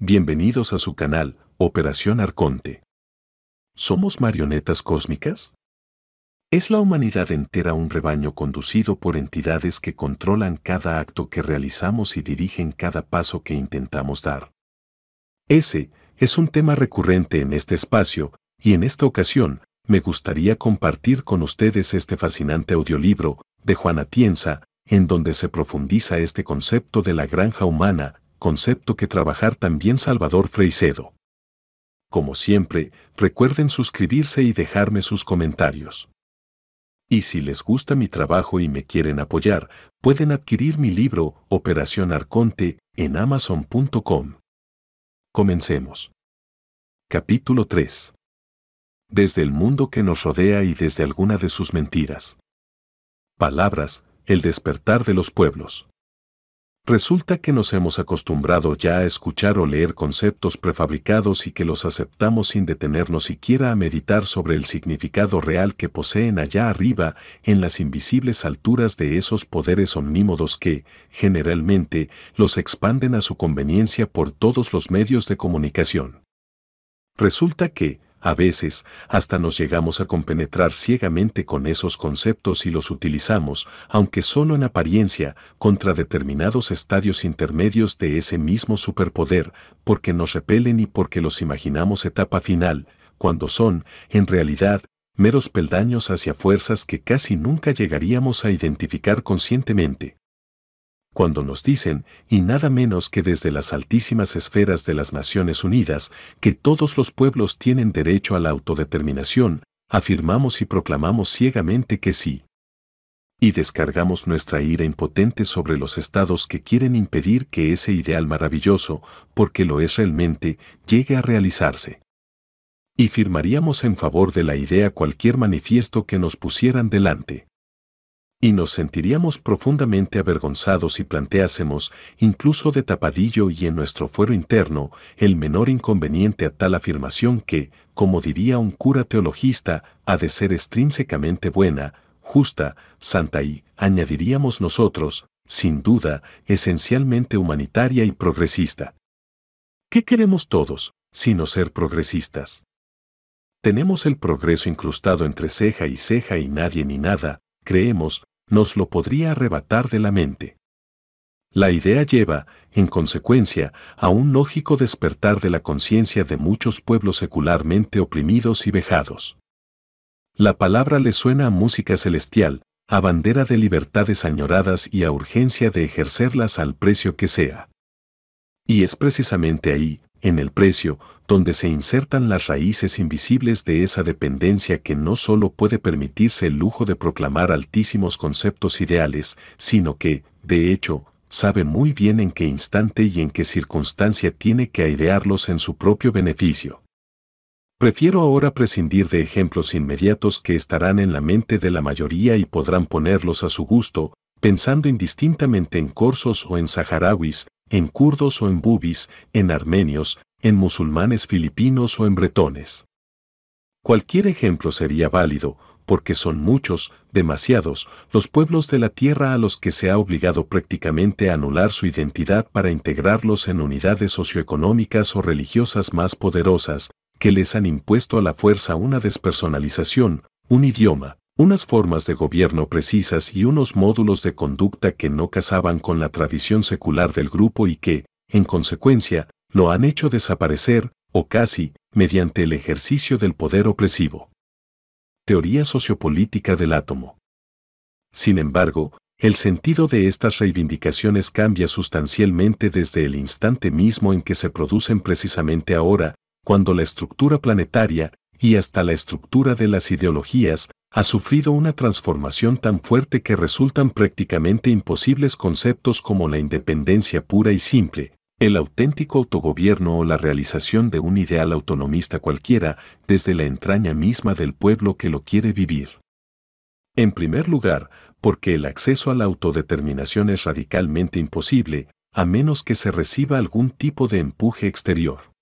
Bienvenidos a su canal, Operación Arconte. ¿Somos marionetas cósmicas? ¿Es la humanidad entera un rebaño conducido por entidades que controlan cada acto que realizamos y dirigen cada paso que intentamos dar? Ese es un tema recurrente en este espacio, y en esta ocasión me gustaría compartir con ustedes este fascinante audiolibro de Juana Tienza, en donde se profundiza este concepto de la granja humana concepto que trabajar también Salvador Freicedo. Como siempre, recuerden suscribirse y dejarme sus comentarios. Y si les gusta mi trabajo y me quieren apoyar, pueden adquirir mi libro Operación Arconte en amazon.com. Comencemos. Capítulo 3. Desde el mundo que nos rodea y desde alguna de sus mentiras. Palabras, el despertar de los pueblos. Resulta que nos hemos acostumbrado ya a escuchar o leer conceptos prefabricados y que los aceptamos sin detenernos siquiera a meditar sobre el significado real que poseen allá arriba, en las invisibles alturas de esos poderes omnímodos que, generalmente, los expanden a su conveniencia por todos los medios de comunicación. Resulta que, a veces, hasta nos llegamos a compenetrar ciegamente con esos conceptos y los utilizamos, aunque solo en apariencia, contra determinados estadios intermedios de ese mismo superpoder, porque nos repelen y porque los imaginamos etapa final, cuando son, en realidad, meros peldaños hacia fuerzas que casi nunca llegaríamos a identificar conscientemente cuando nos dicen, y nada menos que desde las altísimas esferas de las Naciones Unidas, que todos los pueblos tienen derecho a la autodeterminación, afirmamos y proclamamos ciegamente que sí. Y descargamos nuestra ira impotente sobre los estados que quieren impedir que ese ideal maravilloso, porque lo es realmente, llegue a realizarse. Y firmaríamos en favor de la idea cualquier manifiesto que nos pusieran delante y nos sentiríamos profundamente avergonzados si planteásemos, incluso de tapadillo y en nuestro fuero interno, el menor inconveniente a tal afirmación que, como diría un cura teologista, ha de ser extrínsecamente buena, justa, santa y, añadiríamos nosotros, sin duda, esencialmente humanitaria y progresista. ¿Qué queremos todos, sino ser progresistas? Tenemos el progreso incrustado entre ceja y ceja y nadie ni nada, creemos, nos lo podría arrebatar de la mente. La idea lleva, en consecuencia, a un lógico despertar de la conciencia de muchos pueblos secularmente oprimidos y vejados. La palabra le suena a música celestial, a bandera de libertades añoradas y a urgencia de ejercerlas al precio que sea. Y es precisamente ahí, en el precio, donde se insertan las raíces invisibles de esa dependencia que no solo puede permitirse el lujo de proclamar altísimos conceptos ideales, sino que, de hecho, sabe muy bien en qué instante y en qué circunstancia tiene que airearlos en su propio beneficio. Prefiero ahora prescindir de ejemplos inmediatos que estarán en la mente de la mayoría y podrán ponerlos a su gusto, pensando indistintamente en corsos o en saharauis, en kurdos o en bubis, en armenios, en musulmanes filipinos o en bretones. Cualquier ejemplo sería válido, porque son muchos, demasiados, los pueblos de la tierra a los que se ha obligado prácticamente a anular su identidad para integrarlos en unidades socioeconómicas o religiosas más poderosas, que les han impuesto a la fuerza una despersonalización, un idioma, unas formas de gobierno precisas y unos módulos de conducta que no casaban con la tradición secular del grupo y que, en consecuencia, lo han hecho desaparecer, o casi, mediante el ejercicio del poder opresivo. Teoría sociopolítica del átomo. Sin embargo, el sentido de estas reivindicaciones cambia sustancialmente desde el instante mismo en que se producen precisamente ahora, cuando la estructura planetaria, y hasta la estructura de las ideologías, ha sufrido una transformación tan fuerte que resultan prácticamente imposibles conceptos como la independencia pura y simple, el auténtico autogobierno o la realización de un ideal autonomista cualquiera desde la entraña misma del pueblo que lo quiere vivir. En primer lugar, porque el acceso a la autodeterminación es radicalmente imposible, a menos que se reciba algún tipo de empuje exterior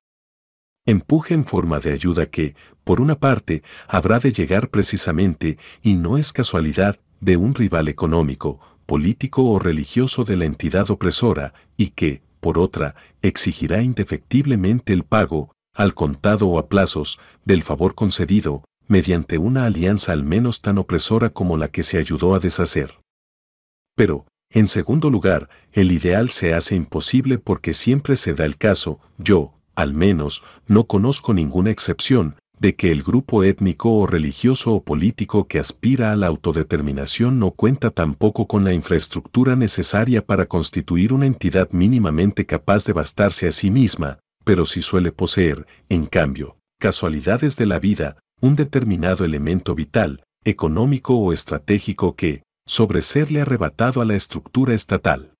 empuje en forma de ayuda que, por una parte, habrá de llegar precisamente, y no es casualidad, de un rival económico, político o religioso de la entidad opresora, y que, por otra, exigirá indefectiblemente el pago, al contado o a plazos, del favor concedido, mediante una alianza al menos tan opresora como la que se ayudó a deshacer. Pero, en segundo lugar, el ideal se hace imposible porque siempre se da el caso, yo, al menos, no conozco ninguna excepción, de que el grupo étnico o religioso o político que aspira a la autodeterminación no cuenta tampoco con la infraestructura necesaria para constituir una entidad mínimamente capaz de bastarse a sí misma, pero sí suele poseer, en cambio, casualidades de la vida, un determinado elemento vital, económico o estratégico que, sobre serle arrebatado a la estructura estatal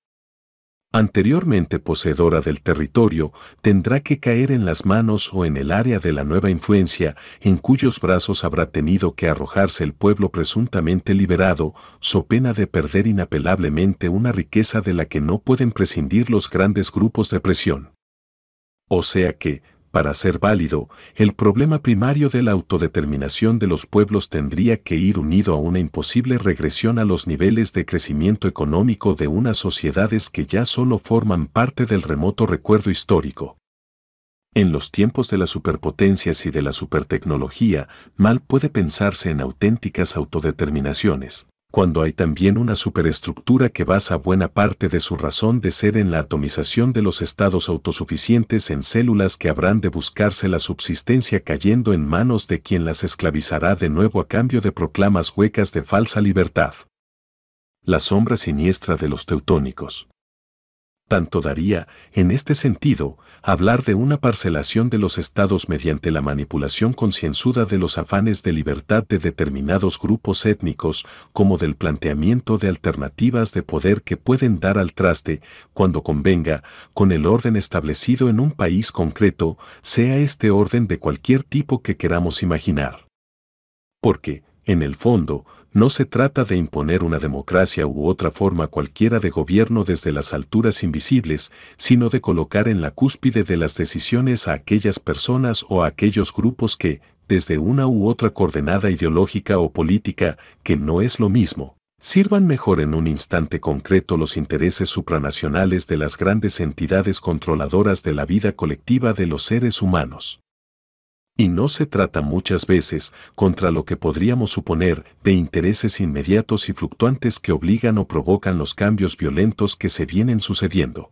anteriormente poseedora del territorio, tendrá que caer en las manos o en el área de la nueva influencia, en cuyos brazos habrá tenido que arrojarse el pueblo presuntamente liberado, so pena de perder inapelablemente una riqueza de la que no pueden prescindir los grandes grupos de presión. O sea que, para ser válido, el problema primario de la autodeterminación de los pueblos tendría que ir unido a una imposible regresión a los niveles de crecimiento económico de unas sociedades que ya solo forman parte del remoto recuerdo histórico. En los tiempos de las superpotencias y de la supertecnología, mal puede pensarse en auténticas autodeterminaciones cuando hay también una superestructura que basa buena parte de su razón de ser en la atomización de los estados autosuficientes en células que habrán de buscarse la subsistencia cayendo en manos de quien las esclavizará de nuevo a cambio de proclamas huecas de falsa libertad. La sombra siniestra de los teutónicos. Tanto daría, en este sentido, hablar de una parcelación de los estados mediante la manipulación concienzuda de los afanes de libertad de determinados grupos étnicos como del planteamiento de alternativas de poder que pueden dar al traste, cuando convenga, con el orden establecido en un país concreto, sea este orden de cualquier tipo que queramos imaginar. Porque, en el fondo, no se trata de imponer una democracia u otra forma cualquiera de gobierno desde las alturas invisibles, sino de colocar en la cúspide de las decisiones a aquellas personas o a aquellos grupos que, desde una u otra coordenada ideológica o política, que no es lo mismo, sirvan mejor en un instante concreto los intereses supranacionales de las grandes entidades controladoras de la vida colectiva de los seres humanos. Y no se trata muchas veces contra lo que podríamos suponer de intereses inmediatos y fluctuantes que obligan o provocan los cambios violentos que se vienen sucediendo.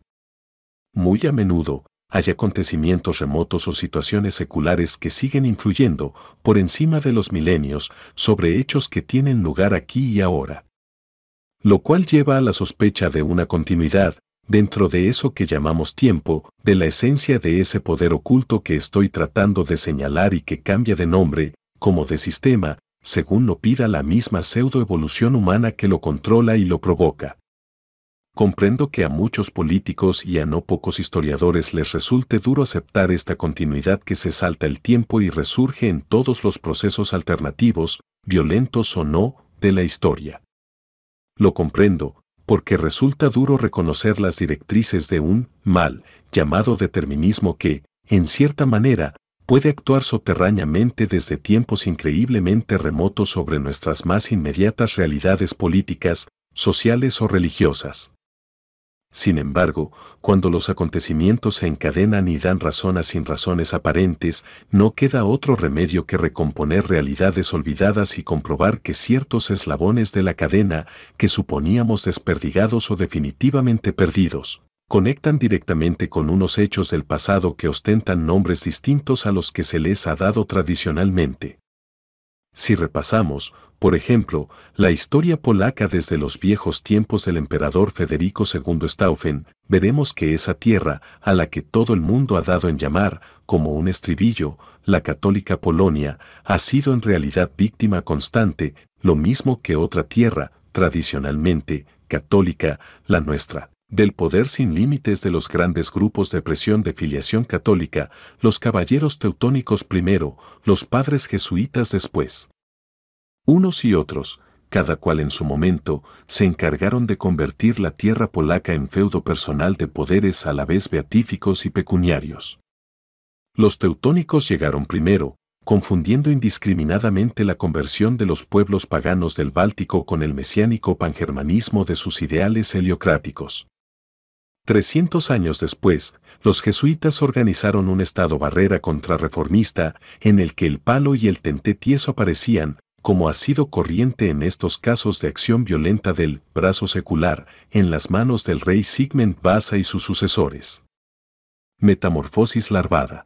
Muy a menudo, hay acontecimientos remotos o situaciones seculares que siguen influyendo, por encima de los milenios, sobre hechos que tienen lugar aquí y ahora. Lo cual lleva a la sospecha de una continuidad, dentro de eso que llamamos tiempo, de la esencia de ese poder oculto que estoy tratando de señalar y que cambia de nombre, como de sistema, según lo pida la misma pseudoevolución humana que lo controla y lo provoca. Comprendo que a muchos políticos y a no pocos historiadores les resulte duro aceptar esta continuidad que se salta el tiempo y resurge en todos los procesos alternativos, violentos o no, de la historia. Lo comprendo, porque resulta duro reconocer las directrices de un mal llamado determinismo que, en cierta manera, puede actuar soterráneamente desde tiempos increíblemente remotos sobre nuestras más inmediatas realidades políticas, sociales o religiosas. Sin embargo, cuando los acontecimientos se encadenan y dan razón a sin razones aparentes, no queda otro remedio que recomponer realidades olvidadas y comprobar que ciertos eslabones de la cadena, que suponíamos desperdigados o definitivamente perdidos, conectan directamente con unos hechos del pasado que ostentan nombres distintos a los que se les ha dado tradicionalmente. Si repasamos, por ejemplo, la historia polaca desde los viejos tiempos del emperador Federico II Stauffen. veremos que esa tierra, a la que todo el mundo ha dado en llamar, como un estribillo, la católica Polonia, ha sido en realidad víctima constante, lo mismo que otra tierra, tradicionalmente, católica, la nuestra del poder sin límites de los grandes grupos de presión de filiación católica, los caballeros teutónicos primero, los padres jesuitas después. Unos y otros, cada cual en su momento, se encargaron de convertir la tierra polaca en feudo personal de poderes a la vez beatíficos y pecuniarios. Los teutónicos llegaron primero, confundiendo indiscriminadamente la conversión de los pueblos paganos del Báltico con el mesiánico pangermanismo de sus ideales heliocráticos. 300 años después, los jesuitas organizaron un estado barrera contrarreformista en el que el palo y el tenté tieso aparecían, como ha sido corriente en estos casos de acción violenta del brazo secular en las manos del rey Sigmund Vasa y sus sucesores. Metamorfosis larvada.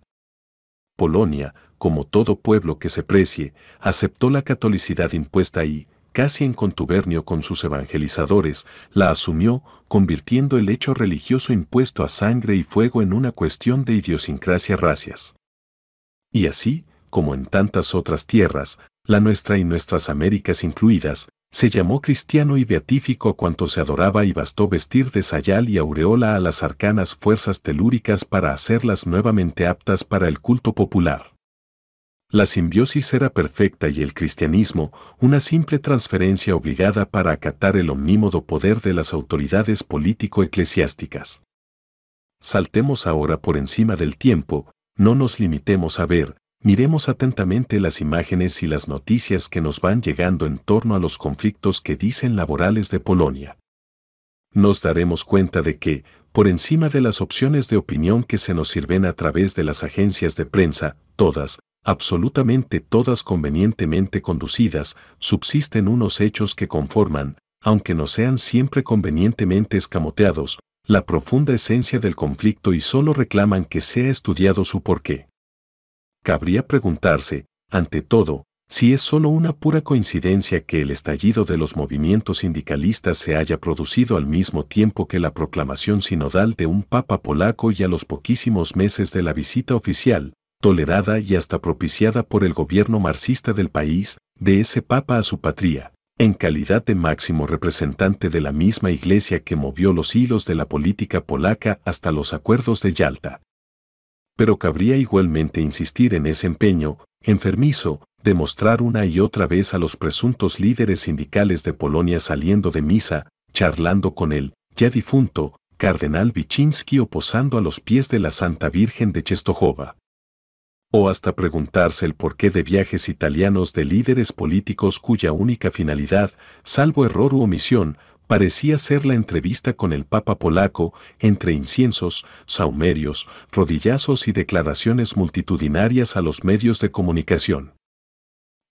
Polonia, como todo pueblo que se precie, aceptó la catolicidad impuesta y, casi en contubernio con sus evangelizadores, la asumió, convirtiendo el hecho religioso impuesto a sangre y fuego en una cuestión de idiosincrasia racias. Y así, como en tantas otras tierras, la nuestra y nuestras Américas incluidas, se llamó cristiano y beatífico a cuanto se adoraba y bastó vestir de sayal y aureola a las arcanas fuerzas telúricas para hacerlas nuevamente aptas para el culto popular. La simbiosis era perfecta y el cristianismo una simple transferencia obligada para acatar el omnímodo poder de las autoridades político-eclesiásticas. Saltemos ahora por encima del tiempo, no nos limitemos a ver, miremos atentamente las imágenes y las noticias que nos van llegando en torno a los conflictos que dicen laborales de Polonia. Nos daremos cuenta de que, por encima de las opciones de opinión que se nos sirven a través de las agencias de prensa, todas, absolutamente todas convenientemente conducidas, subsisten unos hechos que conforman, aunque no sean siempre convenientemente escamoteados, la profunda esencia del conflicto y solo reclaman que sea estudiado su porqué cabría preguntarse, ante todo, si es solo una pura coincidencia que el estallido de los movimientos sindicalistas se haya producido al mismo tiempo que la proclamación sinodal de un papa polaco y a los poquísimos meses de la visita oficial, tolerada y hasta propiciada por el gobierno marxista del país, de ese papa a su patria, en calidad de máximo representante de la misma iglesia que movió los hilos de la política polaca hasta los acuerdos de Yalta pero cabría igualmente insistir en ese empeño, enfermizo, de mostrar una y otra vez a los presuntos líderes sindicales de Polonia saliendo de misa, charlando con el, ya difunto, cardenal Vichinsky o posando a los pies de la Santa Virgen de Chestojova. O hasta preguntarse el porqué de viajes italianos de líderes políticos cuya única finalidad, salvo error u omisión, parecía ser la entrevista con el Papa polaco entre inciensos, saumerios, rodillazos y declaraciones multitudinarias a los medios de comunicación.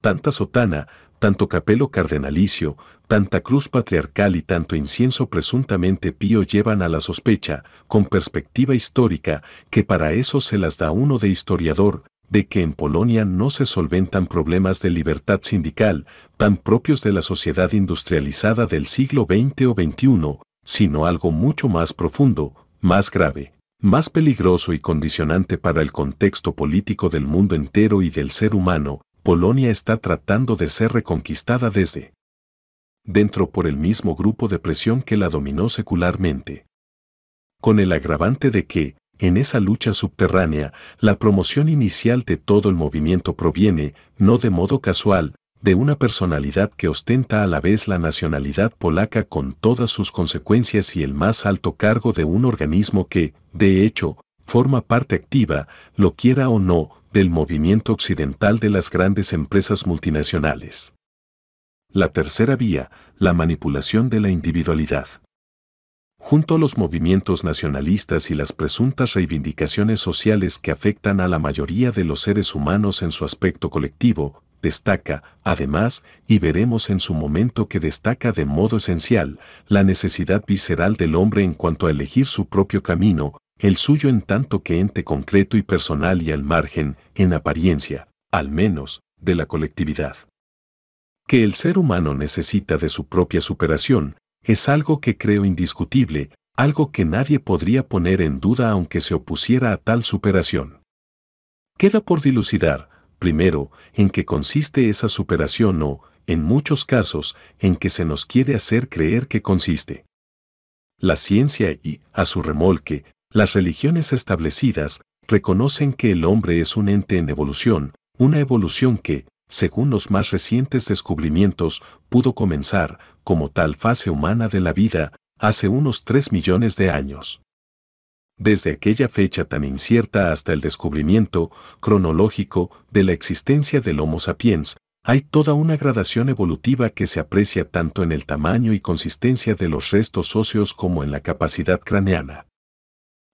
Tanta sotana, tanto capelo cardenalicio, tanta cruz patriarcal y tanto incienso presuntamente pío llevan a la sospecha, con perspectiva histórica, que para eso se las da uno de historiador, de que en Polonia no se solventan problemas de libertad sindical tan propios de la sociedad industrializada del siglo XX o XXI, sino algo mucho más profundo, más grave, más peligroso y condicionante para el contexto político del mundo entero y del ser humano, Polonia está tratando de ser reconquistada desde dentro por el mismo grupo de presión que la dominó secularmente. Con el agravante de que, en esa lucha subterránea, la promoción inicial de todo el movimiento proviene, no de modo casual, de una personalidad que ostenta a la vez la nacionalidad polaca con todas sus consecuencias y el más alto cargo de un organismo que, de hecho, forma parte activa, lo quiera o no, del movimiento occidental de las grandes empresas multinacionales. La tercera vía, la manipulación de la individualidad junto a los movimientos nacionalistas y las presuntas reivindicaciones sociales que afectan a la mayoría de los seres humanos en su aspecto colectivo, destaca, además, y veremos en su momento que destaca de modo esencial, la necesidad visceral del hombre en cuanto a elegir su propio camino, el suyo en tanto que ente concreto y personal y al margen, en apariencia, al menos, de la colectividad. Que el ser humano necesita de su propia superación, es algo que creo indiscutible, algo que nadie podría poner en duda aunque se opusiera a tal superación. Queda por dilucidar, primero, en qué consiste esa superación o, en muchos casos, en qué se nos quiere hacer creer que consiste. La ciencia y, a su remolque, las religiones establecidas reconocen que el hombre es un ente en evolución, una evolución que, según los más recientes descubrimientos, pudo comenzar, como tal fase humana de la vida, hace unos 3 millones de años. Desde aquella fecha tan incierta hasta el descubrimiento cronológico de la existencia del Homo sapiens, hay toda una gradación evolutiva que se aprecia tanto en el tamaño y consistencia de los restos óseos como en la capacidad craneana.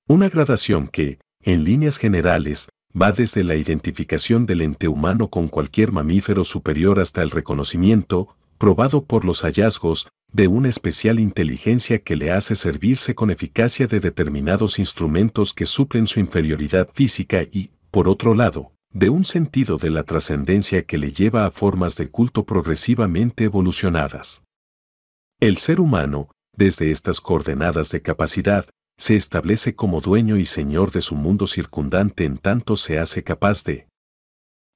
Una gradación que, en líneas generales, va desde la identificación del ente humano con cualquier mamífero superior hasta el reconocimiento, probado por los hallazgos de una especial inteligencia que le hace servirse con eficacia de determinados instrumentos que suplen su inferioridad física y, por otro lado, de un sentido de la trascendencia que le lleva a formas de culto progresivamente evolucionadas. El ser humano, desde estas coordenadas de capacidad, se establece como dueño y señor de su mundo circundante en tanto se hace capaz de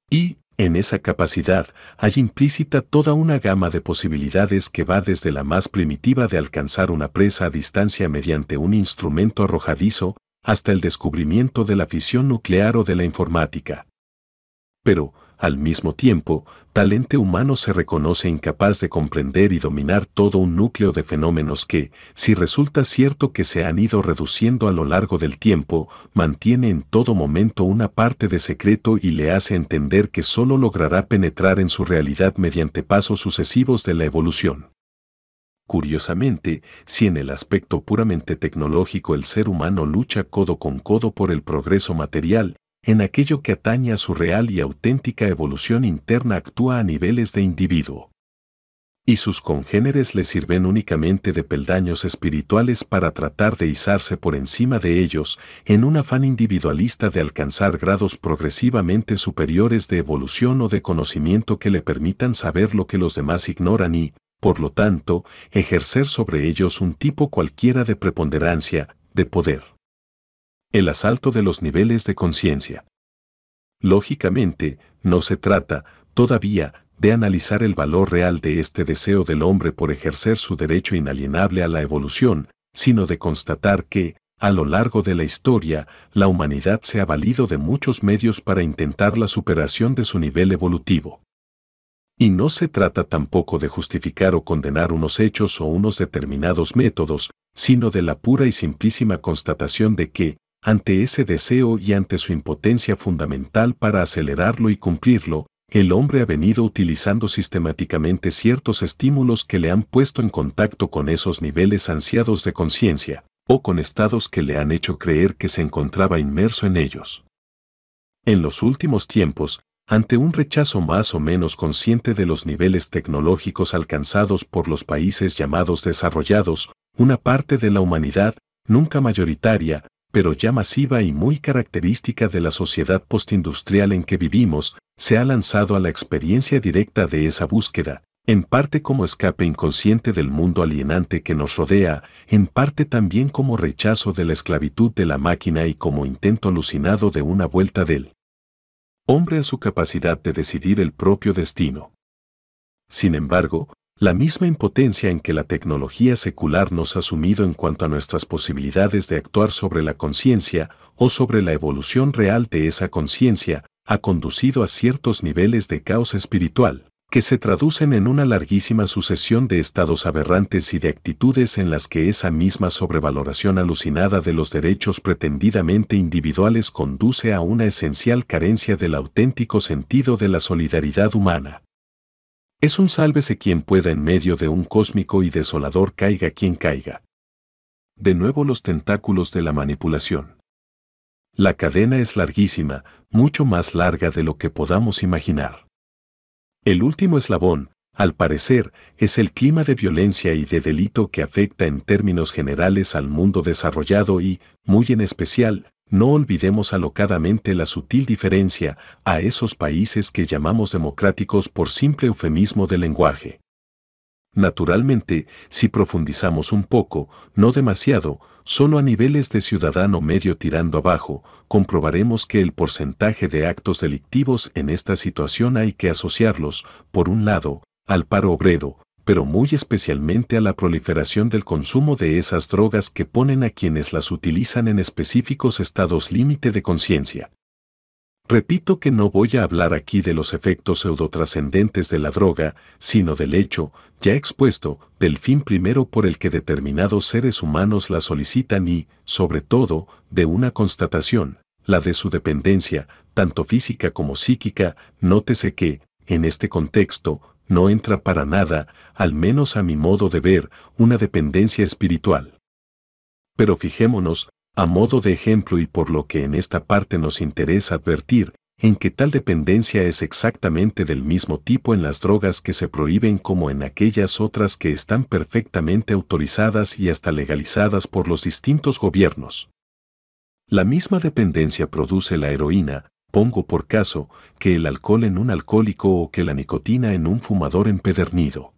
y en esa capacidad hay implícita toda una gama de posibilidades que va desde la más primitiva de alcanzar una presa a distancia mediante un instrumento arrojadizo hasta el descubrimiento de la fisión nuclear o de la informática. Pero, al mismo tiempo, talente humano se reconoce incapaz de comprender y dominar todo un núcleo de fenómenos que, si resulta cierto que se han ido reduciendo a lo largo del tiempo, mantiene en todo momento una parte de secreto y le hace entender que solo logrará penetrar en su realidad mediante pasos sucesivos de la evolución. Curiosamente, si en el aspecto puramente tecnológico el ser humano lucha codo con codo por el progreso material, en aquello que atañe a su real y auténtica evolución interna actúa a niveles de individuo. Y sus congéneres le sirven únicamente de peldaños espirituales para tratar de izarse por encima de ellos en un afán individualista de alcanzar grados progresivamente superiores de evolución o de conocimiento que le permitan saber lo que los demás ignoran y, por lo tanto, ejercer sobre ellos un tipo cualquiera de preponderancia, de poder el asalto de los niveles de conciencia. Lógicamente, no se trata, todavía, de analizar el valor real de este deseo del hombre por ejercer su derecho inalienable a la evolución, sino de constatar que, a lo largo de la historia, la humanidad se ha valido de muchos medios para intentar la superación de su nivel evolutivo. Y no se trata tampoco de justificar o condenar unos hechos o unos determinados métodos, sino de la pura y simplísima constatación de que, ante ese deseo y ante su impotencia fundamental para acelerarlo y cumplirlo, el hombre ha venido utilizando sistemáticamente ciertos estímulos que le han puesto en contacto con esos niveles ansiados de conciencia, o con estados que le han hecho creer que se encontraba inmerso en ellos. En los últimos tiempos, ante un rechazo más o menos consciente de los niveles tecnológicos alcanzados por los países llamados desarrollados, una parte de la humanidad, nunca mayoritaria, pero ya masiva y muy característica de la sociedad postindustrial en que vivimos, se ha lanzado a la experiencia directa de esa búsqueda, en parte como escape inconsciente del mundo alienante que nos rodea, en parte también como rechazo de la esclavitud de la máquina y como intento alucinado de una vuelta del hombre a su capacidad de decidir el propio destino. Sin embargo, la misma impotencia en que la tecnología secular nos ha sumido en cuanto a nuestras posibilidades de actuar sobre la conciencia o sobre la evolución real de esa conciencia ha conducido a ciertos niveles de caos espiritual, que se traducen en una larguísima sucesión de estados aberrantes y de actitudes en las que esa misma sobrevaloración alucinada de los derechos pretendidamente individuales conduce a una esencial carencia del auténtico sentido de la solidaridad humana es un sálvese quien pueda en medio de un cósmico y desolador caiga quien caiga. De nuevo los tentáculos de la manipulación. La cadena es larguísima, mucho más larga de lo que podamos imaginar. El último eslabón, al parecer, es el clima de violencia y de delito que afecta en términos generales al mundo desarrollado y, muy en especial, no olvidemos alocadamente la sutil diferencia a esos países que llamamos democráticos por simple eufemismo de lenguaje. Naturalmente, si profundizamos un poco, no demasiado, solo a niveles de ciudadano medio tirando abajo, comprobaremos que el porcentaje de actos delictivos en esta situación hay que asociarlos, por un lado, al paro obrero, pero muy especialmente a la proliferación del consumo de esas drogas que ponen a quienes las utilizan en específicos estados límite de conciencia. Repito que no voy a hablar aquí de los efectos pseudotrascendentes de la droga, sino del hecho, ya expuesto, del fin primero por el que determinados seres humanos la solicitan y, sobre todo, de una constatación, la de su dependencia, tanto física como psíquica, nótese que, en este contexto, no entra para nada, al menos a mi modo de ver, una dependencia espiritual. Pero fijémonos, a modo de ejemplo y por lo que en esta parte nos interesa advertir, en que tal dependencia es exactamente del mismo tipo en las drogas que se prohíben como en aquellas otras que están perfectamente autorizadas y hasta legalizadas por los distintos gobiernos. La misma dependencia produce la heroína, Pongo por caso que el alcohol en un alcohólico o que la nicotina en un fumador empedernido.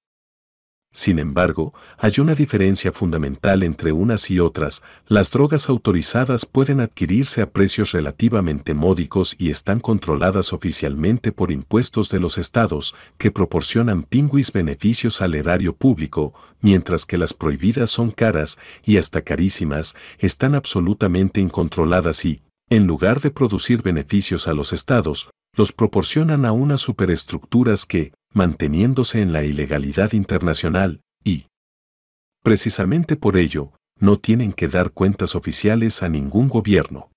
Sin embargo, hay una diferencia fundamental entre unas y otras. Las drogas autorizadas pueden adquirirse a precios relativamente módicos y están controladas oficialmente por impuestos de los estados, que proporcionan pingüis beneficios al erario público, mientras que las prohibidas son caras y hasta carísimas, están absolutamente incontroladas y, en lugar de producir beneficios a los estados, los proporcionan a unas superestructuras que, manteniéndose en la ilegalidad internacional, y precisamente por ello, no tienen que dar cuentas oficiales a ningún gobierno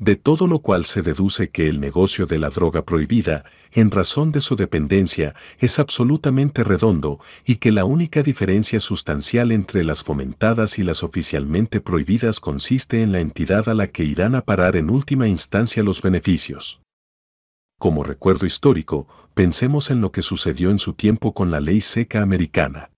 de todo lo cual se deduce que el negocio de la droga prohibida, en razón de su dependencia, es absolutamente redondo y que la única diferencia sustancial entre las fomentadas y las oficialmente prohibidas consiste en la entidad a la que irán a parar en última instancia los beneficios. Como recuerdo histórico, pensemos en lo que sucedió en su tiempo con la ley seca americana.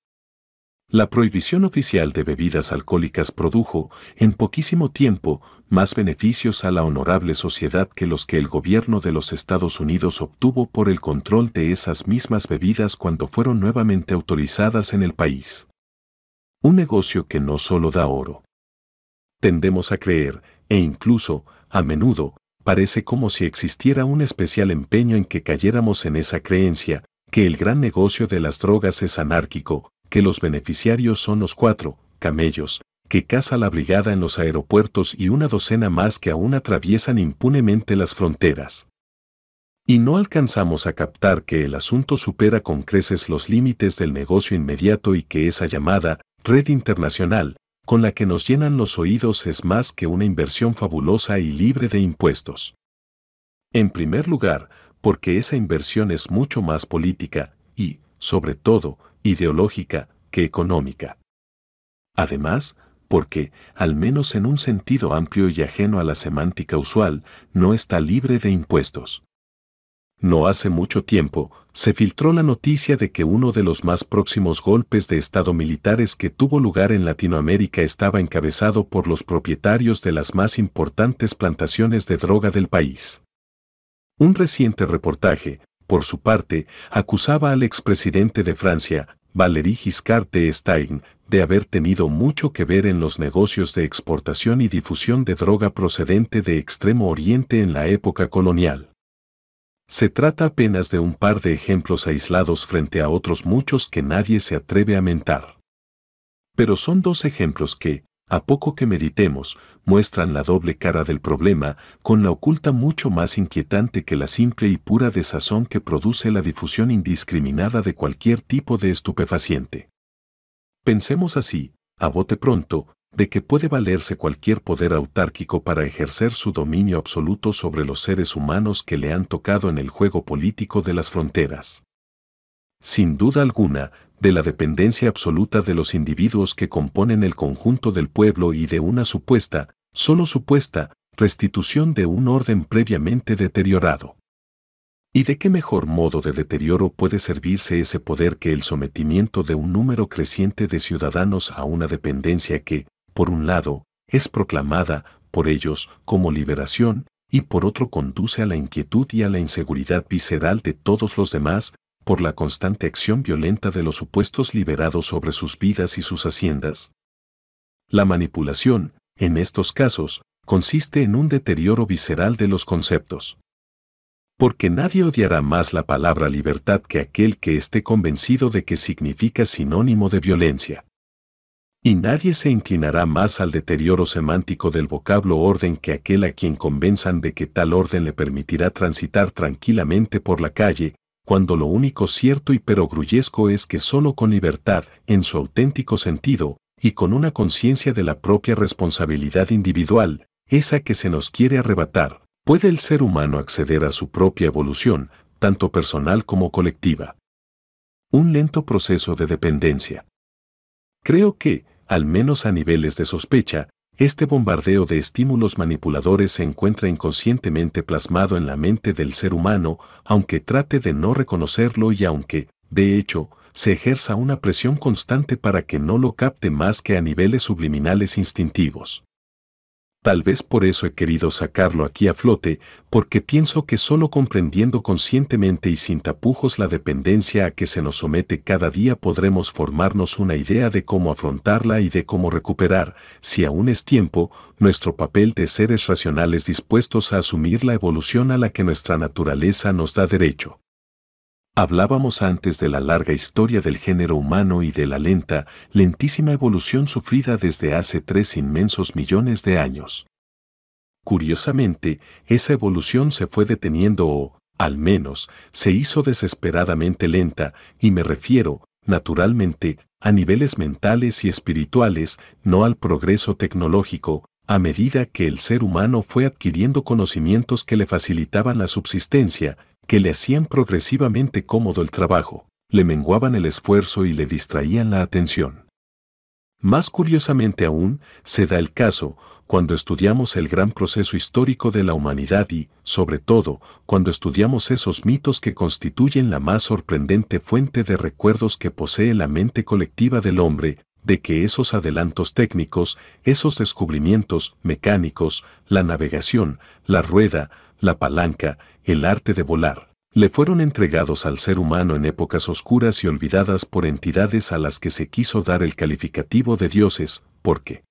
La prohibición oficial de bebidas alcohólicas produjo, en poquísimo tiempo, más beneficios a la honorable sociedad que los que el gobierno de los Estados Unidos obtuvo por el control de esas mismas bebidas cuando fueron nuevamente autorizadas en el país. Un negocio que no solo da oro. Tendemos a creer, e incluso, a menudo, parece como si existiera un especial empeño en que cayéramos en esa creencia, que el gran negocio de las drogas es anárquico, que los beneficiarios son los cuatro camellos que caza la brigada en los aeropuertos y una docena más que aún atraviesan impunemente las fronteras. Y no alcanzamos a captar que el asunto supera con creces los límites del negocio inmediato y que esa llamada red internacional, con la que nos llenan los oídos, es más que una inversión fabulosa y libre de impuestos. En primer lugar, porque esa inversión es mucho más política y, sobre todo, ideológica que económica. Además, porque, al menos en un sentido amplio y ajeno a la semántica usual, no está libre de impuestos. No hace mucho tiempo, se filtró la noticia de que uno de los más próximos golpes de Estado militares que tuvo lugar en Latinoamérica estaba encabezado por los propietarios de las más importantes plantaciones de droga del país. Un reciente reportaje, por su parte, acusaba al expresidente de Francia, Valéry Giscard d'Estaing, de haber tenido mucho que ver en los negocios de exportación y difusión de droga procedente de Extremo Oriente en la época colonial. Se trata apenas de un par de ejemplos aislados frente a otros muchos que nadie se atreve a mentar. Pero son dos ejemplos que, a poco que meditemos, muestran la doble cara del problema, con la oculta mucho más inquietante que la simple y pura desazón que produce la difusión indiscriminada de cualquier tipo de estupefaciente. Pensemos así, a bote pronto, de que puede valerse cualquier poder autárquico para ejercer su dominio absoluto sobre los seres humanos que le han tocado en el juego político de las fronteras. Sin duda alguna, de la dependencia absoluta de los individuos que componen el conjunto del pueblo y de una supuesta, solo supuesta, restitución de un orden previamente deteriorado. ¿Y de qué mejor modo de deterioro puede servirse ese poder que el sometimiento de un número creciente de ciudadanos a una dependencia que, por un lado, es proclamada por ellos como liberación y por otro conduce a la inquietud y a la inseguridad visceral de todos los demás, por la constante acción violenta de los supuestos liberados sobre sus vidas y sus haciendas. La manipulación, en estos casos, consiste en un deterioro visceral de los conceptos. Porque nadie odiará más la palabra libertad que aquel que esté convencido de que significa sinónimo de violencia. Y nadie se inclinará más al deterioro semántico del vocablo orden que aquel a quien convenzan de que tal orden le permitirá transitar tranquilamente por la calle, cuando lo único cierto y pero perogrullesco es que solo con libertad, en su auténtico sentido, y con una conciencia de la propia responsabilidad individual, esa que se nos quiere arrebatar, puede el ser humano acceder a su propia evolución, tanto personal como colectiva. Un lento proceso de dependencia. Creo que, al menos a niveles de sospecha, este bombardeo de estímulos manipuladores se encuentra inconscientemente plasmado en la mente del ser humano, aunque trate de no reconocerlo y aunque, de hecho, se ejerza una presión constante para que no lo capte más que a niveles subliminales instintivos. Tal vez por eso he querido sacarlo aquí a flote, porque pienso que solo comprendiendo conscientemente y sin tapujos la dependencia a que se nos somete cada día podremos formarnos una idea de cómo afrontarla y de cómo recuperar, si aún es tiempo, nuestro papel de seres racionales dispuestos a asumir la evolución a la que nuestra naturaleza nos da derecho. Hablábamos antes de la larga historia del género humano y de la lenta, lentísima evolución sufrida desde hace tres inmensos millones de años. Curiosamente, esa evolución se fue deteniendo o, al menos, se hizo desesperadamente lenta, y me refiero, naturalmente, a niveles mentales y espirituales, no al progreso tecnológico, a medida que el ser humano fue adquiriendo conocimientos que le facilitaban la subsistencia, que le hacían progresivamente cómodo el trabajo, le menguaban el esfuerzo y le distraían la atención. Más curiosamente aún, se da el caso cuando estudiamos el gran proceso histórico de la humanidad y, sobre todo, cuando estudiamos esos mitos que constituyen la más sorprendente fuente de recuerdos que posee la mente colectiva del hombre, de que esos adelantos técnicos, esos descubrimientos mecánicos, la navegación, la rueda, la palanca, el arte de volar, le fueron entregados al ser humano en épocas oscuras y olvidadas por entidades a las que se quiso dar el calificativo de dioses, porque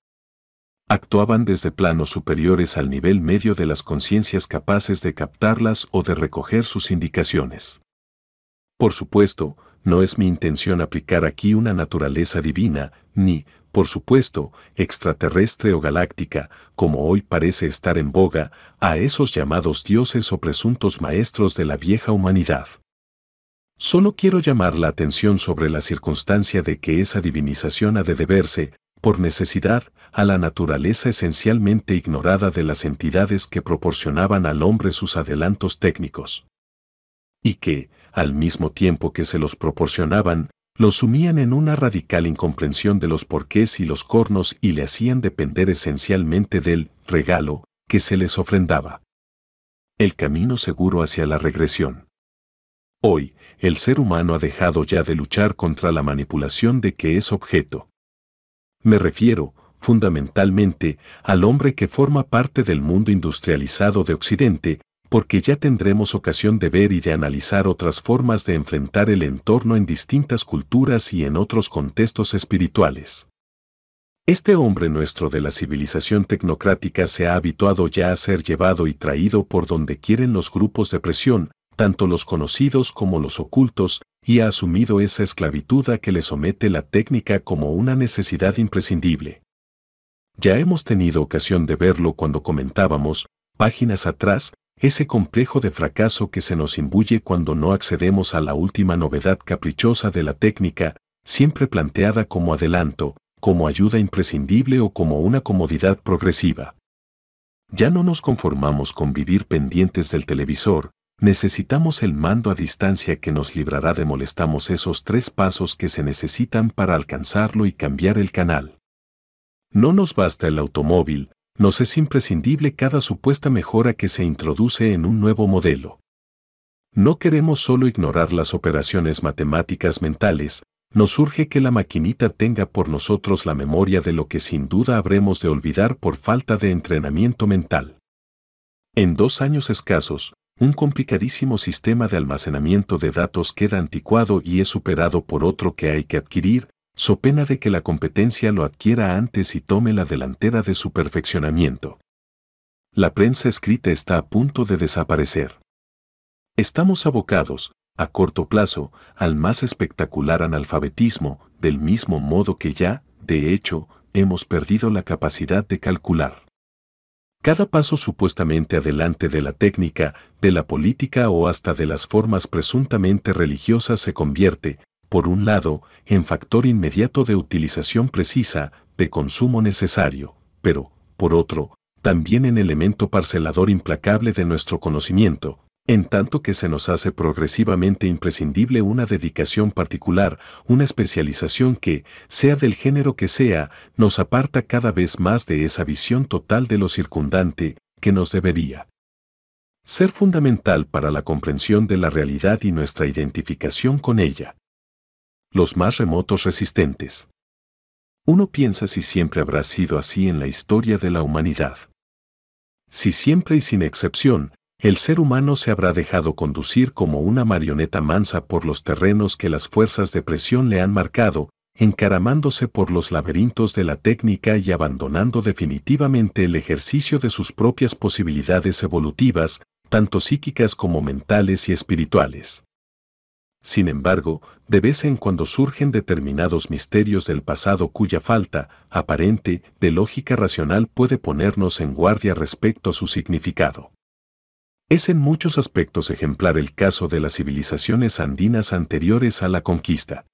actuaban desde planos superiores al nivel medio de las conciencias capaces de captarlas o de recoger sus indicaciones. Por supuesto, no es mi intención aplicar aquí una naturaleza divina, ni, por supuesto, extraterrestre o galáctica, como hoy parece estar en boga, a esos llamados dioses o presuntos maestros de la vieja humanidad. Solo quiero llamar la atención sobre la circunstancia de que esa divinización ha de deberse, por necesidad, a la naturaleza esencialmente ignorada de las entidades que proporcionaban al hombre sus adelantos técnicos. Y que, al mismo tiempo que se los proporcionaban, lo sumían en una radical incomprensión de los porqués y los cornos y le hacían depender esencialmente del regalo que se les ofrendaba. El camino seguro hacia la regresión. Hoy, el ser humano ha dejado ya de luchar contra la manipulación de que es objeto. Me refiero, fundamentalmente, al hombre que forma parte del mundo industrializado de Occidente, porque ya tendremos ocasión de ver y de analizar otras formas de enfrentar el entorno en distintas culturas y en otros contextos espirituales. Este hombre nuestro de la civilización tecnocrática se ha habituado ya a ser llevado y traído por donde quieren los grupos de presión, tanto los conocidos como los ocultos, y ha asumido esa esclavitud a que le somete la técnica como una necesidad imprescindible. Ya hemos tenido ocasión de verlo cuando comentábamos, páginas atrás, ese complejo de fracaso que se nos imbuye cuando no accedemos a la última novedad caprichosa de la técnica, siempre planteada como adelanto, como ayuda imprescindible o como una comodidad progresiva. Ya no nos conformamos con vivir pendientes del televisor, necesitamos el mando a distancia que nos librará de molestamos esos tres pasos que se necesitan para alcanzarlo y cambiar el canal. No nos basta el automóvil, nos es imprescindible cada supuesta mejora que se introduce en un nuevo modelo. No queremos solo ignorar las operaciones matemáticas mentales, nos urge que la maquinita tenga por nosotros la memoria de lo que sin duda habremos de olvidar por falta de entrenamiento mental. En dos años escasos, un complicadísimo sistema de almacenamiento de datos queda anticuado y es superado por otro que hay que adquirir, so pena de que la competencia lo adquiera antes y tome la delantera de su perfeccionamiento. La prensa escrita está a punto de desaparecer. Estamos abocados, a corto plazo, al más espectacular analfabetismo, del mismo modo que ya, de hecho, hemos perdido la capacidad de calcular. Cada paso supuestamente adelante de la técnica, de la política o hasta de las formas presuntamente religiosas se convierte, por un lado, en factor inmediato de utilización precisa, de consumo necesario, pero, por otro, también en elemento parcelador implacable de nuestro conocimiento, en tanto que se nos hace progresivamente imprescindible una dedicación particular, una especialización que, sea del género que sea, nos aparta cada vez más de esa visión total de lo circundante que nos debería ser fundamental para la comprensión de la realidad y nuestra identificación con ella los más remotos resistentes. Uno piensa si siempre habrá sido así en la historia de la humanidad. Si siempre y sin excepción, el ser humano se habrá dejado conducir como una marioneta mansa por los terrenos que las fuerzas de presión le han marcado, encaramándose por los laberintos de la técnica y abandonando definitivamente el ejercicio de sus propias posibilidades evolutivas, tanto psíquicas como mentales y espirituales. Sin embargo, de vez en cuando surgen determinados misterios del pasado cuya falta, aparente, de lógica racional puede ponernos en guardia respecto a su significado. Es en muchos aspectos ejemplar el caso de las civilizaciones andinas anteriores a la conquista.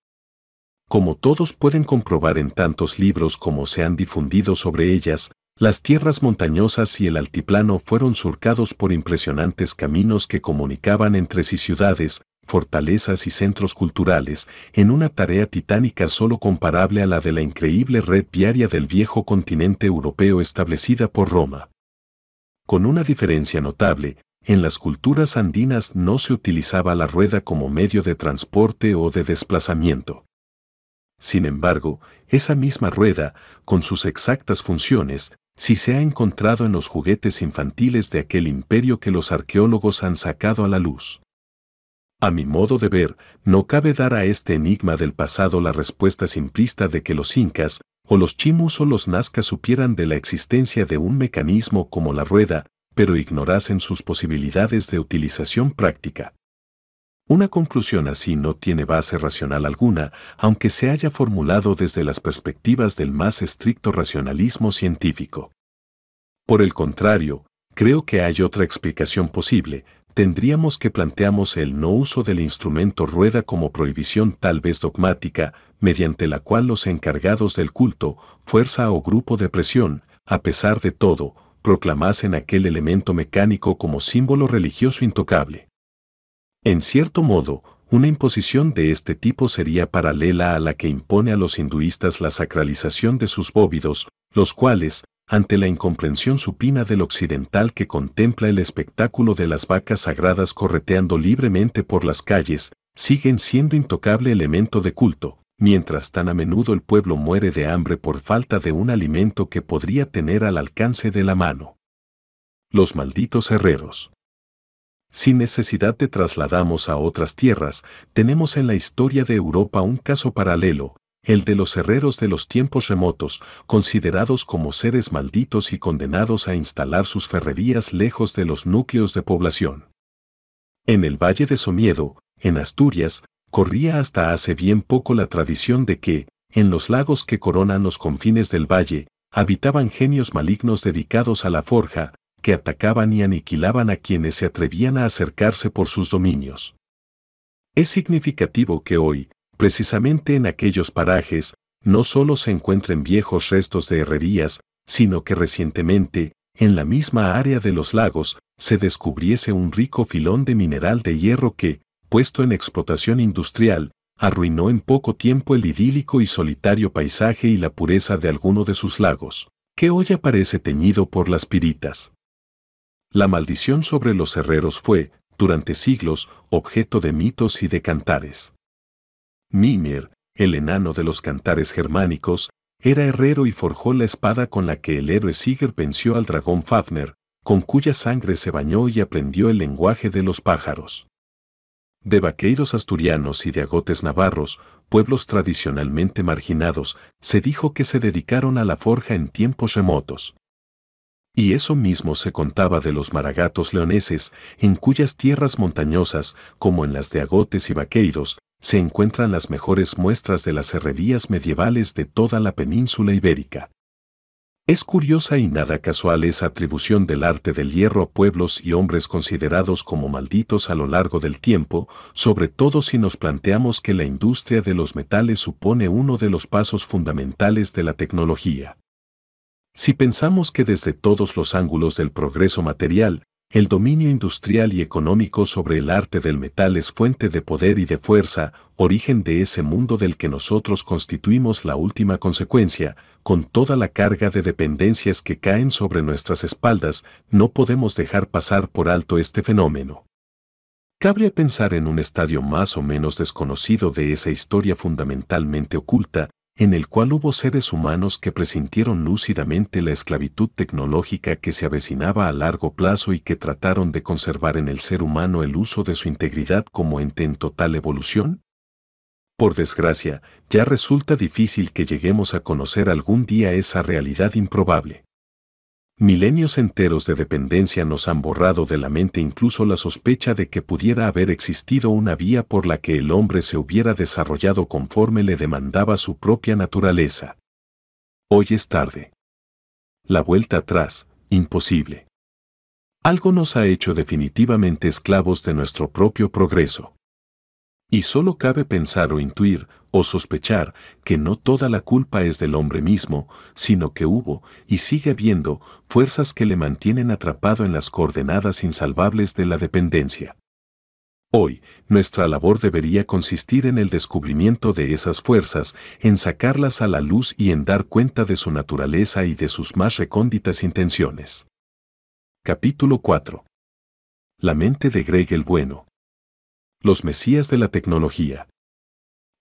Como todos pueden comprobar en tantos libros como se han difundido sobre ellas, las tierras montañosas y el altiplano fueron surcados por impresionantes caminos que comunicaban entre sí ciudades, fortalezas y centros culturales en una tarea titánica solo comparable a la de la increíble red viaria del viejo continente europeo establecida por Roma. Con una diferencia notable, en las culturas andinas no se utilizaba la rueda como medio de transporte o de desplazamiento. Sin embargo, esa misma rueda, con sus exactas funciones, sí se ha encontrado en los juguetes infantiles de aquel imperio que los arqueólogos han sacado a la luz. A mi modo de ver, no cabe dar a este enigma del pasado la respuesta simplista de que los incas, o los chimus o los nazcas supieran de la existencia de un mecanismo como la rueda, pero ignorasen sus posibilidades de utilización práctica. Una conclusión así no tiene base racional alguna, aunque se haya formulado desde las perspectivas del más estricto racionalismo científico. Por el contrario, creo que hay otra explicación posible, tendríamos que planteamos el no uso del instrumento rueda como prohibición tal vez dogmática, mediante la cual los encargados del culto, fuerza o grupo de presión, a pesar de todo, proclamasen aquel elemento mecánico como símbolo religioso intocable. En cierto modo, una imposición de este tipo sería paralela a la que impone a los hinduistas la sacralización de sus bóvidos, los cuales, ante la incomprensión supina del occidental que contempla el espectáculo de las vacas sagradas correteando libremente por las calles, siguen siendo intocable elemento de culto, mientras tan a menudo el pueblo muere de hambre por falta de un alimento que podría tener al alcance de la mano. Los malditos herreros. Sin necesidad de trasladamos a otras tierras, tenemos en la historia de Europa un caso paralelo, el de los herreros de los tiempos remotos, considerados como seres malditos y condenados a instalar sus ferrerías lejos de los núcleos de población. En el Valle de Somiedo, en Asturias, corría hasta hace bien poco la tradición de que, en los lagos que coronan los confines del valle, habitaban genios malignos dedicados a la forja, que atacaban y aniquilaban a quienes se atrevían a acercarse por sus dominios. Es significativo que hoy, precisamente en aquellos parajes, no solo se encuentran viejos restos de herrerías, sino que recientemente, en la misma área de los lagos, se descubriese un rico filón de mineral de hierro que, puesto en explotación industrial, arruinó en poco tiempo el idílico y solitario paisaje y la pureza de alguno de sus lagos, que hoy aparece teñido por las piritas. La maldición sobre los herreros fue, durante siglos, objeto de mitos y de cantares. Mimir, el enano de los cantares germánicos, era herrero y forjó la espada con la que el héroe Sigurd venció al dragón Fafner, con cuya sangre se bañó y aprendió el lenguaje de los pájaros. De vaqueiros asturianos y de agotes navarros, pueblos tradicionalmente marginados, se dijo que se dedicaron a la forja en tiempos remotos. Y eso mismo se contaba de los maragatos leoneses, en cuyas tierras montañosas, como en las de agotes y vaqueiros, se encuentran las mejores muestras de las herrerías medievales de toda la península ibérica. Es curiosa y nada casual esa atribución del arte del hierro a pueblos y hombres considerados como malditos a lo largo del tiempo, sobre todo si nos planteamos que la industria de los metales supone uno de los pasos fundamentales de la tecnología. Si pensamos que desde todos los ángulos del progreso material, el dominio industrial y económico sobre el arte del metal es fuente de poder y de fuerza, origen de ese mundo del que nosotros constituimos la última consecuencia, con toda la carga de dependencias que caen sobre nuestras espaldas, no podemos dejar pasar por alto este fenómeno. Cabría pensar en un estadio más o menos desconocido de esa historia fundamentalmente oculta, en el cual hubo seres humanos que presintieron lúcidamente la esclavitud tecnológica que se avecinaba a largo plazo y que trataron de conservar en el ser humano el uso de su integridad como ente en total evolución? Por desgracia, ya resulta difícil que lleguemos a conocer algún día esa realidad improbable. Milenios enteros de dependencia nos han borrado de la mente incluso la sospecha de que pudiera haber existido una vía por la que el hombre se hubiera desarrollado conforme le demandaba su propia naturaleza. Hoy es tarde. La vuelta atrás, imposible. Algo nos ha hecho definitivamente esclavos de nuestro propio progreso. Y solo cabe pensar o intuir o sospechar que no toda la culpa es del hombre mismo, sino que hubo y sigue habiendo fuerzas que le mantienen atrapado en las coordenadas insalvables de la dependencia. Hoy, nuestra labor debería consistir en el descubrimiento de esas fuerzas, en sacarlas a la luz y en dar cuenta de su naturaleza y de sus más recónditas intenciones. Capítulo 4. La mente de Greg el Bueno. Los Mesías de la Tecnología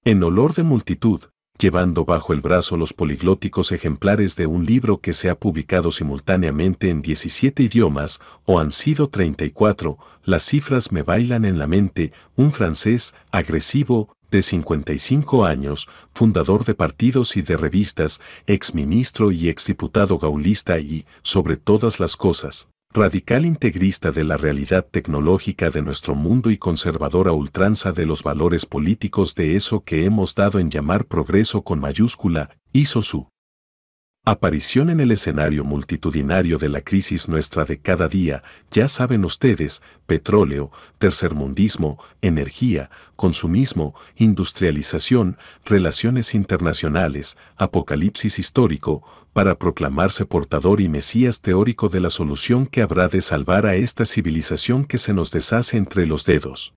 en olor de multitud, llevando bajo el brazo los poliglóticos ejemplares de un libro que se ha publicado simultáneamente en 17 idiomas o han sido 34, las cifras me bailan en la mente, un francés agresivo, de 55 años, fundador de partidos y de revistas, exministro y exdiputado gaulista y, sobre todas las cosas, radical integrista de la realidad tecnológica de nuestro mundo y conservadora ultranza de los valores políticos de eso que hemos dado en llamar progreso con mayúscula, hizo su Aparición en el escenario multitudinario de la crisis nuestra de cada día, ya saben ustedes, petróleo, tercermundismo, energía, consumismo, industrialización, relaciones internacionales, apocalipsis histórico, para proclamarse portador y mesías teórico de la solución que habrá de salvar a esta civilización que se nos deshace entre los dedos.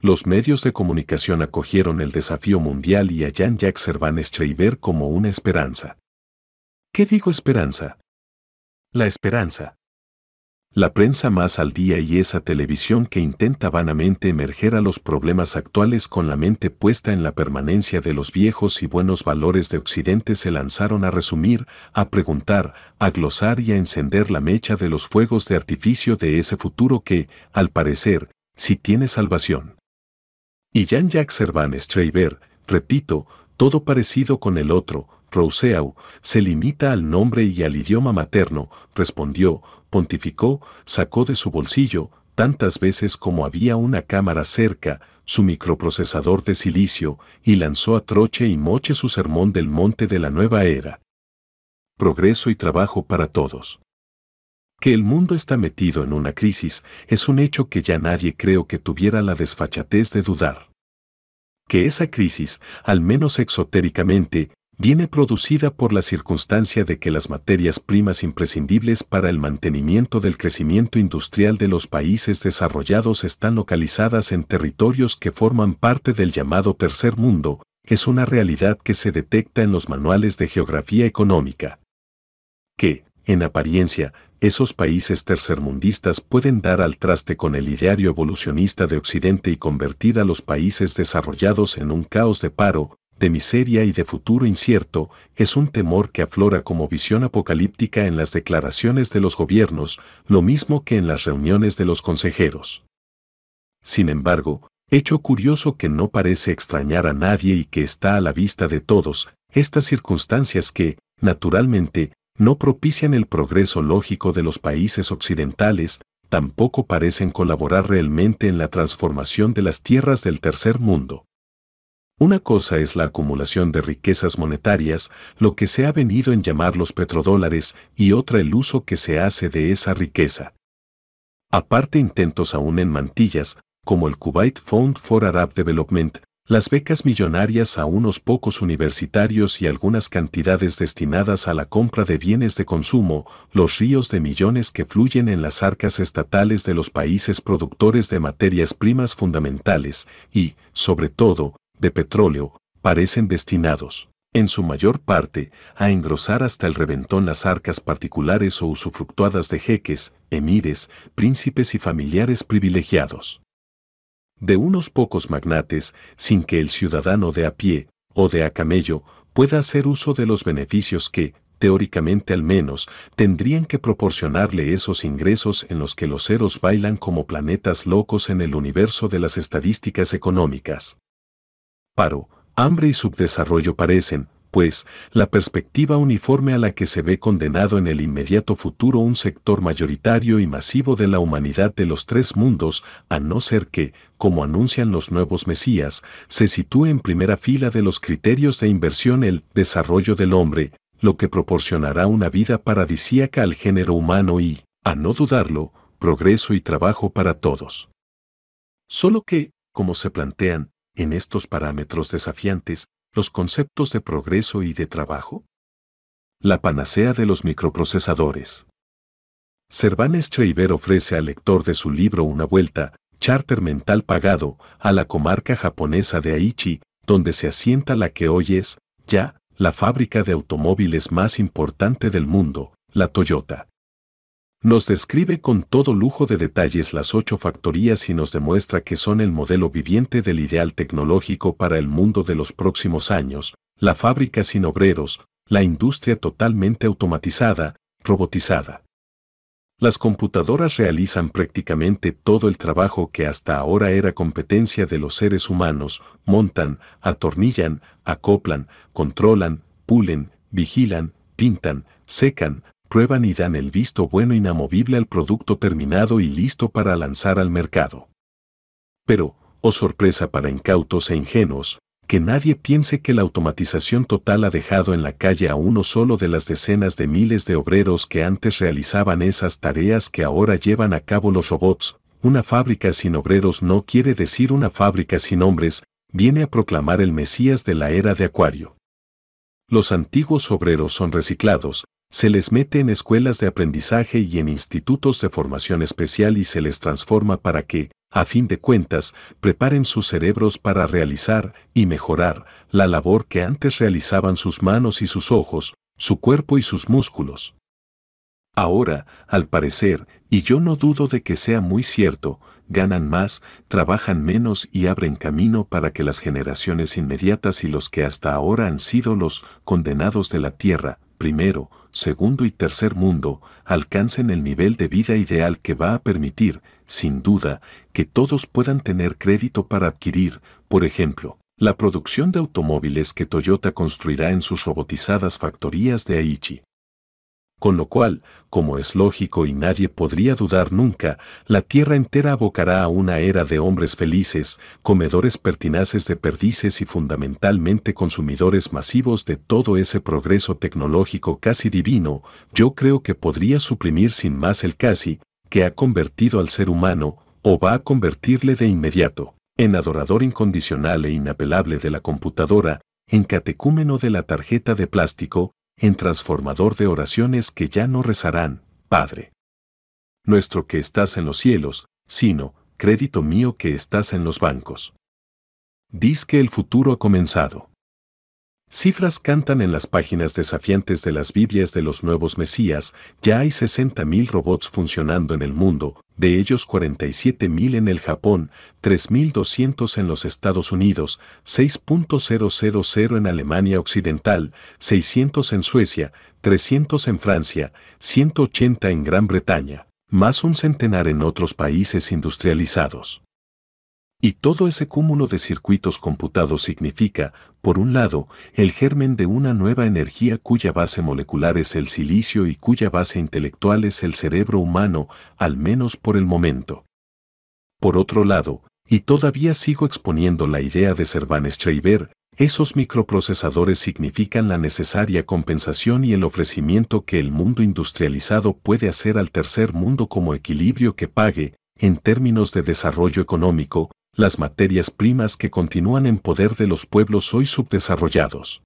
Los medios de comunicación acogieron el desafío mundial y a Jean-Jacques Servan Schreiber como una esperanza. ¿Qué digo esperanza? La esperanza. La prensa más al día y esa televisión que intenta vanamente emerger a los problemas actuales con la mente puesta en la permanencia de los viejos y buenos valores de Occidente se lanzaron a resumir, a preguntar, a glosar y a encender la mecha de los fuegos de artificio de ese futuro que, al parecer, sí tiene salvación. Y Jean-Jacques Servan Streiber, repito, todo parecido con el otro, roseau se limita al nombre y al idioma materno, respondió, pontificó, sacó de su bolsillo, tantas veces como había una cámara cerca, su microprocesador de silicio, y lanzó a troche y moche su sermón del monte de la nueva era. Progreso y trabajo para todos. Que el mundo está metido en una crisis es un hecho que ya nadie creo que tuviera la desfachatez de dudar. Que esa crisis, al menos exotéricamente, viene producida por la circunstancia de que las materias primas imprescindibles para el mantenimiento del crecimiento industrial de los países desarrollados están localizadas en territorios que forman parte del llamado tercer mundo, es una realidad que se detecta en los manuales de geografía económica. Que, en apariencia, esos países tercermundistas pueden dar al traste con el ideario evolucionista de Occidente y convertir a los países desarrollados en un caos de paro, de miseria y de futuro incierto, es un temor que aflora como visión apocalíptica en las declaraciones de los gobiernos, lo mismo que en las reuniones de los consejeros. Sin embargo, hecho curioso que no parece extrañar a nadie y que está a la vista de todos, estas circunstancias que, naturalmente, no propician el progreso lógico de los países occidentales, tampoco parecen colaborar realmente en la transformación de las tierras del tercer mundo. Una cosa es la acumulación de riquezas monetarias, lo que se ha venido en llamar los petrodólares, y otra el uso que se hace de esa riqueza. Aparte intentos aún en mantillas, como el Kuwait Fund for Arab Development, las becas millonarias a unos pocos universitarios y algunas cantidades destinadas a la compra de bienes de consumo, los ríos de millones que fluyen en las arcas estatales de los países productores de materias primas fundamentales y, sobre todo, de petróleo, parecen destinados, en su mayor parte, a engrosar hasta el reventón las arcas particulares o usufructuadas de jeques, emires, príncipes y familiares privilegiados. De unos pocos magnates, sin que el ciudadano de a pie, o de a camello, pueda hacer uso de los beneficios que, teóricamente al menos, tendrían que proporcionarle esos ingresos en los que los ceros bailan como planetas locos en el universo de las estadísticas económicas paro, hambre y subdesarrollo parecen, pues, la perspectiva uniforme a la que se ve condenado en el inmediato futuro un sector mayoritario y masivo de la humanidad de los tres mundos, a no ser que, como anuncian los nuevos Mesías, se sitúe en primera fila de los criterios de inversión el desarrollo del hombre, lo que proporcionará una vida paradisíaca al género humano y, a no dudarlo, progreso y trabajo para todos. Solo que, como se plantean, en estos parámetros desafiantes los conceptos de progreso y de trabajo? La panacea de los microprocesadores. Serván Schreiber ofrece al lector de su libro una vuelta, charter mental pagado, a la comarca japonesa de Aichi, donde se asienta la que hoy es, ya, la fábrica de automóviles más importante del mundo, la Toyota. Nos describe con todo lujo de detalles las ocho factorías y nos demuestra que son el modelo viviente del ideal tecnológico para el mundo de los próximos años, la fábrica sin obreros, la industria totalmente automatizada, robotizada. Las computadoras realizan prácticamente todo el trabajo que hasta ahora era competencia de los seres humanos, montan, atornillan, acoplan, controlan, pulen, vigilan, pintan, secan, prueban y dan el visto bueno inamovible al producto terminado y listo para lanzar al mercado. Pero, oh sorpresa para incautos e ingenuos, que nadie piense que la automatización total ha dejado en la calle a uno solo de las decenas de miles de obreros que antes realizaban esas tareas que ahora llevan a cabo los robots. Una fábrica sin obreros no quiere decir una fábrica sin hombres, viene a proclamar el Mesías de la era de Acuario. Los antiguos obreros son reciclados, se les mete en escuelas de aprendizaje y en institutos de formación especial y se les transforma para que, a fin de cuentas, preparen sus cerebros para realizar y mejorar la labor que antes realizaban sus manos y sus ojos, su cuerpo y sus músculos. Ahora, al parecer, y yo no dudo de que sea muy cierto, ganan más, trabajan menos y abren camino para que las generaciones inmediatas y los que hasta ahora han sido los condenados de la tierra primero, segundo y tercer mundo alcancen el nivel de vida ideal que va a permitir, sin duda, que todos puedan tener crédito para adquirir, por ejemplo, la producción de automóviles que Toyota construirá en sus robotizadas factorías de Aichi. Con lo cual, como es lógico y nadie podría dudar nunca, la tierra entera abocará a una era de hombres felices, comedores pertinaces de perdices y fundamentalmente consumidores masivos de todo ese progreso tecnológico casi divino, yo creo que podría suprimir sin más el casi, que ha convertido al ser humano, o va a convertirle de inmediato, en adorador incondicional e inapelable de la computadora, en catecúmeno de la tarjeta de plástico, en transformador de oraciones que ya no rezarán, Padre. Nuestro que estás en los cielos, sino, crédito mío que estás en los bancos. Diz que el futuro ha comenzado. Cifras cantan en las páginas desafiantes de las Biblias de los nuevos Mesías, ya hay 60.000 robots funcionando en el mundo, de ellos 47.000 en el Japón, 3.200 en los Estados Unidos, 6.000 en Alemania Occidental, 600 en Suecia, 300 en Francia, 180 en Gran Bretaña, más un centenar en otros países industrializados. Y todo ese cúmulo de circuitos computados significa, por un lado, el germen de una nueva energía cuya base molecular es el silicio y cuya base intelectual es el cerebro humano, al menos por el momento. Por otro lado, y todavía sigo exponiendo la idea de Servan-Schreiber, esos microprocesadores significan la necesaria compensación y el ofrecimiento que el mundo industrializado puede hacer al tercer mundo como equilibrio que pague, en términos de desarrollo económico, las materias primas que continúan en poder de los pueblos hoy subdesarrollados.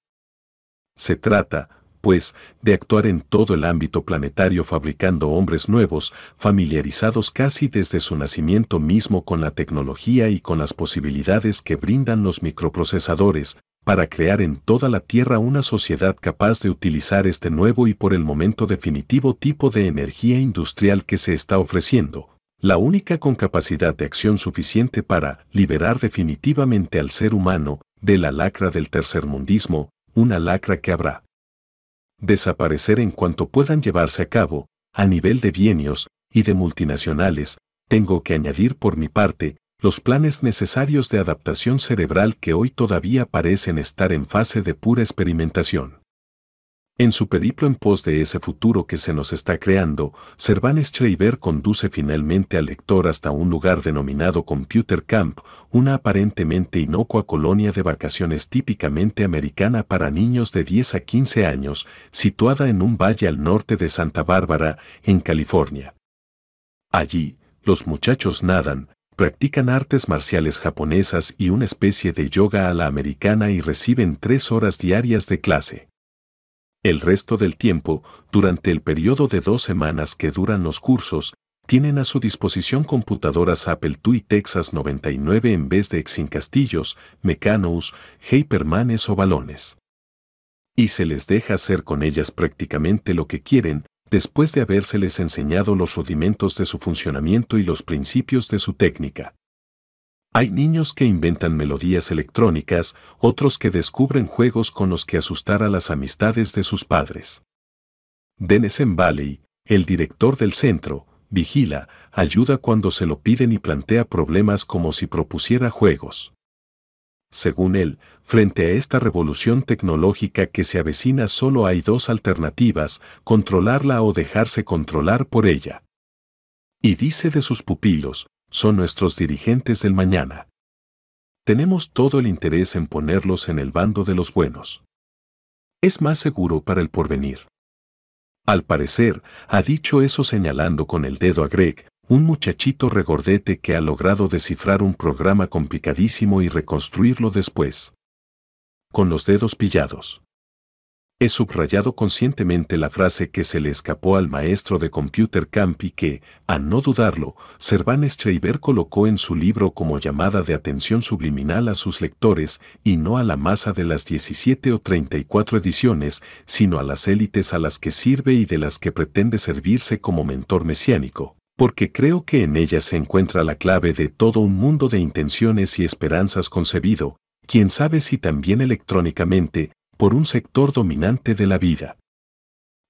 Se trata, pues, de actuar en todo el ámbito planetario fabricando hombres nuevos, familiarizados casi desde su nacimiento mismo con la tecnología y con las posibilidades que brindan los microprocesadores, para crear en toda la Tierra una sociedad capaz de utilizar este nuevo y por el momento definitivo tipo de energía industrial que se está ofreciendo, la única con capacidad de acción suficiente para liberar definitivamente al ser humano de la lacra del tercermundismo, una lacra que habrá desaparecer en cuanto puedan llevarse a cabo, a nivel de bienios y de multinacionales, tengo que añadir por mi parte los planes necesarios de adaptación cerebral que hoy todavía parecen estar en fase de pura experimentación. En su periplo en pos de ese futuro que se nos está creando, Serván Schreiber conduce finalmente al lector hasta un lugar denominado Computer Camp, una aparentemente inocua colonia de vacaciones típicamente americana para niños de 10 a 15 años, situada en un valle al norte de Santa Bárbara, en California. Allí, los muchachos nadan, practican artes marciales japonesas y una especie de yoga a la americana y reciben tres horas diarias de clase. El resto del tiempo, durante el periodo de dos semanas que duran los cursos, tienen a su disposición computadoras Apple II y Texas 99 en vez de Castillos, Mecanos, Hypermanes o balones. Y se les deja hacer con ellas prácticamente lo que quieren después de habérseles enseñado los rudimentos de su funcionamiento y los principios de su técnica. Hay niños que inventan melodías electrónicas, otros que descubren juegos con los que asustar a las amistades de sus padres. Denison Valley, el director del centro, vigila, ayuda cuando se lo piden y plantea problemas como si propusiera juegos. Según él, frente a esta revolución tecnológica que se avecina solo hay dos alternativas, controlarla o dejarse controlar por ella. Y dice de sus pupilos, son nuestros dirigentes del mañana. Tenemos todo el interés en ponerlos en el bando de los buenos. Es más seguro para el porvenir. Al parecer, ha dicho eso señalando con el dedo a Greg, un muchachito regordete que ha logrado descifrar un programa complicadísimo y reconstruirlo después. Con los dedos pillados. He subrayado conscientemente la frase que se le escapó al maestro de Computer Camp y que, a no dudarlo, Cervantes Schreiber colocó en su libro como llamada de atención subliminal a sus lectores y no a la masa de las 17 o 34 ediciones, sino a las élites a las que sirve y de las que pretende servirse como mentor mesiánico, porque creo que en ella se encuentra la clave de todo un mundo de intenciones y esperanzas concebido, quién sabe si también electrónicamente, por un sector dominante de la vida.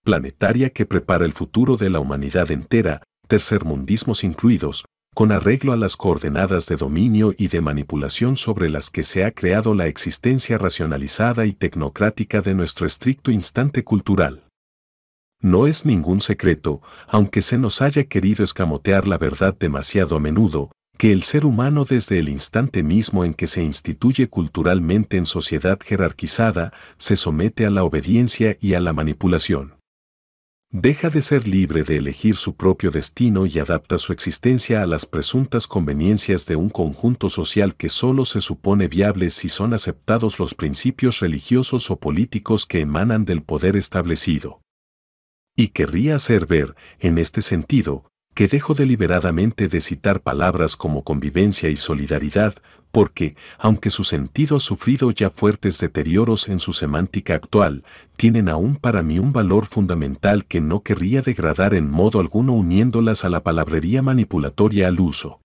Planetaria que prepara el futuro de la humanidad entera, tercermundismos incluidos, con arreglo a las coordenadas de dominio y de manipulación sobre las que se ha creado la existencia racionalizada y tecnocrática de nuestro estricto instante cultural. No es ningún secreto, aunque se nos haya querido escamotear la verdad demasiado a menudo, que el ser humano desde el instante mismo en que se instituye culturalmente en sociedad jerarquizada, se somete a la obediencia y a la manipulación. Deja de ser libre de elegir su propio destino y adapta su existencia a las presuntas conveniencias de un conjunto social que solo se supone viable si son aceptados los principios religiosos o políticos que emanan del poder establecido. Y querría hacer ver, en este sentido, que dejo deliberadamente de citar palabras como convivencia y solidaridad, porque, aunque su sentido ha sufrido ya fuertes deterioros en su semántica actual, tienen aún para mí un valor fundamental que no querría degradar en modo alguno uniéndolas a la palabrería manipulatoria al uso.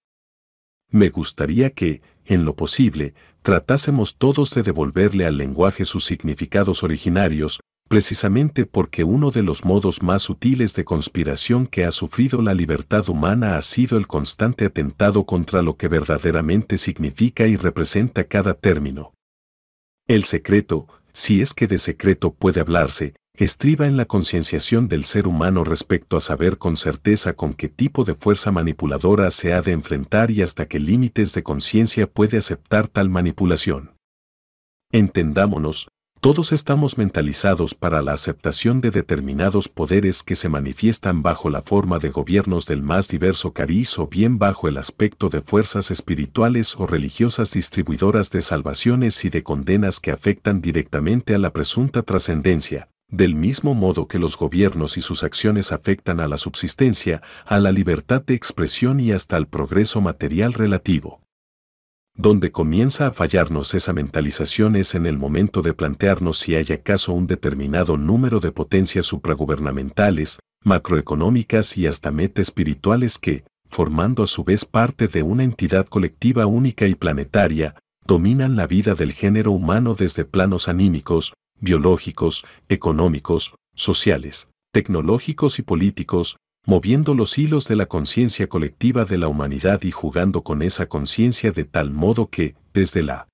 Me gustaría que, en lo posible, tratásemos todos de devolverle al lenguaje sus significados originarios, precisamente porque uno de los modos más sutiles de conspiración que ha sufrido la libertad humana ha sido el constante atentado contra lo que verdaderamente significa y representa cada término. El secreto, si es que de secreto puede hablarse, estriba en la concienciación del ser humano respecto a saber con certeza con qué tipo de fuerza manipuladora se ha de enfrentar y hasta qué límites de conciencia puede aceptar tal manipulación. Entendámonos, todos estamos mentalizados para la aceptación de determinados poderes que se manifiestan bajo la forma de gobiernos del más diverso cariz o bien bajo el aspecto de fuerzas espirituales o religiosas distribuidoras de salvaciones y de condenas que afectan directamente a la presunta trascendencia, del mismo modo que los gobiernos y sus acciones afectan a la subsistencia, a la libertad de expresión y hasta al progreso material relativo. Donde comienza a fallarnos esa mentalización es en el momento de plantearnos si hay acaso un determinado número de potencias supragubernamentales, macroeconómicas y hasta meta espirituales que, formando a su vez parte de una entidad colectiva única y planetaria, dominan la vida del género humano desde planos anímicos, biológicos, económicos, sociales, tecnológicos y políticos, moviendo los hilos de la conciencia colectiva de la humanidad y jugando con esa conciencia de tal modo que, desde la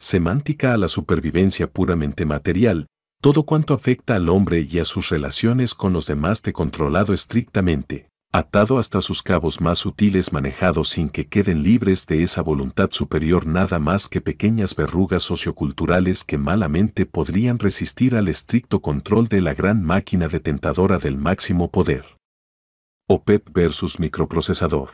semántica a la supervivencia puramente material, todo cuanto afecta al hombre y a sus relaciones con los demás te controlado estrictamente, atado hasta sus cabos más sutiles manejados sin que queden libres de esa voluntad superior nada más que pequeñas verrugas socioculturales que malamente podrían resistir al estricto control de la gran máquina detentadora del máximo poder. OPEP versus microprocesador.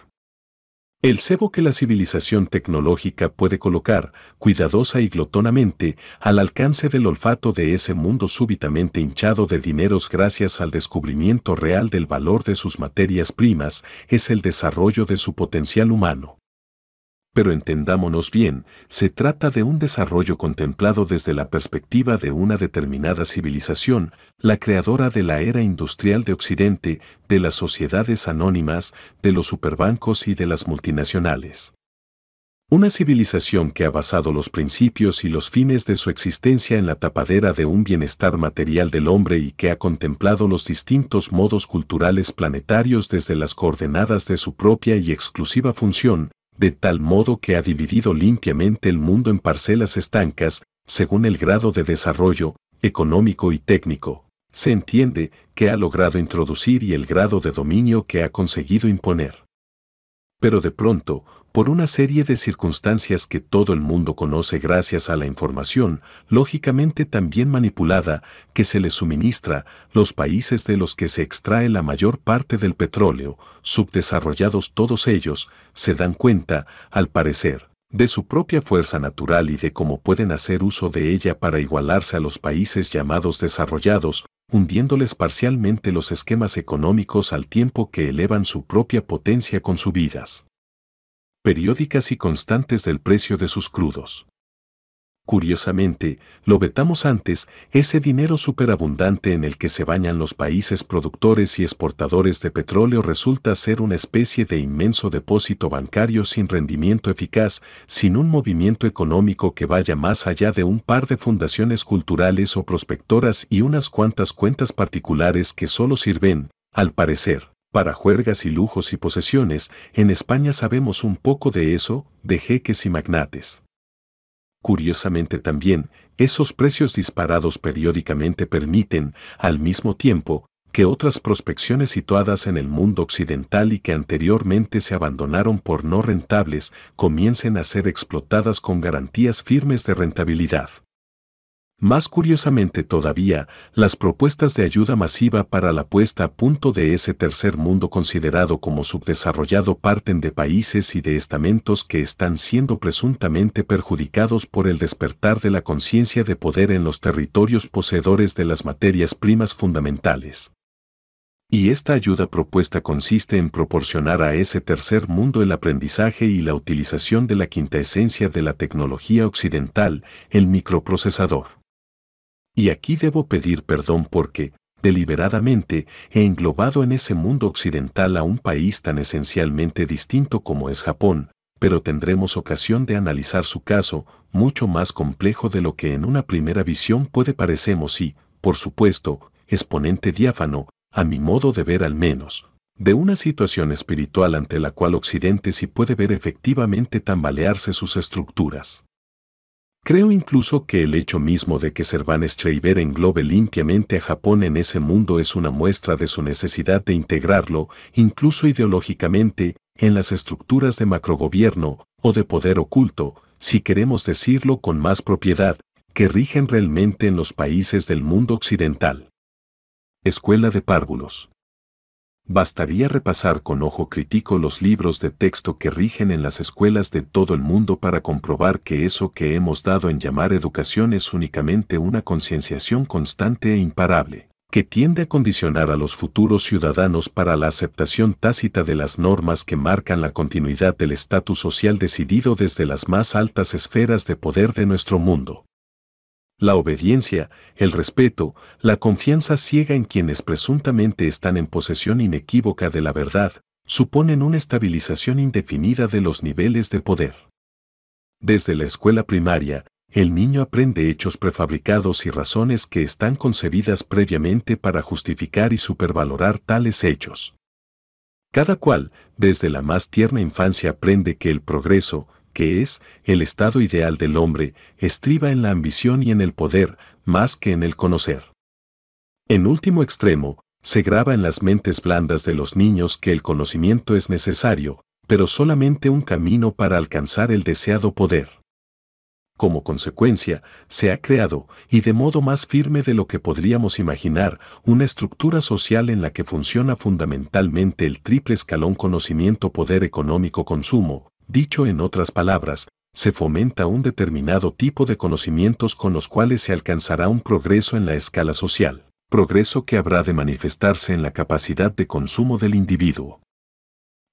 El cebo que la civilización tecnológica puede colocar, cuidadosa y glotonamente, al alcance del olfato de ese mundo súbitamente hinchado de dineros gracias al descubrimiento real del valor de sus materias primas, es el desarrollo de su potencial humano. Pero entendámonos bien, se trata de un desarrollo contemplado desde la perspectiva de una determinada civilización, la creadora de la era industrial de Occidente, de las sociedades anónimas, de los superbancos y de las multinacionales. Una civilización que ha basado los principios y los fines de su existencia en la tapadera de un bienestar material del hombre y que ha contemplado los distintos modos culturales planetarios desde las coordenadas de su propia y exclusiva función, de tal modo que ha dividido limpiamente el mundo en parcelas estancas, según el grado de desarrollo económico y técnico. Se entiende que ha logrado introducir y el grado de dominio que ha conseguido imponer. Pero de pronto, por una serie de circunstancias que todo el mundo conoce gracias a la información, lógicamente también manipulada, que se les suministra, los países de los que se extrae la mayor parte del petróleo, subdesarrollados todos ellos, se dan cuenta, al parecer, de su propia fuerza natural y de cómo pueden hacer uso de ella para igualarse a los países llamados desarrollados, hundiéndoles parcialmente los esquemas económicos al tiempo que elevan su propia potencia con subidas periódicas y constantes del precio de sus crudos. Curiosamente, lo vetamos antes, ese dinero superabundante en el que se bañan los países productores y exportadores de petróleo resulta ser una especie de inmenso depósito bancario sin rendimiento eficaz, sin un movimiento económico que vaya más allá de un par de fundaciones culturales o prospectoras y unas cuantas cuentas particulares que solo sirven, al parecer, para juergas y lujos y posesiones, en España sabemos un poco de eso, de jeques y magnates. Curiosamente también, esos precios disparados periódicamente permiten, al mismo tiempo, que otras prospecciones situadas en el mundo occidental y que anteriormente se abandonaron por no rentables comiencen a ser explotadas con garantías firmes de rentabilidad. Más curiosamente todavía, las propuestas de ayuda masiva para la puesta a punto de ese tercer mundo considerado como subdesarrollado parten de países y de estamentos que están siendo presuntamente perjudicados por el despertar de la conciencia de poder en los territorios poseedores de las materias primas fundamentales. Y esta ayuda propuesta consiste en proporcionar a ese tercer mundo el aprendizaje y la utilización de la quinta esencia de la tecnología occidental, el microprocesador. Y aquí debo pedir perdón porque, deliberadamente, he englobado en ese mundo occidental a un país tan esencialmente distinto como es Japón, pero tendremos ocasión de analizar su caso, mucho más complejo de lo que en una primera visión puede parecemos y, por supuesto, exponente diáfano, a mi modo de ver al menos, de una situación espiritual ante la cual Occidente sí puede ver efectivamente tambalearse sus estructuras. Creo incluso que el hecho mismo de que Serván Schreiber englobe limpiamente a Japón en ese mundo es una muestra de su necesidad de integrarlo, incluso ideológicamente, en las estructuras de macrogobierno o de poder oculto, si queremos decirlo con más propiedad, que rigen realmente en los países del mundo occidental. Escuela de Párvulos bastaría repasar con ojo crítico los libros de texto que rigen en las escuelas de todo el mundo para comprobar que eso que hemos dado en llamar educación es únicamente una concienciación constante e imparable, que tiende a condicionar a los futuros ciudadanos para la aceptación tácita de las normas que marcan la continuidad del estatus social decidido desde las más altas esferas de poder de nuestro mundo. La obediencia, el respeto, la confianza ciega en quienes presuntamente están en posesión inequívoca de la verdad, suponen una estabilización indefinida de los niveles de poder. Desde la escuela primaria, el niño aprende hechos prefabricados y razones que están concebidas previamente para justificar y supervalorar tales hechos. Cada cual, desde la más tierna infancia, aprende que el progreso, que es el estado ideal del hombre, estriba en la ambición y en el poder, más que en el conocer. En último extremo, se graba en las mentes blandas de los niños que el conocimiento es necesario, pero solamente un camino para alcanzar el deseado poder. Como consecuencia, se ha creado, y de modo más firme de lo que podríamos imaginar, una estructura social en la que funciona fundamentalmente el triple escalón conocimiento-poder económico-consumo, Dicho en otras palabras, se fomenta un determinado tipo de conocimientos con los cuales se alcanzará un progreso en la escala social, progreso que habrá de manifestarse en la capacidad de consumo del individuo.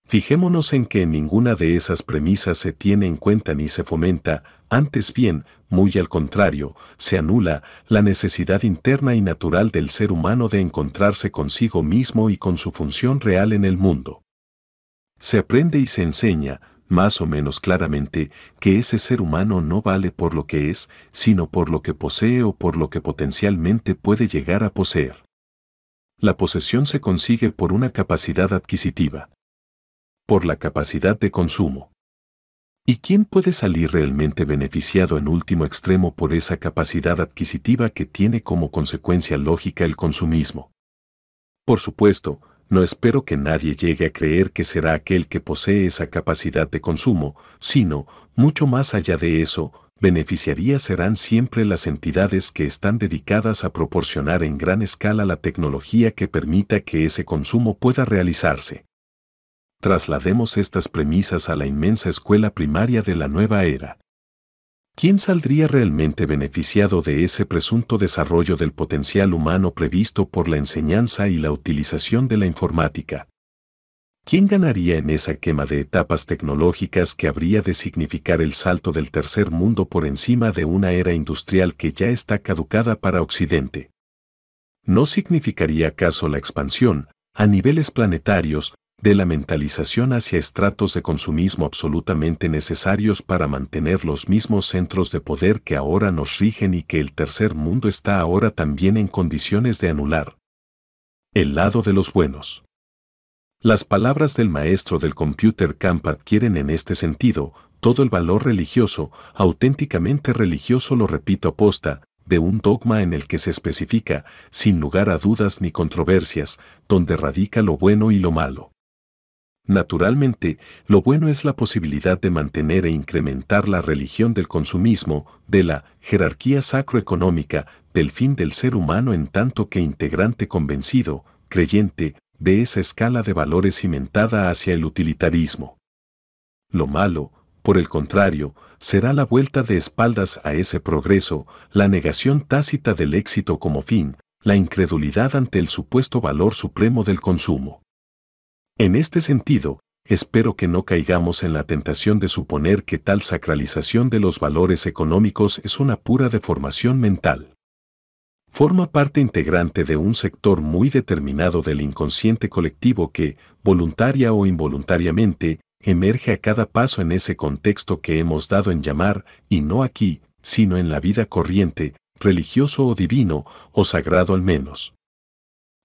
Fijémonos en que ninguna de esas premisas se tiene en cuenta ni se fomenta, antes bien, muy al contrario, se anula la necesidad interna y natural del ser humano de encontrarse consigo mismo y con su función real en el mundo. Se aprende y se enseña, más o menos claramente que ese ser humano no vale por lo que es, sino por lo que posee o por lo que potencialmente puede llegar a poseer. La posesión se consigue por una capacidad adquisitiva, por la capacidad de consumo. ¿Y quién puede salir realmente beneficiado en último extremo por esa capacidad adquisitiva que tiene como consecuencia lógica el consumismo? Por supuesto, no espero que nadie llegue a creer que será aquel que posee esa capacidad de consumo, sino, mucho más allá de eso, beneficiaría serán siempre las entidades que están dedicadas a proporcionar en gran escala la tecnología que permita que ese consumo pueda realizarse. Traslademos estas premisas a la inmensa escuela primaria de la nueva era. ¿Quién saldría realmente beneficiado de ese presunto desarrollo del potencial humano previsto por la enseñanza y la utilización de la informática? ¿Quién ganaría en esa quema de etapas tecnológicas que habría de significar el salto del tercer mundo por encima de una era industrial que ya está caducada para Occidente? ¿No significaría acaso la expansión, a niveles planetarios, de la mentalización hacia estratos de consumismo absolutamente necesarios para mantener los mismos centros de poder que ahora nos rigen y que el tercer mundo está ahora también en condiciones de anular. El lado de los buenos. Las palabras del maestro del computer Camp adquieren en este sentido todo el valor religioso, auténticamente religioso lo repito aposta, de un dogma en el que se especifica, sin lugar a dudas ni controversias, donde radica lo bueno y lo malo. Naturalmente, lo bueno es la posibilidad de mantener e incrementar la religión del consumismo, de la jerarquía sacroeconómica, del fin del ser humano en tanto que integrante convencido, creyente, de esa escala de valores cimentada hacia el utilitarismo. Lo malo, por el contrario, será la vuelta de espaldas a ese progreso, la negación tácita del éxito como fin, la incredulidad ante el supuesto valor supremo del consumo. En este sentido, espero que no caigamos en la tentación de suponer que tal sacralización de los valores económicos es una pura deformación mental. Forma parte integrante de un sector muy determinado del inconsciente colectivo que, voluntaria o involuntariamente, emerge a cada paso en ese contexto que hemos dado en llamar, y no aquí, sino en la vida corriente, religioso o divino, o sagrado al menos.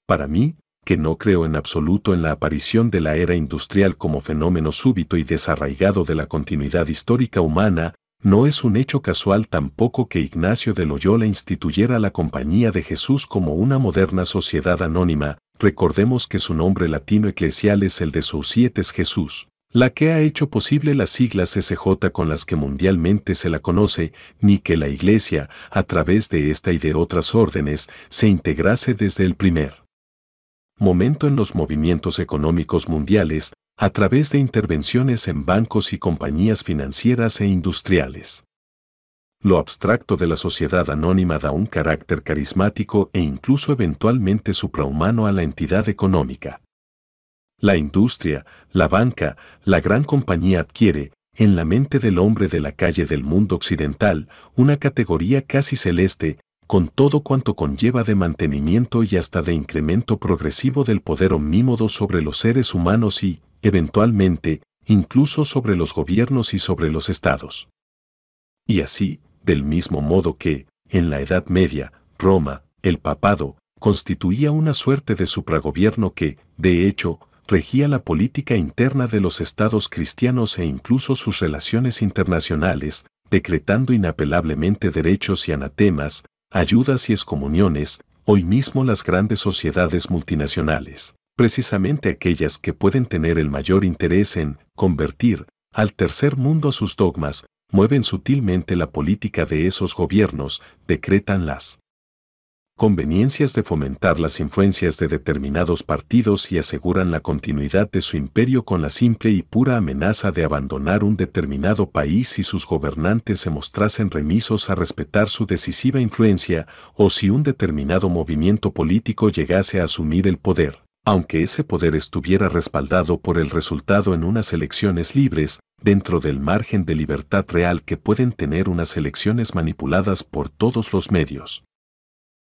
Para mí, que no creo en absoluto en la aparición de la era industrial como fenómeno súbito y desarraigado de la continuidad histórica humana, no es un hecho casual tampoco que Ignacio de Loyola instituyera la Compañía de Jesús como una moderna sociedad anónima, recordemos que su nombre latino eclesial es el de es Jesús, la que ha hecho posible las siglas SJ con las que mundialmente se la conoce, ni que la Iglesia, a través de esta y de otras órdenes, se integrase desde el primer momento en los movimientos económicos mundiales a través de intervenciones en bancos y compañías financieras e industriales. Lo abstracto de la sociedad anónima da un carácter carismático e incluso eventualmente suprahumano a la entidad económica. La industria, la banca, la gran compañía adquiere, en la mente del hombre de la calle del mundo occidental, una categoría casi celeste con todo cuanto conlleva de mantenimiento y hasta de incremento progresivo del poder omnímodo sobre los seres humanos y, eventualmente, incluso sobre los gobiernos y sobre los estados. Y así, del mismo modo que, en la Edad Media, Roma, el papado, constituía una suerte de supragobierno que, de hecho, regía la política interna de los estados cristianos e incluso sus relaciones internacionales, decretando inapelablemente derechos y anatemas, ayudas y excomuniones, hoy mismo las grandes sociedades multinacionales, precisamente aquellas que pueden tener el mayor interés en convertir al tercer mundo a sus dogmas, mueven sutilmente la política de esos gobiernos, decretan las conveniencias de fomentar las influencias de determinados partidos y aseguran la continuidad de su imperio con la simple y pura amenaza de abandonar un determinado país si sus gobernantes se mostrasen remisos a respetar su decisiva influencia o si un determinado movimiento político llegase a asumir el poder, aunque ese poder estuviera respaldado por el resultado en unas elecciones libres, dentro del margen de libertad real que pueden tener unas elecciones manipuladas por todos los medios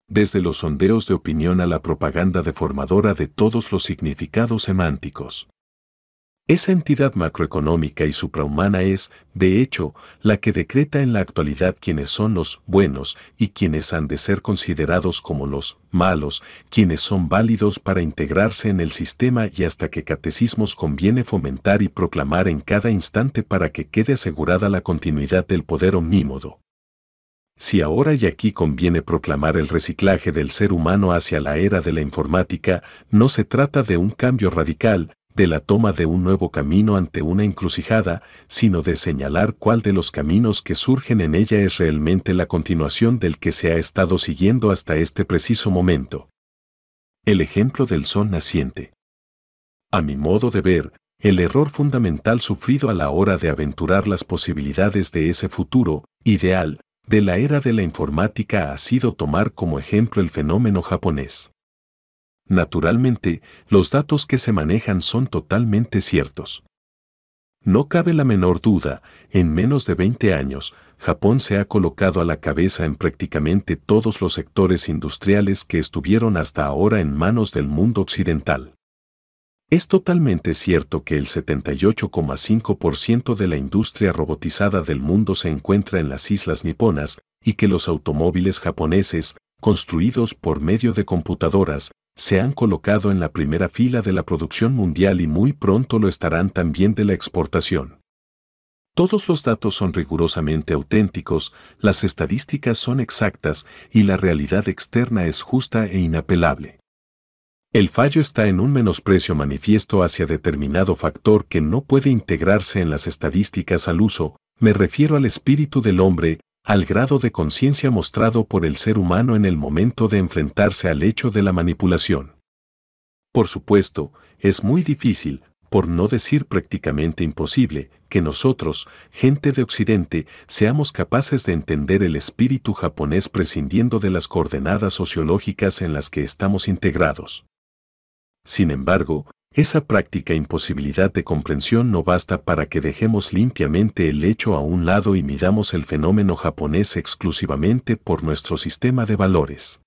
desde los sondeos de opinión a la propaganda deformadora de todos los significados semánticos. Esa entidad macroeconómica y suprahumana es, de hecho, la que decreta en la actualidad quienes son los buenos y quienes han de ser considerados como los malos, quienes son válidos para integrarse en el sistema y hasta qué catecismos conviene fomentar y proclamar en cada instante para que quede asegurada la continuidad del poder omnímodo. Si ahora y aquí conviene proclamar el reciclaje del ser humano hacia la era de la informática, no se trata de un cambio radical, de la toma de un nuevo camino ante una encrucijada, sino de señalar cuál de los caminos que surgen en ella es realmente la continuación del que se ha estado siguiendo hasta este preciso momento. El ejemplo del sol naciente. A mi modo de ver, el error fundamental sufrido a la hora de aventurar las posibilidades de ese futuro, ideal, de la era de la informática ha sido tomar como ejemplo el fenómeno japonés. Naturalmente, los datos que se manejan son totalmente ciertos. No cabe la menor duda, en menos de 20 años, Japón se ha colocado a la cabeza en prácticamente todos los sectores industriales que estuvieron hasta ahora en manos del mundo occidental. Es totalmente cierto que el 78,5% de la industria robotizada del mundo se encuentra en las islas niponas y que los automóviles japoneses, construidos por medio de computadoras, se han colocado en la primera fila de la producción mundial y muy pronto lo estarán también de la exportación. Todos los datos son rigurosamente auténticos, las estadísticas son exactas y la realidad externa es justa e inapelable. El fallo está en un menosprecio manifiesto hacia determinado factor que no puede integrarse en las estadísticas al uso, me refiero al espíritu del hombre, al grado de conciencia mostrado por el ser humano en el momento de enfrentarse al hecho de la manipulación. Por supuesto, es muy difícil, por no decir prácticamente imposible, que nosotros, gente de Occidente, seamos capaces de entender el espíritu japonés prescindiendo de las coordenadas sociológicas en las que estamos integrados. Sin embargo, esa práctica imposibilidad de comprensión no basta para que dejemos limpiamente el hecho a un lado y midamos el fenómeno japonés exclusivamente por nuestro sistema de valores.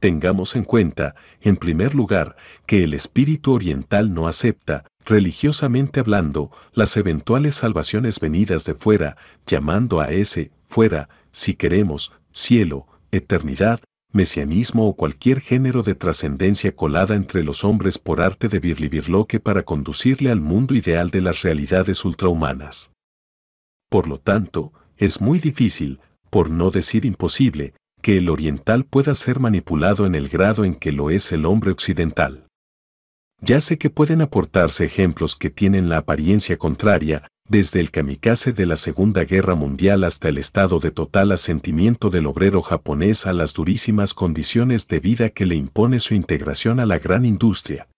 Tengamos en cuenta, en primer lugar, que el espíritu oriental no acepta, religiosamente hablando, las eventuales salvaciones venidas de fuera, llamando a ese, fuera, si queremos, cielo, eternidad, mesianismo o cualquier género de trascendencia colada entre los hombres por arte de birlibirloque para conducirle al mundo ideal de las realidades ultrahumanas. Por lo tanto, es muy difícil, por no decir imposible, que el oriental pueda ser manipulado en el grado en que lo es el hombre occidental ya sé que pueden aportarse ejemplos que tienen la apariencia contraria, desde el kamikaze de la Segunda Guerra Mundial hasta el estado de total asentimiento del obrero japonés a las durísimas condiciones de vida que le impone su integración a la gran industria.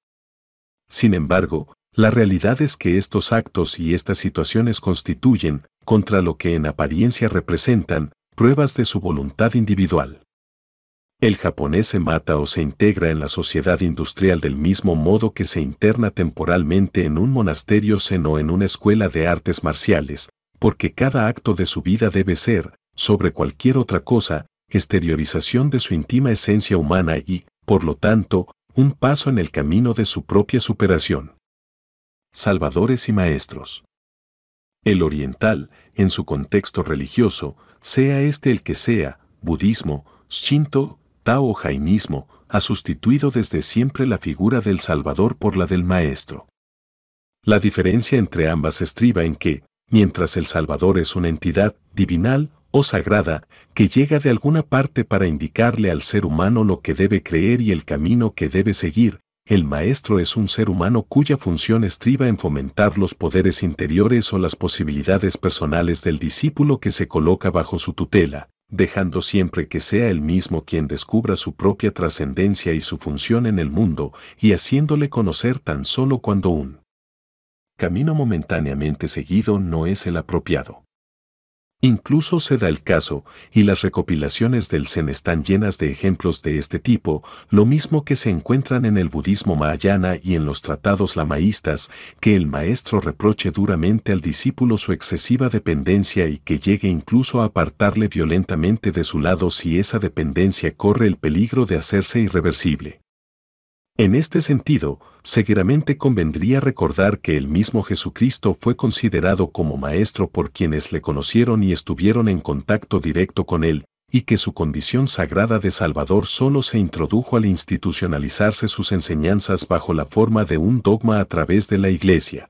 Sin embargo, la realidad es que estos actos y estas situaciones constituyen, contra lo que en apariencia representan, pruebas de su voluntad individual el japonés se mata o se integra en la sociedad industrial del mismo modo que se interna temporalmente en un monasterio seno o en una escuela de artes marciales, porque cada acto de su vida debe ser, sobre cualquier otra cosa, exteriorización de su íntima esencia humana y, por lo tanto, un paso en el camino de su propia superación. Salvadores y maestros. El oriental, en su contexto religioso, sea este el que sea, budismo, shinto, Tao Jainismo ha sustituido desde siempre la figura del Salvador por la del Maestro. La diferencia entre ambas estriba en que, mientras el Salvador es una entidad divinal o sagrada que llega de alguna parte para indicarle al ser humano lo que debe creer y el camino que debe seguir, el maestro es un ser humano cuya función estriba en fomentar los poderes interiores o las posibilidades personales del discípulo que se coloca bajo su tutela, dejando siempre que sea el mismo quien descubra su propia trascendencia y su función en el mundo y haciéndole conocer tan solo cuando un camino momentáneamente seguido no es el apropiado. Incluso se da el caso, y las recopilaciones del Zen están llenas de ejemplos de este tipo, lo mismo que se encuentran en el budismo mahayana y en los tratados lamaístas, que el maestro reproche duramente al discípulo su excesiva dependencia y que llegue incluso a apartarle violentamente de su lado si esa dependencia corre el peligro de hacerse irreversible. En este sentido, seguramente convendría recordar que el mismo Jesucristo fue considerado como maestro por quienes le conocieron y estuvieron en contacto directo con él, y que su condición sagrada de Salvador solo se introdujo al institucionalizarse sus enseñanzas bajo la forma de un dogma a través de la Iglesia.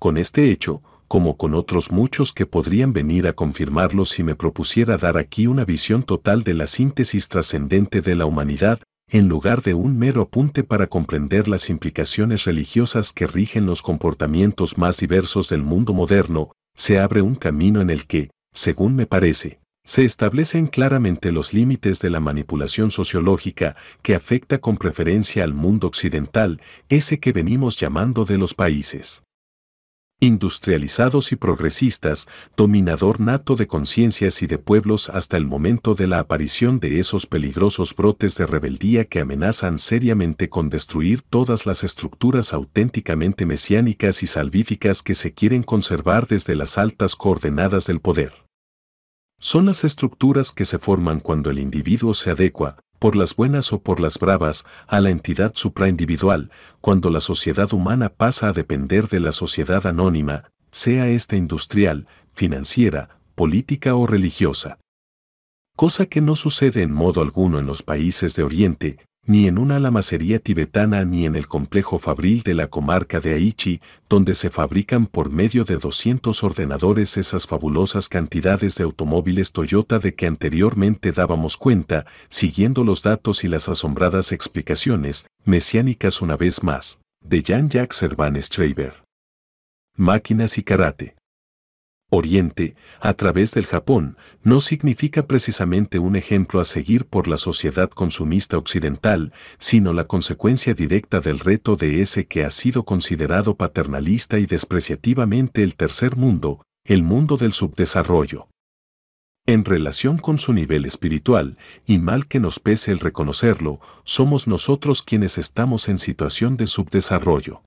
Con este hecho, como con otros muchos que podrían venir a confirmarlo si me propusiera dar aquí una visión total de la síntesis trascendente de la humanidad, en lugar de un mero apunte para comprender las implicaciones religiosas que rigen los comportamientos más diversos del mundo moderno, se abre un camino en el que, según me parece, se establecen claramente los límites de la manipulación sociológica que afecta con preferencia al mundo occidental, ese que venimos llamando de los países industrializados y progresistas, dominador nato de conciencias y de pueblos hasta el momento de la aparición de esos peligrosos brotes de rebeldía que amenazan seriamente con destruir todas las estructuras auténticamente mesiánicas y salvíficas que se quieren conservar desde las altas coordenadas del poder. Son las estructuras que se forman cuando el individuo se adecua, por las buenas o por las bravas, a la entidad supraindividual, cuando la sociedad humana pasa a depender de la sociedad anónima, sea esta industrial, financiera, política o religiosa. Cosa que no sucede en modo alguno en los países de Oriente, ni en una lamacería tibetana ni en el complejo fabril de la comarca de Aichi, donde se fabrican por medio de 200 ordenadores esas fabulosas cantidades de automóviles Toyota de que anteriormente dábamos cuenta, siguiendo los datos y las asombradas explicaciones, mesiánicas una vez más, de Jan-Jacques Servan Schreiber. Máquinas y karate. Oriente, a través del Japón, no significa precisamente un ejemplo a seguir por la sociedad consumista occidental, sino la consecuencia directa del reto de ese que ha sido considerado paternalista y despreciativamente el tercer mundo, el mundo del subdesarrollo. En relación con su nivel espiritual, y mal que nos pese el reconocerlo, somos nosotros quienes estamos en situación de subdesarrollo.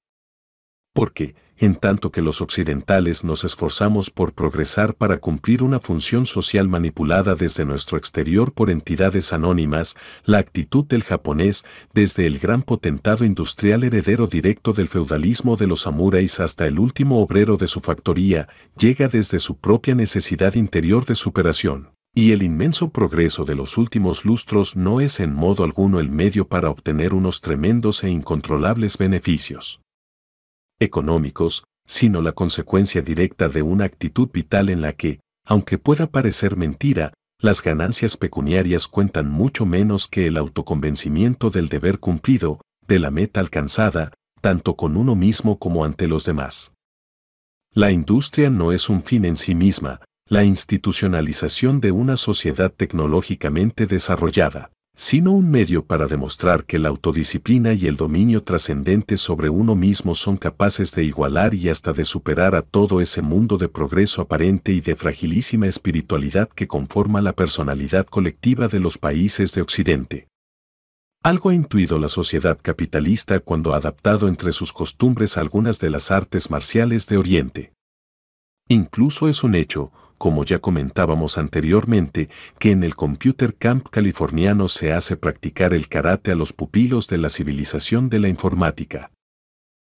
QUÉ? en tanto que los occidentales nos esforzamos por progresar para cumplir una función social manipulada desde nuestro exterior por entidades anónimas, la actitud del japonés, desde el gran potentado industrial heredero directo del feudalismo de los samuráis hasta el último obrero de su factoría, llega desde su propia necesidad interior de superación. Y el inmenso progreso de los últimos lustros no es en modo alguno el medio para obtener unos tremendos e incontrolables beneficios económicos, sino la consecuencia directa de una actitud vital en la que, aunque pueda parecer mentira, las ganancias pecuniarias cuentan mucho menos que el autoconvencimiento del deber cumplido, de la meta alcanzada, tanto con uno mismo como ante los demás. La industria no es un fin en sí misma, la institucionalización de una sociedad tecnológicamente desarrollada sino un medio para demostrar que la autodisciplina y el dominio trascendente sobre uno mismo son capaces de igualar y hasta de superar a todo ese mundo de progreso aparente y de fragilísima espiritualidad que conforma la personalidad colectiva de los países de Occidente. Algo ha intuido la sociedad capitalista cuando ha adaptado entre sus costumbres algunas de las artes marciales de Oriente. Incluso es un hecho, como ya comentábamos anteriormente, que en el Computer Camp californiano se hace practicar el karate a los pupilos de la civilización de la informática.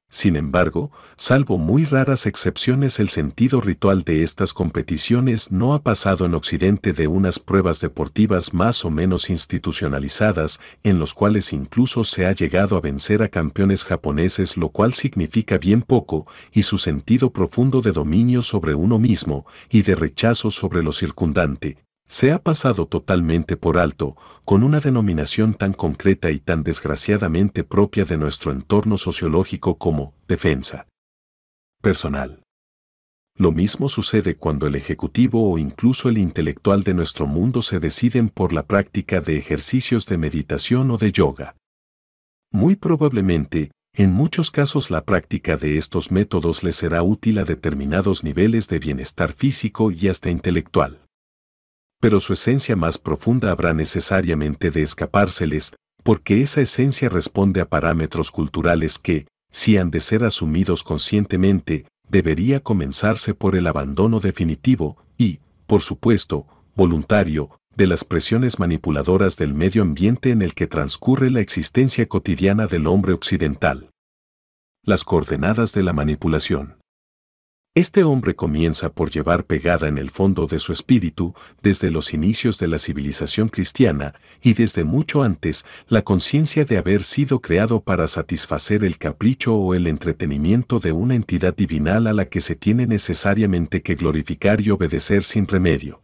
Sin embargo, salvo muy raras excepciones el sentido ritual de estas competiciones no ha pasado en Occidente de unas pruebas deportivas más o menos institucionalizadas en los cuales incluso se ha llegado a vencer a campeones japoneses lo cual significa bien poco y su sentido profundo de dominio sobre uno mismo y de rechazo sobre lo circundante se ha pasado totalmente por alto con una denominación tan concreta y tan desgraciadamente propia de nuestro entorno sociológico como defensa personal. Lo mismo sucede cuando el ejecutivo o incluso el intelectual de nuestro mundo se deciden por la práctica de ejercicios de meditación o de yoga. Muy probablemente, en muchos casos la práctica de estos métodos les será útil a determinados niveles de bienestar físico y hasta intelectual pero su esencia más profunda habrá necesariamente de escapárseles, porque esa esencia responde a parámetros culturales que, si han de ser asumidos conscientemente, debería comenzarse por el abandono definitivo y, por supuesto, voluntario, de las presiones manipuladoras del medio ambiente en el que transcurre la existencia cotidiana del hombre occidental. Las coordenadas de la manipulación. Este hombre comienza por llevar pegada en el fondo de su espíritu, desde los inicios de la civilización cristiana y desde mucho antes, la conciencia de haber sido creado para satisfacer el capricho o el entretenimiento de una entidad divinal a la que se tiene necesariamente que glorificar y obedecer sin remedio.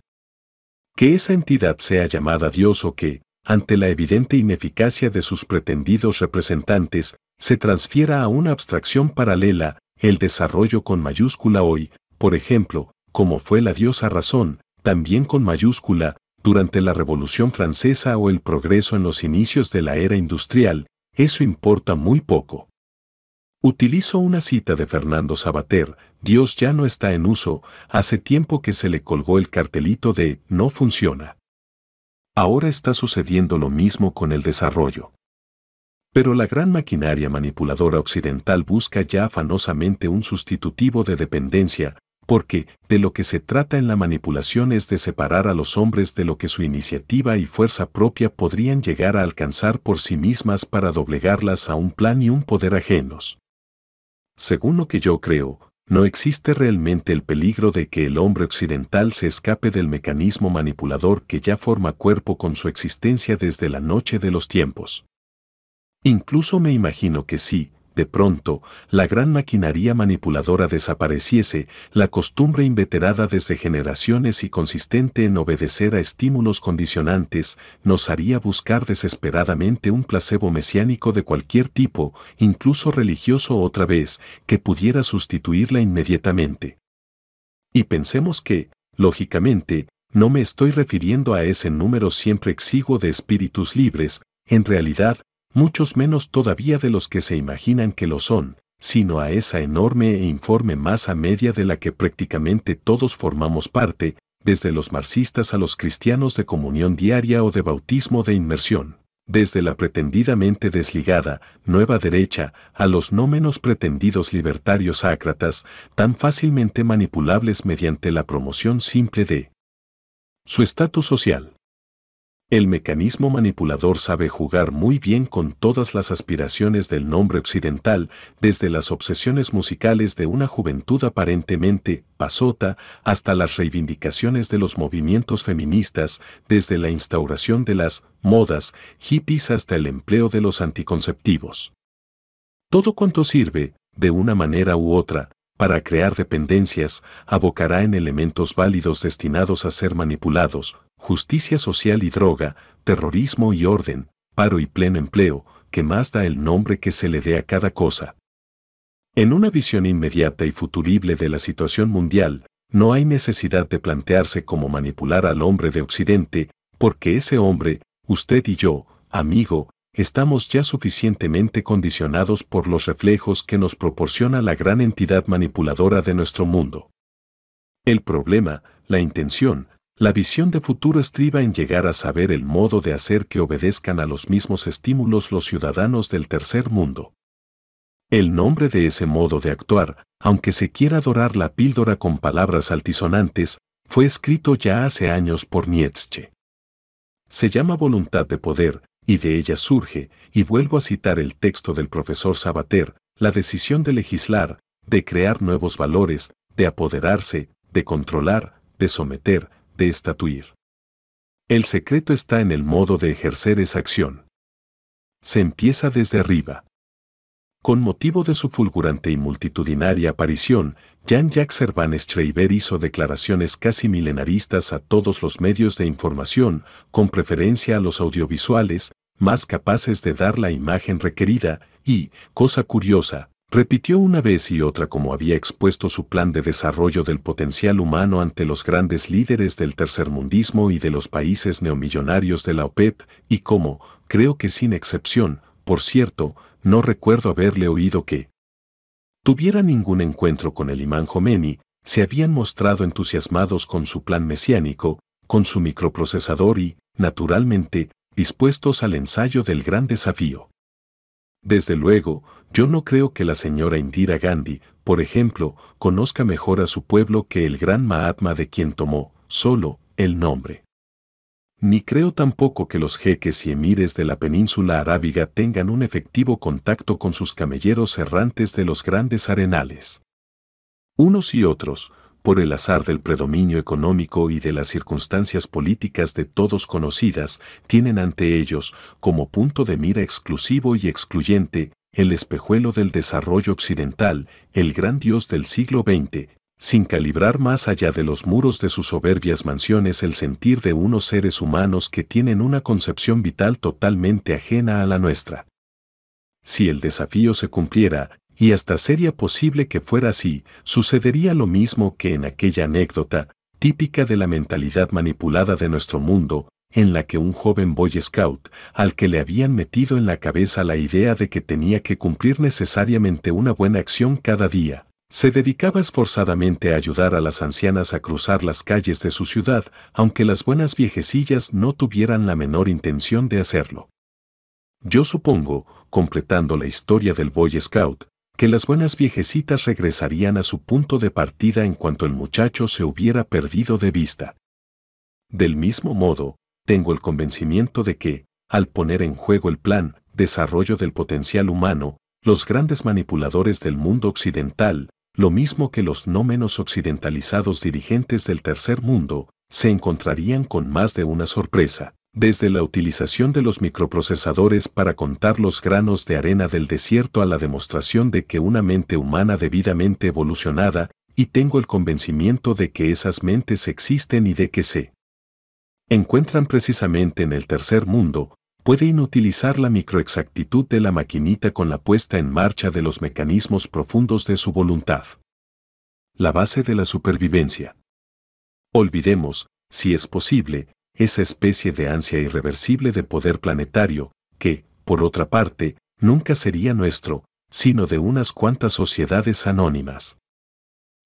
Que esa entidad sea llamada Dios o que, ante la evidente ineficacia de sus pretendidos representantes, se transfiera a una abstracción paralela, el desarrollo con mayúscula hoy, por ejemplo, como fue la diosa razón, también con mayúscula, durante la Revolución Francesa o el progreso en los inicios de la era industrial, eso importa muy poco. Utilizo una cita de Fernando Sabater, Dios ya no está en uso, hace tiempo que se le colgó el cartelito de no funciona. Ahora está sucediendo lo mismo con el desarrollo. Pero la gran maquinaria manipuladora occidental busca ya afanosamente un sustitutivo de dependencia, porque de lo que se trata en la manipulación es de separar a los hombres de lo que su iniciativa y fuerza propia podrían llegar a alcanzar por sí mismas para doblegarlas a un plan y un poder ajenos. Según lo que yo creo, no existe realmente el peligro de que el hombre occidental se escape del mecanismo manipulador que ya forma cuerpo con su existencia desde la noche de los tiempos. Incluso me imagino que si, de pronto, la gran maquinaria manipuladora desapareciese, la costumbre inveterada desde generaciones y consistente en obedecer a estímulos condicionantes, nos haría buscar desesperadamente un placebo mesiánico de cualquier tipo, incluso religioso otra vez, que pudiera sustituirla inmediatamente. Y pensemos que, lógicamente, no me estoy refiriendo a ese número siempre exiguo de espíritus libres, en realidad, muchos menos todavía de los que se imaginan que lo son, sino a esa enorme e informe masa media de la que prácticamente todos formamos parte, desde los marxistas a los cristianos de comunión diaria o de bautismo de inmersión, desde la pretendidamente desligada nueva derecha a los no menos pretendidos libertarios ácratas, tan fácilmente manipulables mediante la promoción simple de su estatus social. El mecanismo manipulador sabe jugar muy bien con todas las aspiraciones del nombre occidental, desde las obsesiones musicales de una juventud aparentemente pasota hasta las reivindicaciones de los movimientos feministas, desde la instauración de las modas hippies hasta el empleo de los anticonceptivos. Todo cuanto sirve, de una manera u otra, para crear dependencias, abocará en elementos válidos destinados a ser manipulados, justicia social y droga, terrorismo y orden, paro y pleno empleo, que más da el nombre que se le dé a cada cosa. En una visión inmediata y futurible de la situación mundial, no hay necesidad de plantearse cómo manipular al hombre de Occidente, porque ese hombre, usted y yo, amigo, estamos ya suficientemente condicionados por los reflejos que nos proporciona la gran entidad manipuladora de nuestro mundo. El problema, la intención, la visión de futuro estriba en llegar a saber el modo de hacer que obedezcan a los mismos estímulos los ciudadanos del tercer mundo. El nombre de ese modo de actuar, aunque se quiera adorar la píldora con palabras altisonantes, fue escrito ya hace años por Nietzsche. Se llama voluntad de poder, y de ella surge, y vuelvo a citar el texto del profesor Sabater, la decisión de legislar, de crear nuevos valores, de apoderarse, de controlar, de someter, de estatuir. El secreto está en el modo de ejercer esa acción. Se empieza desde arriba. Con motivo de su fulgurante y multitudinaria aparición, Jan jacques Servan Schreiber hizo declaraciones casi milenaristas a todos los medios de información, con preferencia a los audiovisuales, más capaces de dar la imagen requerida y, cosa curiosa, Repitió una vez y otra como había expuesto su plan de desarrollo del potencial humano ante los grandes líderes del tercermundismo y de los países neomillonarios de la OPEP, y cómo, creo que sin excepción, por cierto, no recuerdo haberle oído que tuviera ningún encuentro con el imán Jomeni, se habían mostrado entusiasmados con su plan mesiánico, con su microprocesador y, naturalmente, dispuestos al ensayo del gran desafío. Desde luego, yo no creo que la señora Indira Gandhi, por ejemplo, conozca mejor a su pueblo que el gran Mahatma de quien tomó, solo, el nombre. Ni creo tampoco que los jeques y emires de la península arábiga tengan un efectivo contacto con sus camelleros errantes de los grandes arenales. Unos y otros, por el azar del predominio económico y de las circunstancias políticas de todos conocidas, tienen ante ellos, como punto de mira exclusivo y excluyente, el espejuelo del desarrollo occidental, el gran dios del siglo XX, sin calibrar más allá de los muros de sus soberbias mansiones el sentir de unos seres humanos que tienen una concepción vital totalmente ajena a la nuestra. Si el desafío se cumpliera, y hasta sería posible que fuera así, sucedería lo mismo que en aquella anécdota, típica de la mentalidad manipulada de nuestro mundo, en la que un joven Boy Scout, al que le habían metido en la cabeza la idea de que tenía que cumplir necesariamente una buena acción cada día, se dedicaba esforzadamente a ayudar a las ancianas a cruzar las calles de su ciudad, aunque las buenas viejecillas no tuvieran la menor intención de hacerlo. Yo supongo, completando la historia del Boy Scout, que las buenas viejecitas regresarían a su punto de partida en cuanto el muchacho se hubiera perdido de vista. Del mismo modo, tengo el convencimiento de que, al poner en juego el plan, desarrollo del potencial humano, los grandes manipuladores del mundo occidental, lo mismo que los no menos occidentalizados dirigentes del tercer mundo, se encontrarían con más de una sorpresa desde la utilización de los microprocesadores para contar los granos de arena del desierto a la demostración de que una mente humana debidamente evolucionada, y tengo el convencimiento de que esas mentes existen y de que se encuentran precisamente en el tercer mundo, puede inutilizar la microexactitud de la maquinita con la puesta en marcha de los mecanismos profundos de su voluntad. La base de la supervivencia. Olvidemos, si es posible, esa especie de ansia irreversible de poder planetario, que, por otra parte, nunca sería nuestro, sino de unas cuantas sociedades anónimas.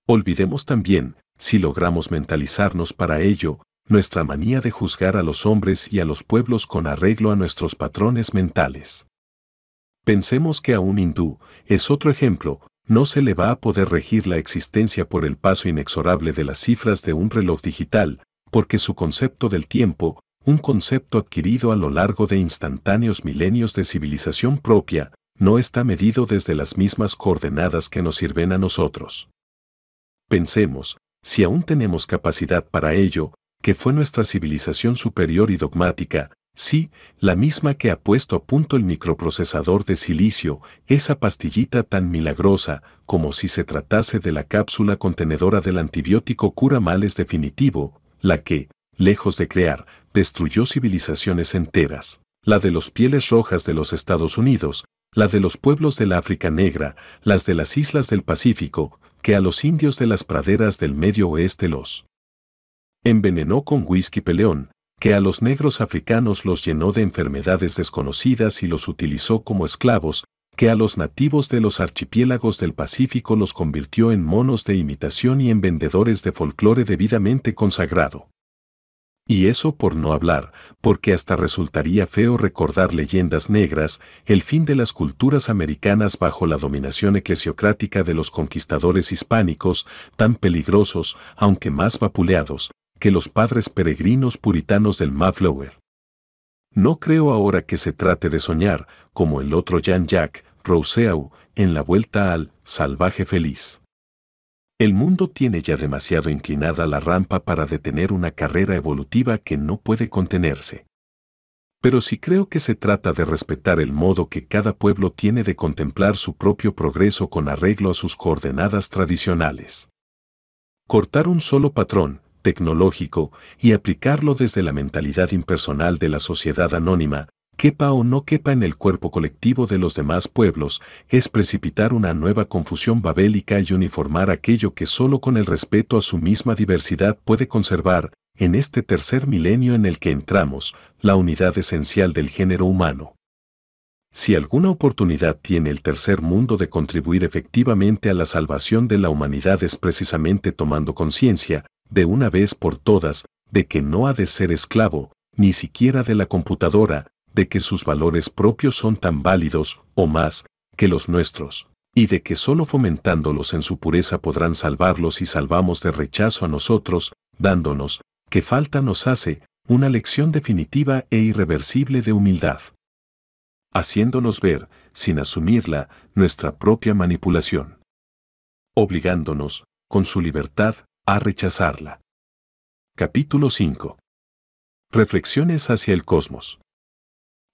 Olvidemos también, si logramos mentalizarnos para ello, nuestra manía de juzgar a los hombres y a los pueblos con arreglo a nuestros patrones mentales. Pensemos que a un hindú, es otro ejemplo, no se le va a poder regir la existencia por el paso inexorable de las cifras de un reloj digital, porque su concepto del tiempo, un concepto adquirido a lo largo de instantáneos milenios de civilización propia, no está medido desde las mismas coordenadas que nos sirven a nosotros. Pensemos, si aún tenemos capacidad para ello, que fue nuestra civilización superior y dogmática, sí, la misma que ha puesto a punto el microprocesador de silicio, esa pastillita tan milagrosa, como si se tratase de la cápsula contenedora del antibiótico cura males definitivo, la que, lejos de crear, destruyó civilizaciones enteras, la de los pieles rojas de los Estados Unidos, la de los pueblos del África Negra, las de las islas del Pacífico, que a los indios de las praderas del Medio Oeste los envenenó con whisky peleón, que a los negros africanos los llenó de enfermedades desconocidas y los utilizó como esclavos, que a los nativos de los archipiélagos del Pacífico los convirtió en monos de imitación y en vendedores de folclore debidamente consagrado. Y eso por no hablar, porque hasta resultaría feo recordar leyendas negras, el fin de las culturas americanas bajo la dominación eclesiocrática de los conquistadores hispánicos, tan peligrosos, aunque más vapuleados, que los padres peregrinos puritanos del Mayflower. No creo ahora que se trate de soñar, como el otro Jan Jack, Rousseau en la vuelta al salvaje feliz. El mundo tiene ya demasiado inclinada la rampa para detener una carrera evolutiva que no puede contenerse. Pero si creo que se trata de respetar el modo que cada pueblo tiene de contemplar su propio progreso con arreglo a sus coordenadas tradicionales. Cortar un solo patrón, tecnológico, y aplicarlo desde la mentalidad impersonal de la sociedad anónima, quepa o no quepa en el cuerpo colectivo de los demás pueblos, es precipitar una nueva confusión babélica y uniformar aquello que solo con el respeto a su misma diversidad puede conservar, en este tercer milenio en el que entramos, la unidad esencial del género humano. Si alguna oportunidad tiene el tercer mundo de contribuir efectivamente a la salvación de la humanidad es precisamente tomando conciencia, de una vez por todas, de que no ha de ser esclavo, ni siquiera de la computadora, de que sus valores propios son tan válidos, o más, que los nuestros, y de que solo fomentándolos en su pureza podrán salvarlos y salvamos de rechazo a nosotros, dándonos, que falta nos hace, una lección definitiva e irreversible de humildad. Haciéndonos ver, sin asumirla, nuestra propia manipulación. Obligándonos, con su libertad, a rechazarla. Capítulo 5. Reflexiones hacia el cosmos.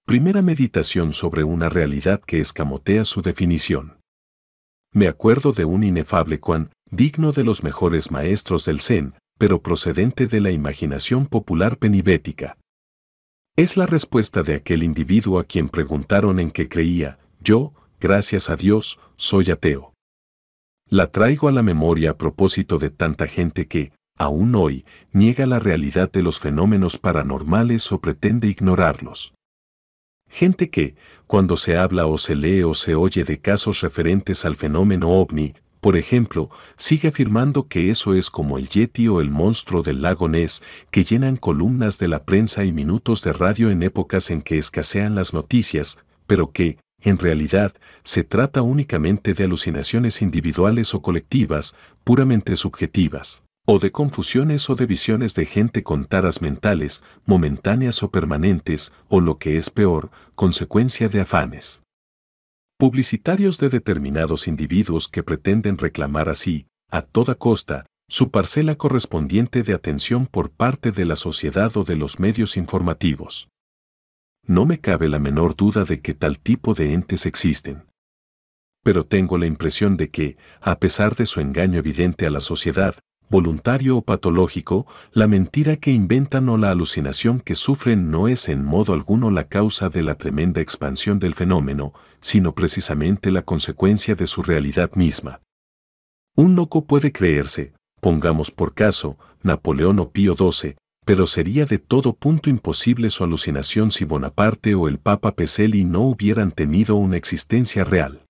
Primera meditación sobre una realidad que escamotea su definición. Me acuerdo de un inefable cuán digno de los mejores maestros del Zen, pero procedente de la imaginación popular penibética. Es la respuesta de aquel individuo a quien preguntaron en qué creía, yo, gracias a Dios, soy ateo. La traigo a la memoria a propósito de tanta gente que, aún hoy, niega la realidad de los fenómenos paranormales o pretende ignorarlos. Gente que, cuando se habla o se lee o se oye de casos referentes al fenómeno ovni, por ejemplo, sigue afirmando que eso es como el Yeti o el monstruo del lago Ness, que llenan columnas de la prensa y minutos de radio en épocas en que escasean las noticias, pero que, en realidad, se trata únicamente de alucinaciones individuales o colectivas, puramente subjetivas o de confusiones o de visiones de gente con taras mentales, momentáneas o permanentes, o lo que es peor, consecuencia de afanes publicitarios de determinados individuos que pretenden reclamar así, a toda costa, su parcela correspondiente de atención por parte de la sociedad o de los medios informativos. No me cabe la menor duda de que tal tipo de entes existen. Pero tengo la impresión de que, a pesar de su engaño evidente a la sociedad, voluntario o patológico, la mentira que inventan o la alucinación que sufren no es en modo alguno la causa de la tremenda expansión del fenómeno, sino precisamente la consecuencia de su realidad misma. Un loco puede creerse, pongamos por caso, Napoleón o Pío XII, pero sería de todo punto imposible su alucinación si Bonaparte o el Papa Peselli no hubieran tenido una existencia real.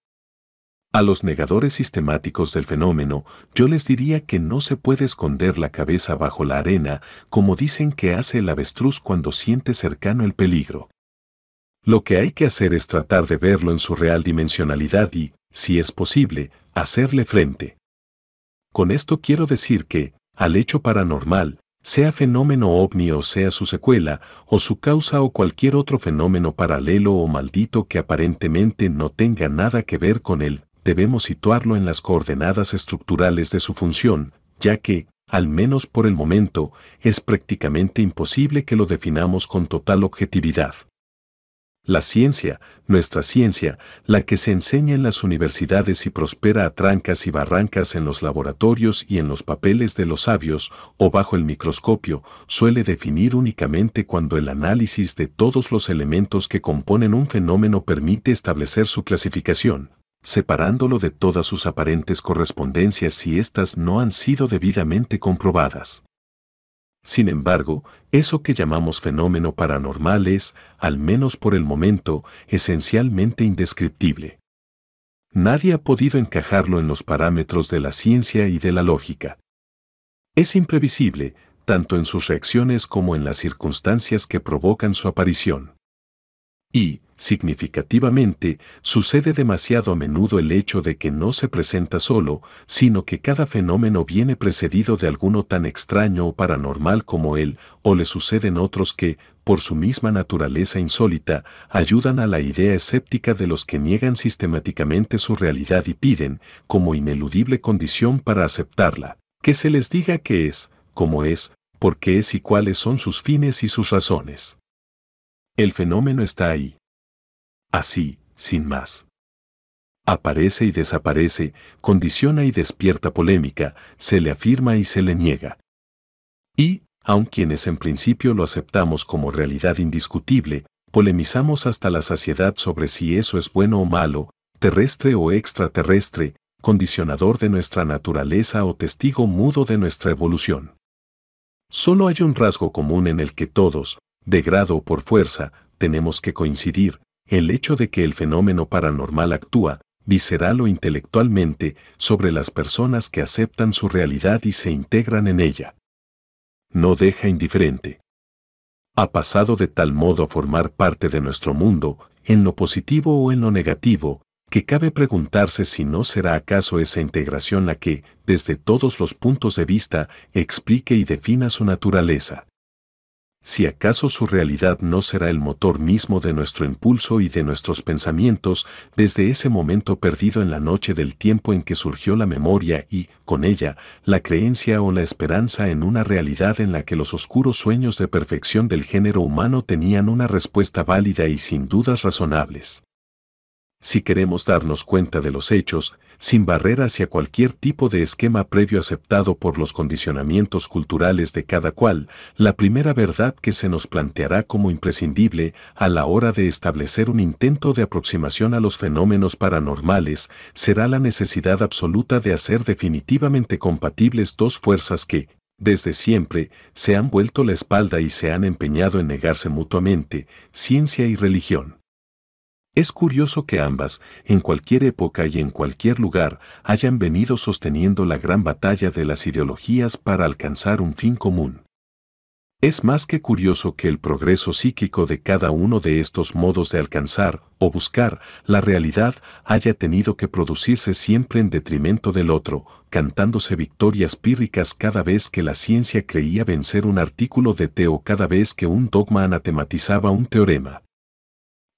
A los negadores sistemáticos del fenómeno, yo les diría que no se puede esconder la cabeza bajo la arena, como dicen que hace el avestruz cuando siente cercano el peligro. Lo que hay que hacer es tratar de verlo en su real dimensionalidad y, si es posible, hacerle frente. Con esto quiero decir que, al hecho paranormal, sea fenómeno ovni o sea su secuela, o su causa o cualquier otro fenómeno paralelo o maldito que aparentemente no tenga nada que ver con él, debemos situarlo en las coordenadas estructurales de su función, ya que, al menos por el momento, es prácticamente imposible que lo definamos con total objetividad. La ciencia, nuestra ciencia, la que se enseña en las universidades y prospera a trancas y barrancas en los laboratorios y en los papeles de los sabios o bajo el microscopio, suele definir únicamente cuando el análisis de todos los elementos que componen un fenómeno permite establecer su clasificación, separándolo de todas sus aparentes correspondencias si éstas no han sido debidamente comprobadas. Sin embargo, eso que llamamos fenómeno paranormal es, al menos por el momento, esencialmente indescriptible. Nadie ha podido encajarlo en los parámetros de la ciencia y de la lógica. Es imprevisible, tanto en sus reacciones como en las circunstancias que provocan su aparición. Y, significativamente, sucede demasiado a menudo el hecho de que no se presenta solo, sino que cada fenómeno viene precedido de alguno tan extraño o paranormal como él, o le suceden otros que, por su misma naturaleza insólita, ayudan a la idea escéptica de los que niegan sistemáticamente su realidad y piden, como ineludible condición para aceptarla, que se les diga qué es, cómo es, por qué es y cuáles son sus fines y sus razones. El fenómeno está ahí. Así, sin más. Aparece y desaparece, condiciona y despierta polémica, se le afirma y se le niega. Y, aun quienes en principio lo aceptamos como realidad indiscutible, polemizamos hasta la saciedad sobre si eso es bueno o malo, terrestre o extraterrestre, condicionador de nuestra naturaleza o testigo mudo de nuestra evolución. Solo hay un rasgo común en el que todos, de grado o por fuerza, tenemos que coincidir, el hecho de que el fenómeno paranormal actúa, visceral o intelectualmente, sobre las personas que aceptan su realidad y se integran en ella. No deja indiferente. Ha pasado de tal modo a formar parte de nuestro mundo, en lo positivo o en lo negativo, que cabe preguntarse si no será acaso esa integración la que, desde todos los puntos de vista, explique y defina su naturaleza si acaso su realidad no será el motor mismo de nuestro impulso y de nuestros pensamientos desde ese momento perdido en la noche del tiempo en que surgió la memoria y, con ella, la creencia o la esperanza en una realidad en la que los oscuros sueños de perfección del género humano tenían una respuesta válida y sin dudas razonables si queremos darnos cuenta de los hechos, sin barrer hacia cualquier tipo de esquema previo aceptado por los condicionamientos culturales de cada cual, la primera verdad que se nos planteará como imprescindible a la hora de establecer un intento de aproximación a los fenómenos paranormales será la necesidad absoluta de hacer definitivamente compatibles dos fuerzas que, desde siempre, se han vuelto la espalda y se han empeñado en negarse mutuamente, ciencia y religión. Es curioso que ambas, en cualquier época y en cualquier lugar, hayan venido sosteniendo la gran batalla de las ideologías para alcanzar un fin común. Es más que curioso que el progreso psíquico de cada uno de estos modos de alcanzar o buscar la realidad haya tenido que producirse siempre en detrimento del otro, cantándose victorias pírricas cada vez que la ciencia creía vencer un artículo de Teo, cada vez que un dogma anatematizaba un teorema.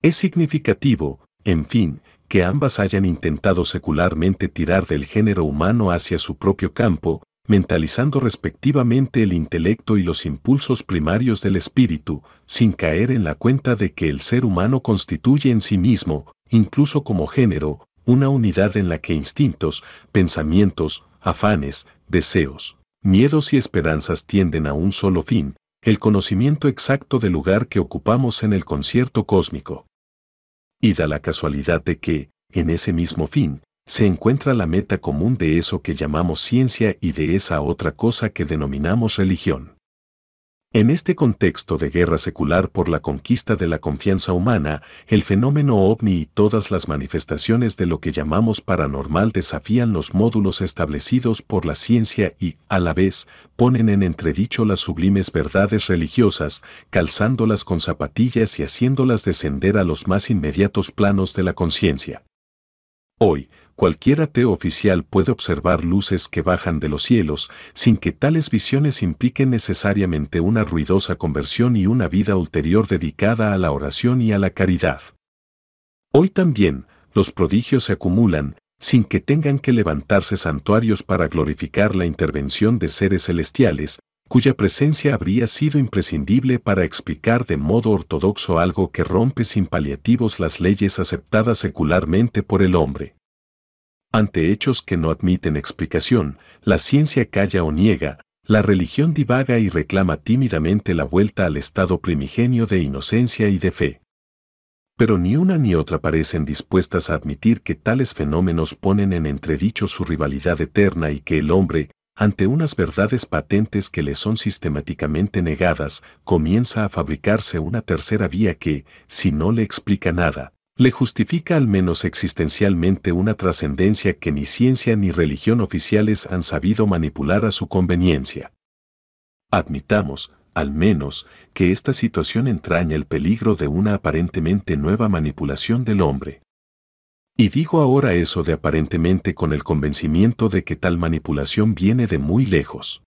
Es significativo, en fin, que ambas hayan intentado secularmente tirar del género humano hacia su propio campo, mentalizando respectivamente el intelecto y los impulsos primarios del espíritu, sin caer en la cuenta de que el ser humano constituye en sí mismo, incluso como género, una unidad en la que instintos, pensamientos, afanes, deseos, miedos y esperanzas tienden a un solo fin, el conocimiento exacto del lugar que ocupamos en el concierto cósmico. Y da la casualidad de que, en ese mismo fin, se encuentra la meta común de eso que llamamos ciencia y de esa otra cosa que denominamos religión. En este contexto de guerra secular por la conquista de la confianza humana, el fenómeno ovni y todas las manifestaciones de lo que llamamos paranormal desafían los módulos establecidos por la ciencia y, a la vez, ponen en entredicho las sublimes verdades religiosas, calzándolas con zapatillas y haciéndolas descender a los más inmediatos planos de la conciencia. Hoy, cualquier ateo oficial puede observar luces que bajan de los cielos sin que tales visiones impliquen necesariamente una ruidosa conversión y una vida ulterior dedicada a la oración y a la caridad. Hoy también, los prodigios se acumulan sin que tengan que levantarse santuarios para glorificar la intervención de seres celestiales, cuya presencia habría sido imprescindible para explicar de modo ortodoxo algo que rompe sin paliativos las leyes aceptadas secularmente por el hombre. Ante hechos que no admiten explicación, la ciencia calla o niega, la religión divaga y reclama tímidamente la vuelta al estado primigenio de inocencia y de fe. Pero ni una ni otra parecen dispuestas a admitir que tales fenómenos ponen en entredicho su rivalidad eterna y que el hombre, ante unas verdades patentes que le son sistemáticamente negadas, comienza a fabricarse una tercera vía que, si no le explica nada, le justifica al menos existencialmente una trascendencia que ni ciencia ni religión oficiales han sabido manipular a su conveniencia. Admitamos, al menos, que esta situación entraña el peligro de una aparentemente nueva manipulación del hombre. Y digo ahora eso de aparentemente con el convencimiento de que tal manipulación viene de muy lejos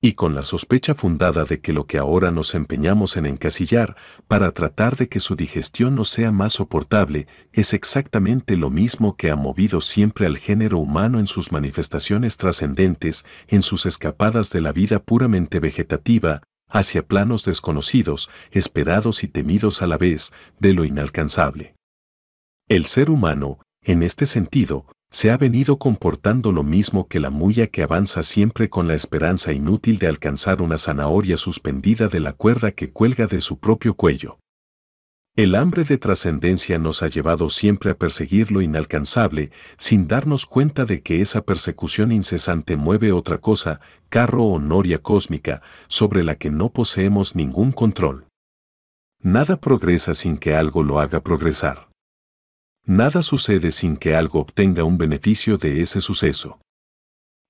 y con la sospecha fundada de que lo que ahora nos empeñamos en encasillar para tratar de que su digestión no sea más soportable es exactamente lo mismo que ha movido siempre al género humano en sus manifestaciones trascendentes, en sus escapadas de la vida puramente vegetativa, hacia planos desconocidos, esperados y temidos a la vez, de lo inalcanzable. El ser humano, en este sentido, se ha venido comportando lo mismo que la mulla que avanza siempre con la esperanza inútil de alcanzar una zanahoria suspendida de la cuerda que cuelga de su propio cuello. El hambre de trascendencia nos ha llevado siempre a perseguir lo inalcanzable sin darnos cuenta de que esa persecución incesante mueve otra cosa, carro o noria cósmica, sobre la que no poseemos ningún control. Nada progresa sin que algo lo haga progresar. Nada sucede sin que algo obtenga un beneficio de ese suceso.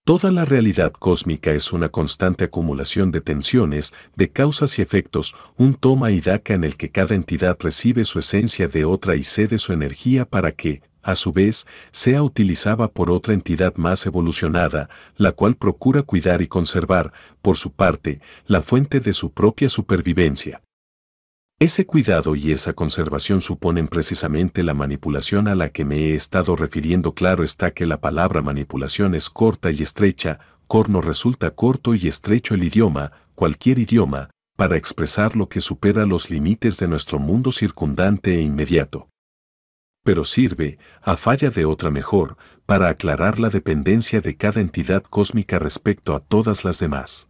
Toda la realidad cósmica es una constante acumulación de tensiones, de causas y efectos, un toma y daca en el que cada entidad recibe su esencia de otra y cede su energía para que, a su vez, sea utilizada por otra entidad más evolucionada, la cual procura cuidar y conservar, por su parte, la fuente de su propia supervivencia. Ese cuidado y esa conservación suponen precisamente la manipulación a la que me he estado refiriendo. Claro está que la palabra manipulación es corta y estrecha, corno resulta corto y estrecho el idioma, cualquier idioma, para expresar lo que supera los límites de nuestro mundo circundante e inmediato. Pero sirve, a falla de otra mejor, para aclarar la dependencia de cada entidad cósmica respecto a todas las demás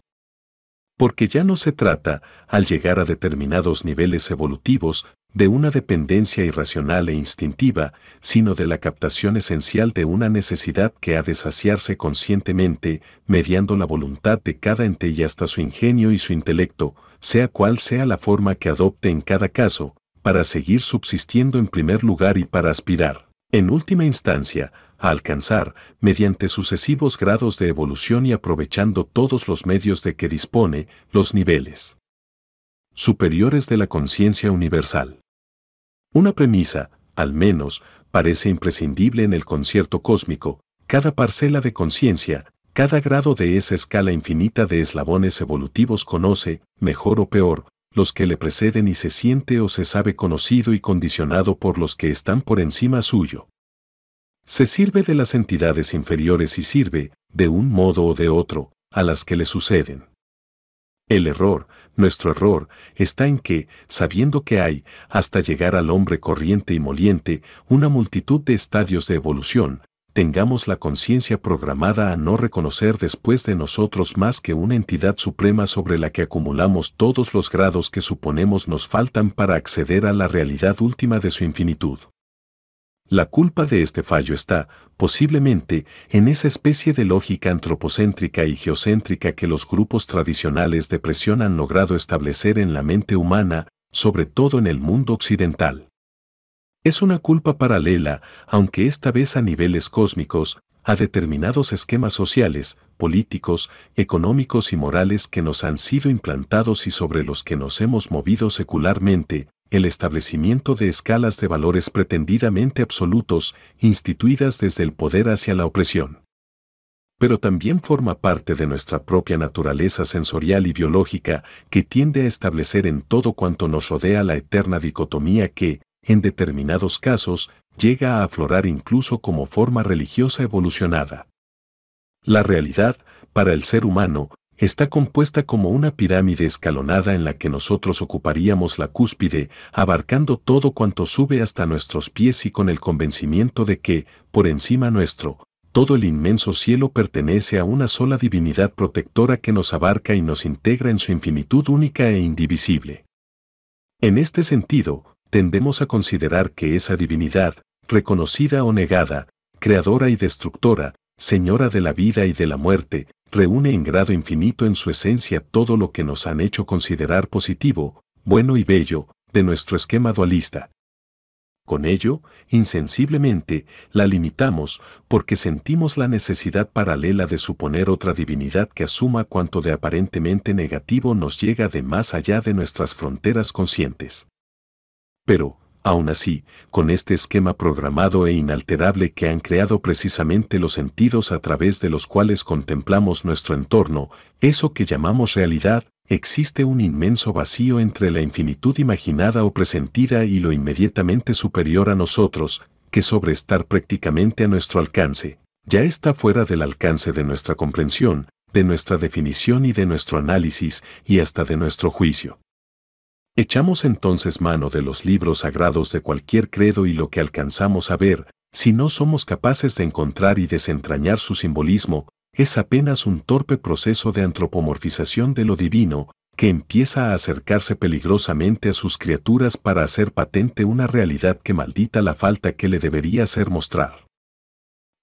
porque ya no se trata, al llegar a determinados niveles evolutivos, de una dependencia irracional e instintiva, sino de la captación esencial de una necesidad que ha de saciarse conscientemente, mediando la voluntad de cada ente y hasta su ingenio y su intelecto, sea cual sea la forma que adopte en cada caso, para seguir subsistiendo en primer lugar y para aspirar, en última instancia, a alcanzar, mediante sucesivos grados de evolución y aprovechando todos los medios de que dispone, los niveles superiores de la conciencia universal. Una premisa, al menos, parece imprescindible en el concierto cósmico, cada parcela de conciencia, cada grado de esa escala infinita de eslabones evolutivos conoce, mejor o peor, los que le preceden y se siente o se sabe conocido y condicionado por los que están por encima suyo. Se sirve de las entidades inferiores y sirve, de un modo o de otro, a las que le suceden. El error, nuestro error, está en que, sabiendo que hay, hasta llegar al hombre corriente y moliente, una multitud de estadios de evolución, tengamos la conciencia programada a no reconocer después de nosotros más que una entidad suprema sobre la que acumulamos todos los grados que suponemos nos faltan para acceder a la realidad última de su infinitud. La culpa de este fallo está, posiblemente, en esa especie de lógica antropocéntrica y geocéntrica que los grupos tradicionales de presión han logrado establecer en la mente humana, sobre todo en el mundo occidental. Es una culpa paralela, aunque esta vez a niveles cósmicos, a determinados esquemas sociales, políticos, económicos y morales que nos han sido implantados y sobre los que nos hemos movido secularmente, el establecimiento de escalas de valores pretendidamente absolutos instituidas desde el poder hacia la opresión. Pero también forma parte de nuestra propia naturaleza sensorial y biológica que tiende a establecer en todo cuanto nos rodea la eterna dicotomía que, en determinados casos, llega a aflorar incluso como forma religiosa evolucionada. La realidad, para el ser humano, está compuesta como una pirámide escalonada en la que nosotros ocuparíamos la cúspide, abarcando todo cuanto sube hasta nuestros pies y con el convencimiento de que, por encima nuestro, todo el inmenso cielo pertenece a una sola divinidad protectora que nos abarca y nos integra en su infinitud única e indivisible. En este sentido, tendemos a considerar que esa divinidad, reconocida o negada, creadora y destructora, señora de la vida y de la muerte, reúne en grado infinito en su esencia todo lo que nos han hecho considerar positivo, bueno y bello, de nuestro esquema dualista. Con ello, insensiblemente, la limitamos porque sentimos la necesidad paralela de suponer otra divinidad que asuma cuanto de aparentemente negativo nos llega de más allá de nuestras fronteras conscientes. Pero, Aún así, con este esquema programado e inalterable que han creado precisamente los sentidos a través de los cuales contemplamos nuestro entorno, eso que llamamos realidad, existe un inmenso vacío entre la infinitud imaginada o presentida y lo inmediatamente superior a nosotros, que sobre estar prácticamente a nuestro alcance, ya está fuera del alcance de nuestra comprensión, de nuestra definición y de nuestro análisis y hasta de nuestro juicio. Echamos entonces mano de los libros sagrados de cualquier credo y lo que alcanzamos a ver, si no somos capaces de encontrar y desentrañar su simbolismo, es apenas un torpe proceso de antropomorfización de lo divino, que empieza a acercarse peligrosamente a sus criaturas para hacer patente una realidad que maldita la falta que le debería hacer mostrar.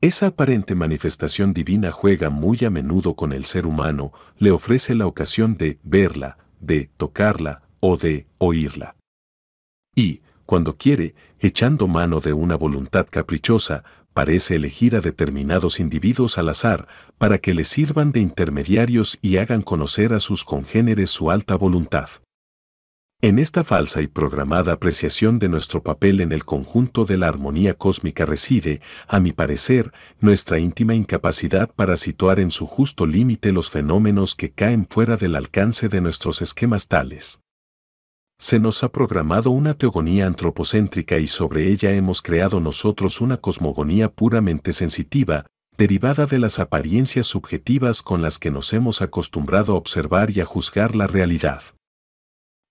Esa aparente manifestación divina juega muy a menudo con el ser humano, le ofrece la ocasión de verla, de tocarla, o de oírla. Y, cuando quiere, echando mano de una voluntad caprichosa, parece elegir a determinados individuos al azar para que le sirvan de intermediarios y hagan conocer a sus congéneres su alta voluntad. En esta falsa y programada apreciación de nuestro papel en el conjunto de la armonía cósmica reside, a mi parecer, nuestra íntima incapacidad para situar en su justo límite los fenómenos que caen fuera del alcance de nuestros esquemas tales se nos ha programado una teogonía antropocéntrica y sobre ella hemos creado nosotros una cosmogonía puramente sensitiva, derivada de las apariencias subjetivas con las que nos hemos acostumbrado a observar y a juzgar la realidad.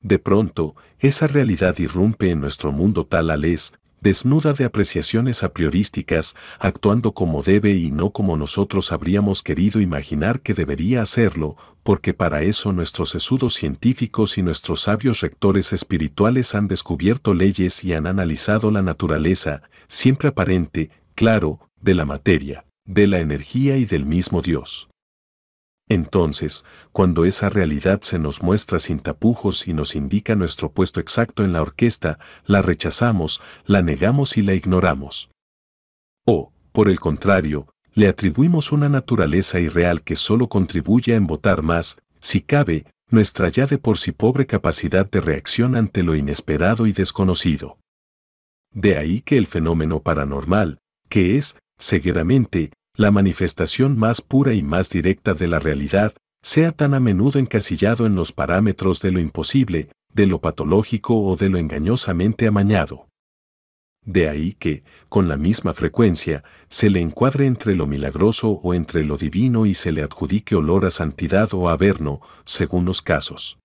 De pronto, esa realidad irrumpe en nuestro mundo tal al es desnuda de apreciaciones apriorísticas, actuando como debe y no como nosotros habríamos querido imaginar que debería hacerlo, porque para eso nuestros sesudos científicos y nuestros sabios rectores espirituales han descubierto leyes y han analizado la naturaleza, siempre aparente, claro, de la materia, de la energía y del mismo Dios. Entonces, cuando esa realidad se nos muestra sin tapujos y nos indica nuestro puesto exacto en la orquesta, la rechazamos, la negamos y la ignoramos. O, por el contrario, le atribuimos una naturaleza irreal que solo contribuye a embotar más, si cabe, nuestra ya de por sí pobre capacidad de reacción ante lo inesperado y desconocido. De ahí que el fenómeno paranormal, que es, seguramente, la manifestación más pura y más directa de la realidad, sea tan a menudo encasillado en los parámetros de lo imposible, de lo patológico o de lo engañosamente amañado. De ahí que, con la misma frecuencia, se le encuadre entre lo milagroso o entre lo divino y se le adjudique olor a santidad o a verno, según los casos.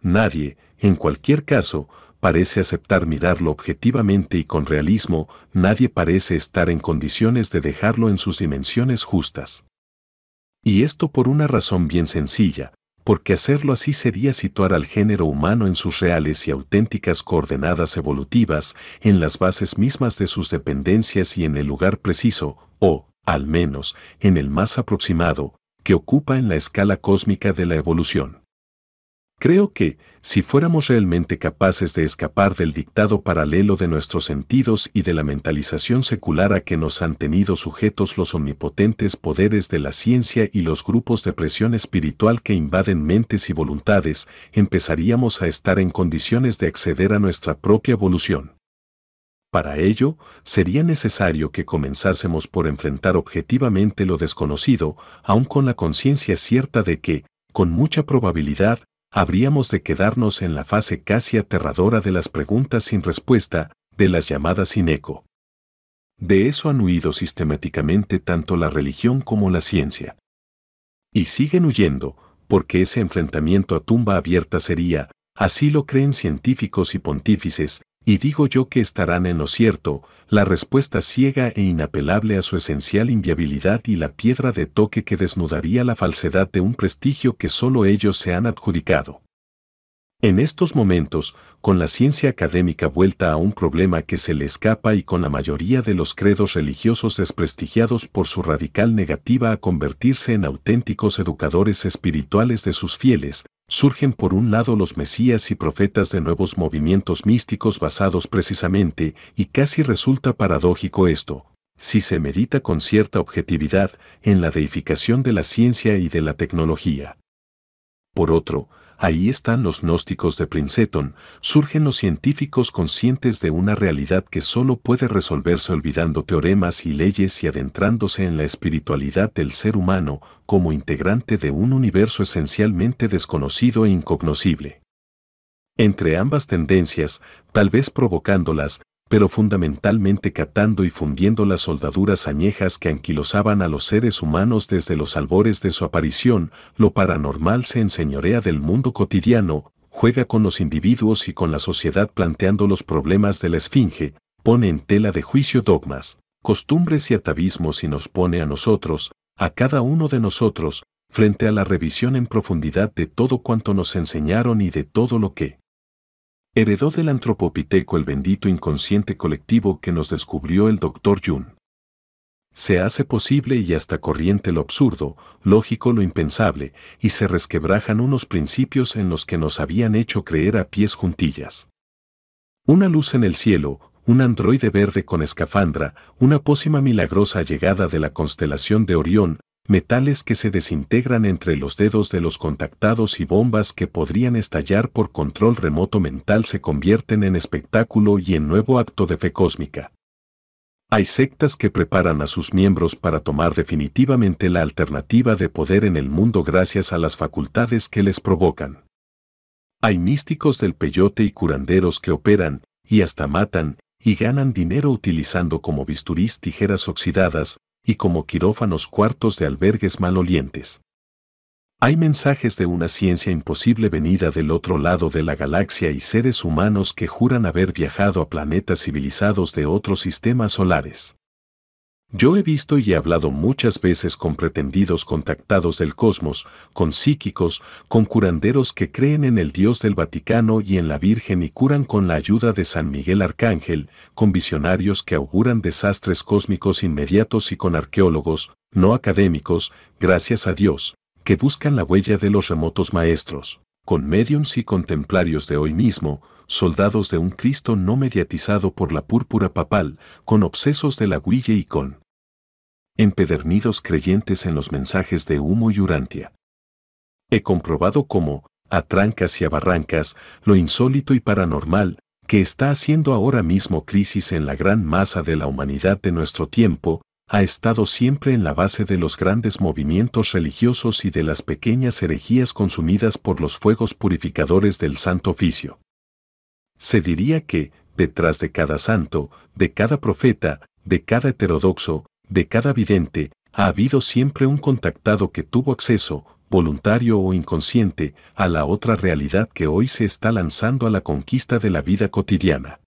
Nadie, en cualquier caso, parece aceptar mirarlo objetivamente y con realismo, nadie parece estar en condiciones de dejarlo en sus dimensiones justas. Y esto por una razón bien sencilla, porque hacerlo así sería situar al género humano en sus reales y auténticas coordenadas evolutivas, en las bases mismas de sus dependencias y en el lugar preciso, o, al menos, en el más aproximado, que ocupa en la escala cósmica de la evolución. Creo que, si fuéramos realmente capaces de escapar del dictado paralelo de nuestros sentidos y de la mentalización secular a que nos han tenido sujetos los omnipotentes poderes de la ciencia y los grupos de presión espiritual que invaden mentes y voluntades, empezaríamos a estar en condiciones de acceder a nuestra propia evolución. Para ello, sería necesario que comenzásemos por enfrentar objetivamente lo desconocido, aun con la conciencia cierta de que, con mucha probabilidad, habríamos de quedarnos en la fase casi aterradora de las preguntas sin respuesta, de las llamadas sin eco. De eso han huido sistemáticamente tanto la religión como la ciencia. Y siguen huyendo, porque ese enfrentamiento a tumba abierta sería, así lo creen científicos y pontífices, y digo yo que estarán en lo cierto, la respuesta ciega e inapelable a su esencial inviabilidad y la piedra de toque que desnudaría la falsedad de un prestigio que solo ellos se han adjudicado. En estos momentos, con la ciencia académica vuelta a un problema que se le escapa y con la mayoría de los credos religiosos desprestigiados por su radical negativa a convertirse en auténticos educadores espirituales de sus fieles, Surgen por un lado los mesías y profetas de nuevos movimientos místicos basados precisamente, y casi resulta paradójico esto, si se medita con cierta objetividad en la deificación de la ciencia y de la tecnología. Por otro, ahí están los gnósticos de Princeton, surgen los científicos conscientes de una realidad que solo puede resolverse olvidando teoremas y leyes y adentrándose en la espiritualidad del ser humano como integrante de un universo esencialmente desconocido e incognoscible. Entre ambas tendencias, tal vez provocándolas, pero fundamentalmente catando y fundiendo las soldaduras añejas que anquilosaban a los seres humanos desde los albores de su aparición, lo paranormal se enseñorea del mundo cotidiano, juega con los individuos y con la sociedad planteando los problemas de la esfinge, pone en tela de juicio dogmas, costumbres y atavismos y nos pone a nosotros, a cada uno de nosotros, frente a la revisión en profundidad de todo cuanto nos enseñaron y de todo lo que, heredó del antropopiteco el bendito inconsciente colectivo que nos descubrió el doctor Jung. Se hace posible y hasta corriente lo absurdo, lógico lo impensable, y se resquebrajan unos principios en los que nos habían hecho creer a pies juntillas. Una luz en el cielo, un androide verde con escafandra, una pócima milagrosa llegada de la constelación de Orión, metales que se desintegran entre los dedos de los contactados y bombas que podrían estallar por control remoto mental se convierten en espectáculo y en nuevo acto de fe cósmica. Hay sectas que preparan a sus miembros para tomar definitivamente la alternativa de poder en el mundo gracias a las facultades que les provocan. Hay místicos del peyote y curanderos que operan, y hasta matan, y ganan dinero utilizando como bisturís tijeras oxidadas, y como quirófanos cuartos de albergues malolientes. Hay mensajes de una ciencia imposible venida del otro lado de la galaxia y seres humanos que juran haber viajado a planetas civilizados de otros sistemas solares. Yo he visto y he hablado muchas veces con pretendidos contactados del cosmos, con psíquicos, con curanderos que creen en el Dios del Vaticano y en la Virgen y curan con la ayuda de San Miguel Arcángel, con visionarios que auguran desastres cósmicos inmediatos y con arqueólogos, no académicos, gracias a Dios, que buscan la huella de los remotos maestros, con médiums y contemplarios de hoy mismo, soldados de un Cristo no mediatizado por la púrpura papal, con obsesos de la huille y con empedernidos creyentes en los mensajes de humo y urantia. He comprobado cómo, a trancas y a barrancas, lo insólito y paranormal, que está haciendo ahora mismo crisis en la gran masa de la humanidad de nuestro tiempo, ha estado siempre en la base de los grandes movimientos religiosos y de las pequeñas herejías consumidas por los fuegos purificadores del Santo Oficio. Se diría que, detrás de cada santo, de cada profeta, de cada heterodoxo, de cada vidente, ha habido siempre un contactado que tuvo acceso, voluntario o inconsciente, a la otra realidad que hoy se está lanzando a la conquista de la vida cotidiana.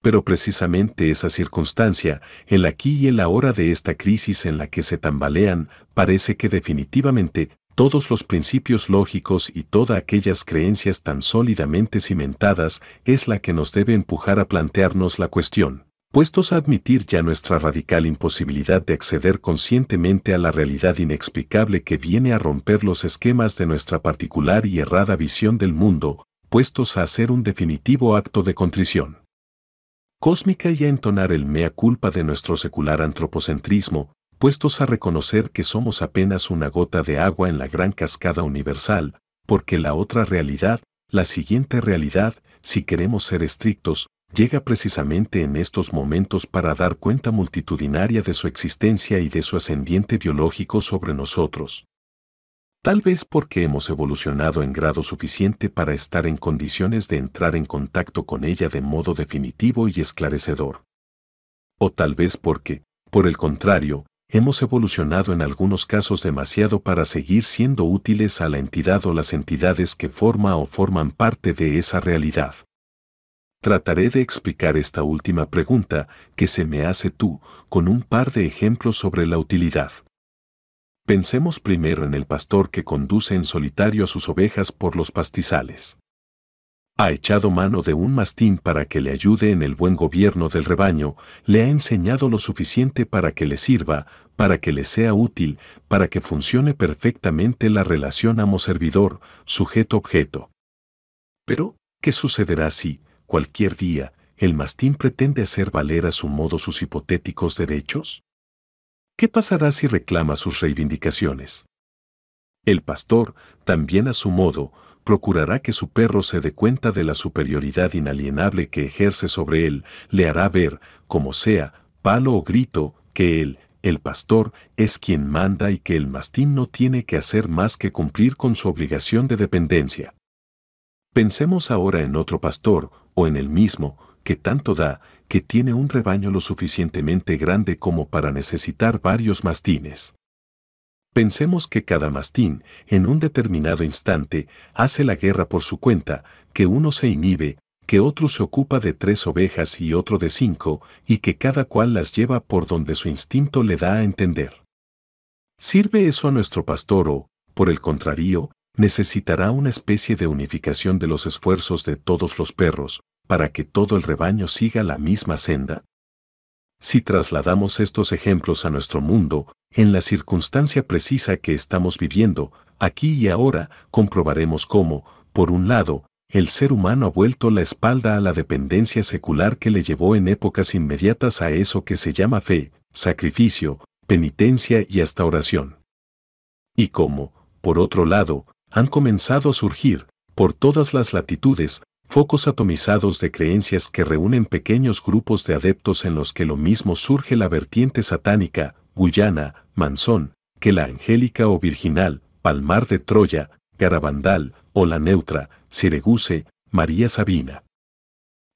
Pero precisamente esa circunstancia, el aquí y el ahora de esta crisis en la que se tambalean, parece que definitivamente todos los principios lógicos y todas aquellas creencias tan sólidamente cimentadas es la que nos debe empujar a plantearnos la cuestión, puestos a admitir ya nuestra radical imposibilidad de acceder conscientemente a la realidad inexplicable que viene a romper los esquemas de nuestra particular y errada visión del mundo, puestos a hacer un definitivo acto de contrición cósmica y a entonar el mea culpa de nuestro secular antropocentrismo, puestos a reconocer que somos apenas una gota de agua en la gran cascada universal, porque la otra realidad, la siguiente realidad, si queremos ser estrictos, llega precisamente en estos momentos para dar cuenta multitudinaria de su existencia y de su ascendiente biológico sobre nosotros. Tal vez porque hemos evolucionado en grado suficiente para estar en condiciones de entrar en contacto con ella de modo definitivo y esclarecedor. O tal vez porque, por el contrario, hemos evolucionado en algunos casos demasiado para seguir siendo útiles a la entidad o las entidades que forma o forman parte de esa realidad. Trataré de explicar esta última pregunta que se me hace tú con un par de ejemplos sobre la utilidad. Pensemos primero en el pastor que conduce en solitario a sus ovejas por los pastizales ha echado mano de un mastín para que le ayude en el buen gobierno del rebaño, le ha enseñado lo suficiente para que le sirva, para que le sea útil, para que funcione perfectamente la relación amo-servidor, sujeto-objeto. Pero, ¿qué sucederá si, cualquier día, el mastín pretende hacer valer a su modo sus hipotéticos derechos? ¿Qué pasará si reclama sus reivindicaciones? El pastor, también a su modo, procurará que su perro se dé cuenta de la superioridad inalienable que ejerce sobre él, le hará ver, como sea, palo o grito, que él, el pastor, es quien manda y que el mastín no tiene que hacer más que cumplir con su obligación de dependencia. Pensemos ahora en otro pastor, o en el mismo, que tanto da, que tiene un rebaño lo suficientemente grande como para necesitar varios mastines. Pensemos que cada mastín, en un determinado instante, hace la guerra por su cuenta, que uno se inhibe, que otro se ocupa de tres ovejas y otro de cinco, y que cada cual las lleva por donde su instinto le da a entender. ¿Sirve eso a nuestro pastor o, por el contrario, necesitará una especie de unificación de los esfuerzos de todos los perros, para que todo el rebaño siga la misma senda? Si trasladamos estos ejemplos a nuestro mundo, en la circunstancia precisa que estamos viviendo, aquí y ahora, comprobaremos cómo, por un lado, el ser humano ha vuelto la espalda a la dependencia secular que le llevó en épocas inmediatas a eso que se llama fe, sacrificio, penitencia y hasta oración. Y cómo, por otro lado, han comenzado a surgir, por todas las latitudes, focos atomizados de creencias que reúnen pequeños grupos de adeptos en los que lo mismo surge la vertiente satánica, guyana, Mansón, que la angélica o virginal, palmar de Troya, garabandal, o la neutra, Sireguse, María Sabina.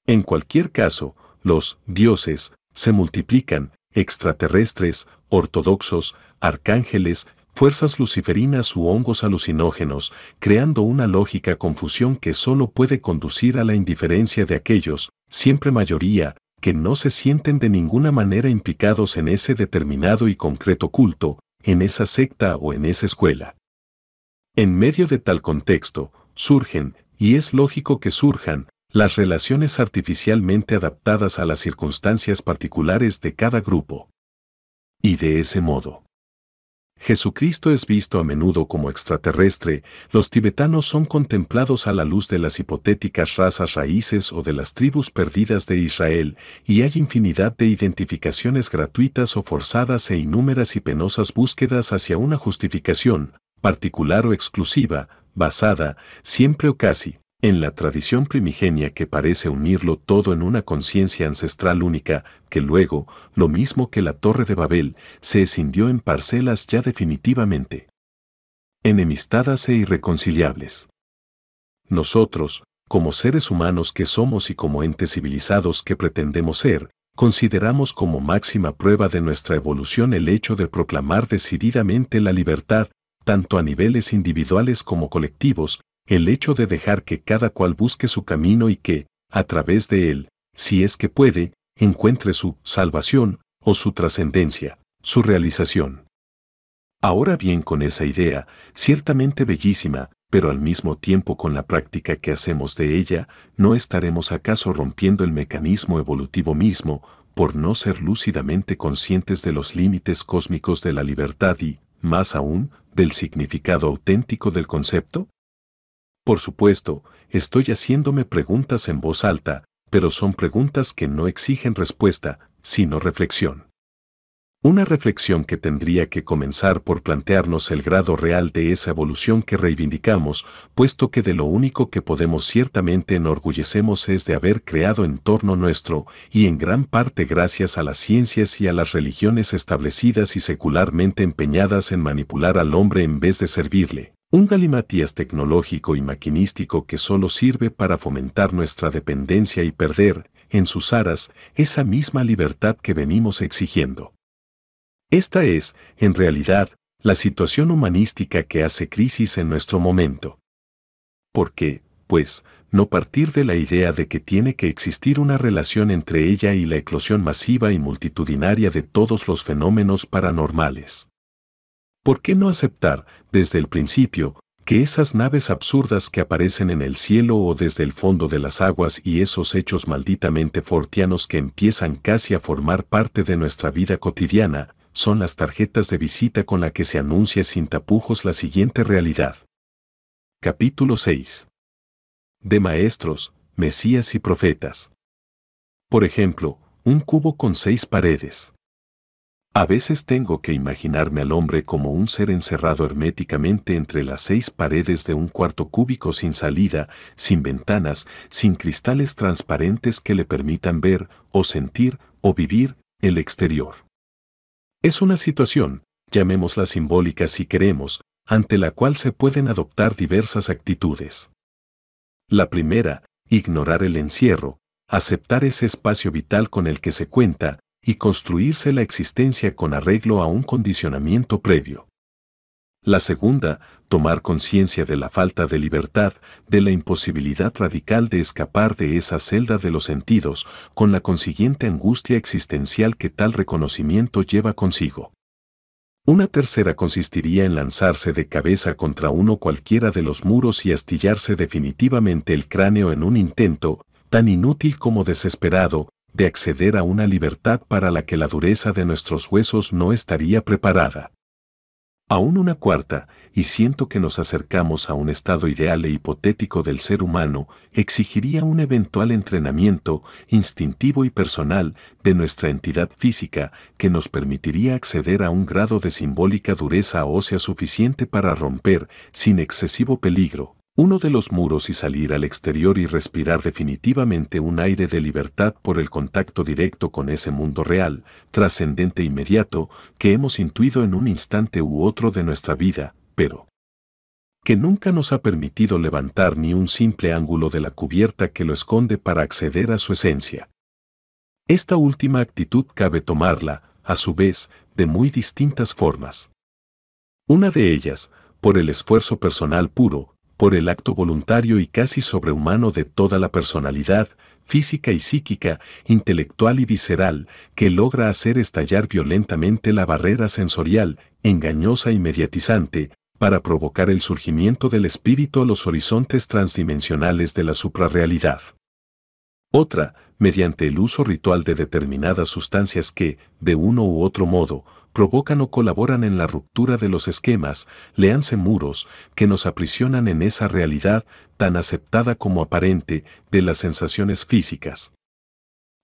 En cualquier caso, los dioses se multiplican, extraterrestres, ortodoxos, arcángeles, fuerzas luciferinas u hongos alucinógenos, creando una lógica confusión que solo puede conducir a la indiferencia de aquellos, siempre mayoría, que no se sienten de ninguna manera implicados en ese determinado y concreto culto, en esa secta o en esa escuela. En medio de tal contexto, surgen, y es lógico que surjan, las relaciones artificialmente adaptadas a las circunstancias particulares de cada grupo. Y de ese modo, Jesucristo es visto a menudo como extraterrestre, los tibetanos son contemplados a la luz de las hipotéticas razas raíces o de las tribus perdidas de Israel, y hay infinidad de identificaciones gratuitas o forzadas e innúmeras y penosas búsquedas hacia una justificación, particular o exclusiva, basada, siempre o casi, en la tradición primigenia que parece unirlo todo en una conciencia ancestral única, que luego, lo mismo que la Torre de Babel, se escindió en parcelas ya definitivamente enemistadas e irreconciliables. Nosotros, como seres humanos que somos y como entes civilizados que pretendemos ser, consideramos como máxima prueba de nuestra evolución el hecho de proclamar decididamente la libertad, tanto a niveles individuales como colectivos, el hecho de dejar que cada cual busque su camino y que, a través de él, si es que puede, encuentre su salvación o su trascendencia, su realización. Ahora bien, con esa idea, ciertamente bellísima, pero al mismo tiempo con la práctica que hacemos de ella, ¿no estaremos acaso rompiendo el mecanismo evolutivo mismo por no ser lúcidamente conscientes de los límites cósmicos de la libertad y, más aún, del significado auténtico del concepto? Por supuesto, estoy haciéndome preguntas en voz alta, pero son preguntas que no exigen respuesta, sino reflexión. Una reflexión que tendría que comenzar por plantearnos el grado real de esa evolución que reivindicamos, puesto que de lo único que podemos ciertamente enorgullecemos es de haber creado en torno nuestro, y en gran parte gracias a las ciencias y a las religiones establecidas y secularmente empeñadas en manipular al hombre en vez de servirle. Un galimatías tecnológico y maquinístico que solo sirve para fomentar nuestra dependencia y perder, en sus aras, esa misma libertad que venimos exigiendo. Esta es, en realidad, la situación humanística que hace crisis en nuestro momento. ¿Por qué, pues, no partir de la idea de que tiene que existir una relación entre ella y la eclosión masiva y multitudinaria de todos los fenómenos paranormales? ¿Por qué no aceptar, desde el principio, que esas naves absurdas que aparecen en el cielo o desde el fondo de las aguas y esos hechos malditamente fortianos que empiezan casi a formar parte de nuestra vida cotidiana, son las tarjetas de visita con la que se anuncia sin tapujos la siguiente realidad. Capítulo 6. De maestros, mesías y profetas. Por ejemplo, un cubo con seis paredes. A veces tengo que imaginarme al hombre como un ser encerrado herméticamente entre las seis paredes de un cuarto cúbico sin salida, sin ventanas, sin cristales transparentes que le permitan ver o sentir o vivir el exterior. Es una situación, llamémosla simbólica si queremos, ante la cual se pueden adoptar diversas actitudes. La primera, ignorar el encierro, aceptar ese espacio vital con el que se cuenta, y construirse la existencia con arreglo a un condicionamiento previo. La segunda, tomar conciencia de la falta de libertad, de la imposibilidad radical de escapar de esa celda de los sentidos, con la consiguiente angustia existencial que tal reconocimiento lleva consigo. Una tercera consistiría en lanzarse de cabeza contra uno cualquiera de los muros y astillarse definitivamente el cráneo en un intento, tan inútil como desesperado, de acceder a una libertad para la que la dureza de nuestros huesos no estaría preparada. Aún una cuarta, y siento que nos acercamos a un estado ideal e hipotético del ser humano, exigiría un eventual entrenamiento, instintivo y personal, de nuestra entidad física, que nos permitiría acceder a un grado de simbólica dureza ósea suficiente para romper, sin excesivo peligro, uno de los muros y salir al exterior y respirar definitivamente un aire de libertad por el contacto directo con ese mundo real, trascendente e inmediato, que hemos intuido en un instante u otro de nuestra vida, pero que nunca nos ha permitido levantar ni un simple ángulo de la cubierta que lo esconde para acceder a su esencia. Esta última actitud cabe tomarla, a su vez, de muy distintas formas. Una de ellas, por el esfuerzo personal puro, por el acto voluntario y casi sobrehumano de toda la personalidad, física y psíquica, intelectual y visceral, que logra hacer estallar violentamente la barrera sensorial, engañosa y mediatizante, para provocar el surgimiento del espíritu a los horizontes transdimensionales de la suprarrealidad. Otra, mediante el uso ritual de determinadas sustancias que, de uno u otro modo, provocan o colaboran en la ruptura de los esquemas, leanse muros, que nos aprisionan en esa realidad tan aceptada como aparente de las sensaciones físicas.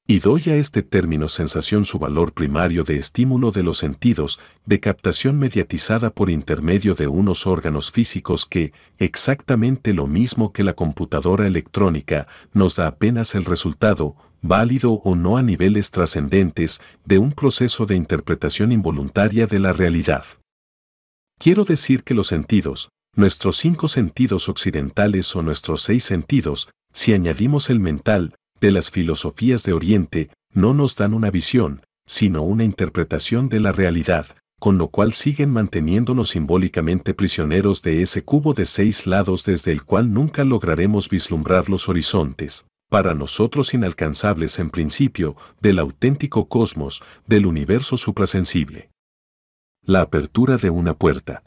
Y doy a este término sensación su valor primario de estímulo de los sentidos, de captación mediatizada por intermedio de unos órganos físicos que, exactamente lo mismo que la computadora electrónica, nos da apenas el resultado, válido o no a niveles trascendentes, de un proceso de interpretación involuntaria de la realidad. Quiero decir que los sentidos, nuestros cinco sentidos occidentales o nuestros seis sentidos, si añadimos el mental, de las filosofías de Oriente, no nos dan una visión, sino una interpretación de la realidad, con lo cual siguen manteniéndonos simbólicamente prisioneros de ese cubo de seis lados desde el cual nunca lograremos vislumbrar los horizontes para nosotros inalcanzables en principio, del auténtico cosmos, del universo suprasensible. La apertura de una puerta.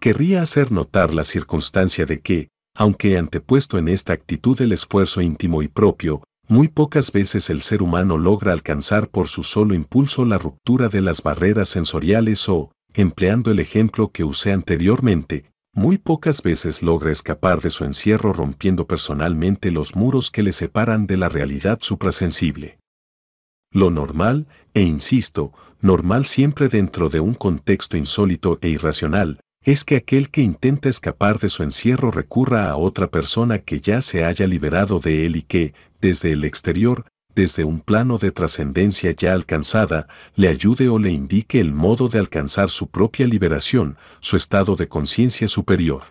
Querría hacer notar la circunstancia de que, aunque antepuesto en esta actitud el esfuerzo íntimo y propio, muy pocas veces el ser humano logra alcanzar por su solo impulso la ruptura de las barreras sensoriales o, empleando el ejemplo que usé anteriormente, muy pocas veces logra escapar de su encierro rompiendo personalmente los muros que le separan de la realidad suprasensible. Lo normal, e insisto, normal siempre dentro de un contexto insólito e irracional, es que aquel que intenta escapar de su encierro recurra a otra persona que ya se haya liberado de él y que, desde el exterior, desde un plano de trascendencia ya alcanzada, le ayude o le indique el modo de alcanzar su propia liberación, su estado de conciencia superior.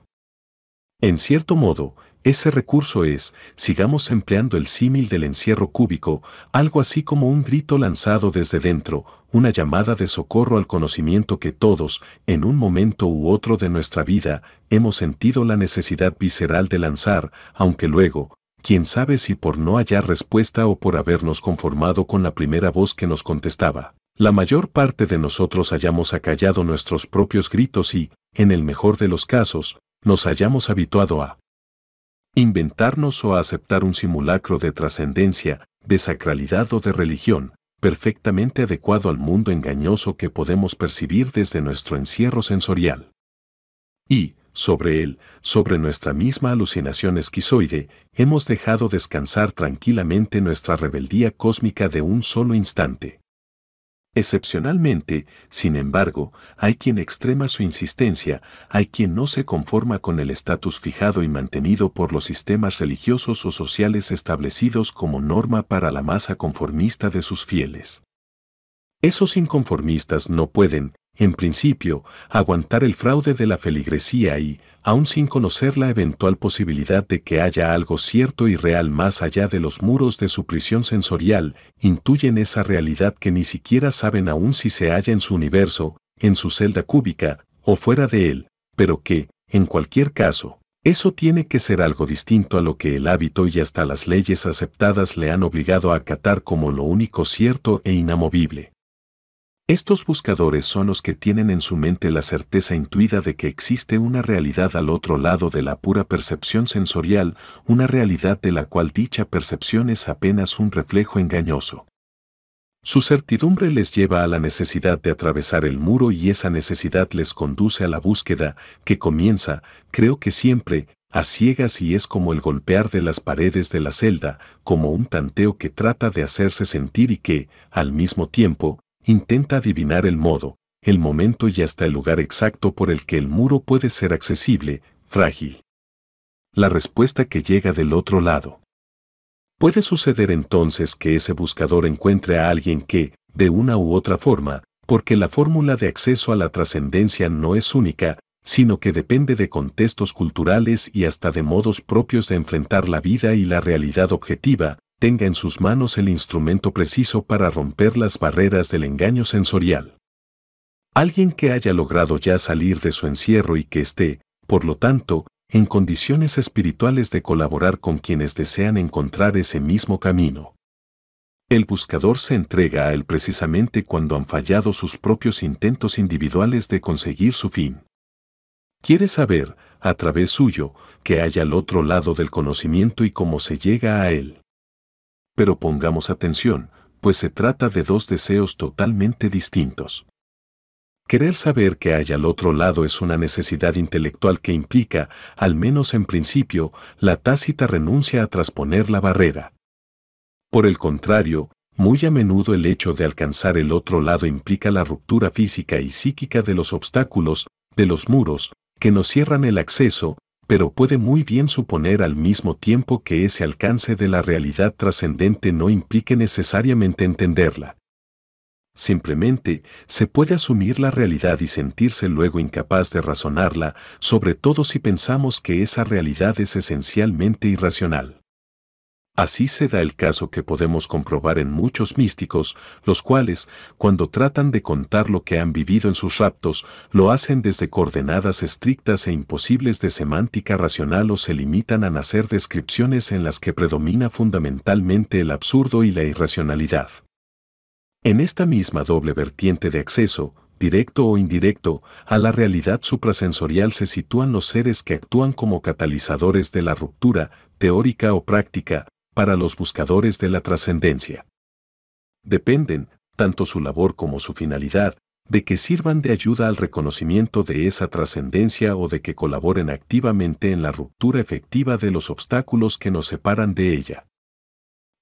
En cierto modo, ese recurso es, sigamos empleando el símil del encierro cúbico, algo así como un grito lanzado desde dentro, una llamada de socorro al conocimiento que todos, en un momento u otro de nuestra vida, hemos sentido la necesidad visceral de lanzar, aunque luego, quién sabe si por no hallar respuesta o por habernos conformado con la primera voz que nos contestaba. La mayor parte de nosotros hayamos acallado nuestros propios gritos y, en el mejor de los casos, nos hayamos habituado a inventarnos o a aceptar un simulacro de trascendencia, de sacralidad o de religión, perfectamente adecuado al mundo engañoso que podemos percibir desde nuestro encierro sensorial. Y, sobre él, sobre nuestra misma alucinación esquizoide, hemos dejado descansar tranquilamente nuestra rebeldía cósmica de un solo instante. Excepcionalmente, sin embargo, hay quien extrema su insistencia, hay quien no se conforma con el estatus fijado y mantenido por los sistemas religiosos o sociales establecidos como norma para la masa conformista de sus fieles. Esos inconformistas no pueden, en principio, aguantar el fraude de la feligresía y, aun sin conocer la eventual posibilidad de que haya algo cierto y real más allá de los muros de su prisión sensorial, intuyen esa realidad que ni siquiera saben aún si se halla en su universo, en su celda cúbica, o fuera de él, pero que, en cualquier caso, eso tiene que ser algo distinto a lo que el hábito y hasta las leyes aceptadas le han obligado a acatar como lo único cierto e inamovible. Estos buscadores son los que tienen en su mente la certeza intuida de que existe una realidad al otro lado de la pura percepción sensorial, una realidad de la cual dicha percepción es apenas un reflejo engañoso. Su certidumbre les lleva a la necesidad de atravesar el muro y esa necesidad les conduce a la búsqueda, que comienza, creo que siempre, a ciegas y es como el golpear de las paredes de la celda, como un tanteo que trata de hacerse sentir y que, al mismo tiempo, Intenta adivinar el modo, el momento y hasta el lugar exacto por el que el muro puede ser accesible, frágil. La respuesta que llega del otro lado. Puede suceder entonces que ese buscador encuentre a alguien que, de una u otra forma, porque la fórmula de acceso a la trascendencia no es única, sino que depende de contextos culturales y hasta de modos propios de enfrentar la vida y la realidad objetiva, tenga en sus manos el instrumento preciso para romper las barreras del engaño sensorial. Alguien que haya logrado ya salir de su encierro y que esté, por lo tanto, en condiciones espirituales de colaborar con quienes desean encontrar ese mismo camino. El buscador se entrega a él precisamente cuando han fallado sus propios intentos individuales de conseguir su fin. Quiere saber, a través suyo, que haya al otro lado del conocimiento y cómo se llega a él pero pongamos atención, pues se trata de dos deseos totalmente distintos. Querer saber que hay al otro lado es una necesidad intelectual que implica, al menos en principio, la tácita renuncia a trasponer la barrera. Por el contrario, muy a menudo el hecho de alcanzar el otro lado implica la ruptura física y psíquica de los obstáculos, de los muros, que nos cierran el acceso, pero puede muy bien suponer al mismo tiempo que ese alcance de la realidad trascendente no implique necesariamente entenderla. Simplemente, se puede asumir la realidad y sentirse luego incapaz de razonarla, sobre todo si pensamos que esa realidad es esencialmente irracional. Así se da el caso que podemos comprobar en muchos místicos, los cuales, cuando tratan de contar lo que han vivido en sus raptos, lo hacen desde coordenadas estrictas e imposibles de semántica racional o se limitan a nacer descripciones en las que predomina fundamentalmente el absurdo y la irracionalidad. En esta misma doble vertiente de acceso, directo o indirecto, a la realidad suprasensorial se sitúan los seres que actúan como catalizadores de la ruptura, teórica o práctica, para los buscadores de la trascendencia. Dependen, tanto su labor como su finalidad, de que sirvan de ayuda al reconocimiento de esa trascendencia o de que colaboren activamente en la ruptura efectiva de los obstáculos que nos separan de ella.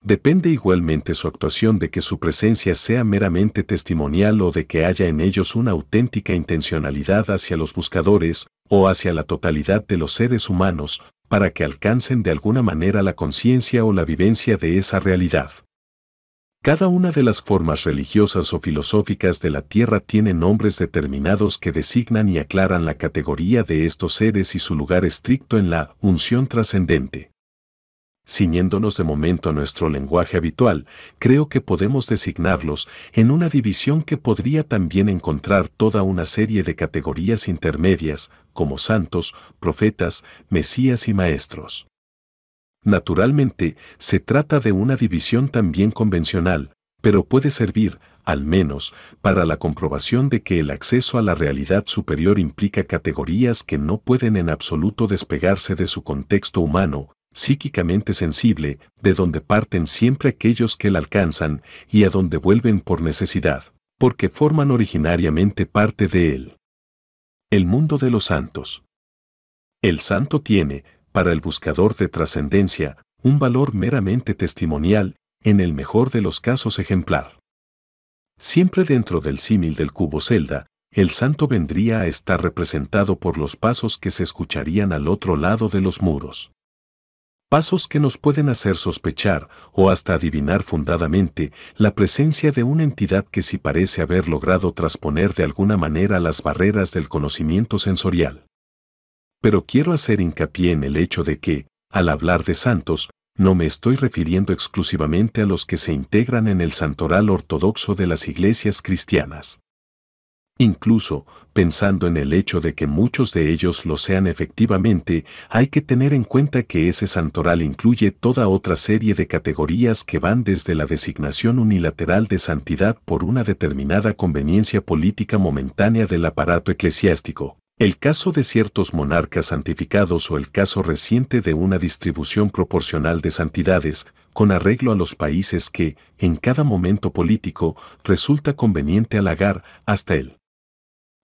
Depende igualmente su actuación de que su presencia sea meramente testimonial o de que haya en ellos una auténtica intencionalidad hacia los buscadores o hacia la totalidad de los seres humanos, para que alcancen de alguna manera la conciencia o la vivencia de esa realidad. Cada una de las formas religiosas o filosóficas de la Tierra tiene nombres determinados que designan y aclaran la categoría de estos seres y su lugar estricto en la unción trascendente. Ciñéndonos de momento a nuestro lenguaje habitual, creo que podemos designarlos en una división que podría también encontrar toda una serie de categorías intermedias, como santos, profetas, mesías y maestros. Naturalmente, se trata de una división también convencional, pero puede servir, al menos, para la comprobación de que el acceso a la realidad superior implica categorías que no pueden en absoluto despegarse de su contexto humano, psíquicamente sensible, de donde parten siempre aquellos que la alcanzan y a donde vuelven por necesidad, porque forman originariamente parte de él. El mundo de los santos. El santo tiene, para el buscador de trascendencia, un valor meramente testimonial, en el mejor de los casos ejemplar. Siempre dentro del símil del cubo celda, el santo vendría a estar representado por los pasos que se escucharían al otro lado de los muros pasos que nos pueden hacer sospechar o hasta adivinar fundadamente la presencia de una entidad que sí parece haber logrado trasponer de alguna manera las barreras del conocimiento sensorial. Pero quiero hacer hincapié en el hecho de que, al hablar de santos, no me estoy refiriendo exclusivamente a los que se integran en el santoral ortodoxo de las iglesias cristianas. Incluso, pensando en el hecho de que muchos de ellos lo sean efectivamente, hay que tener en cuenta que ese santoral incluye toda otra serie de categorías que van desde la designación unilateral de santidad por una determinada conveniencia política momentánea del aparato eclesiástico, el caso de ciertos monarcas santificados o el caso reciente de una distribución proporcional de santidades, con arreglo a los países que, en cada momento político, resulta conveniente halagar hasta el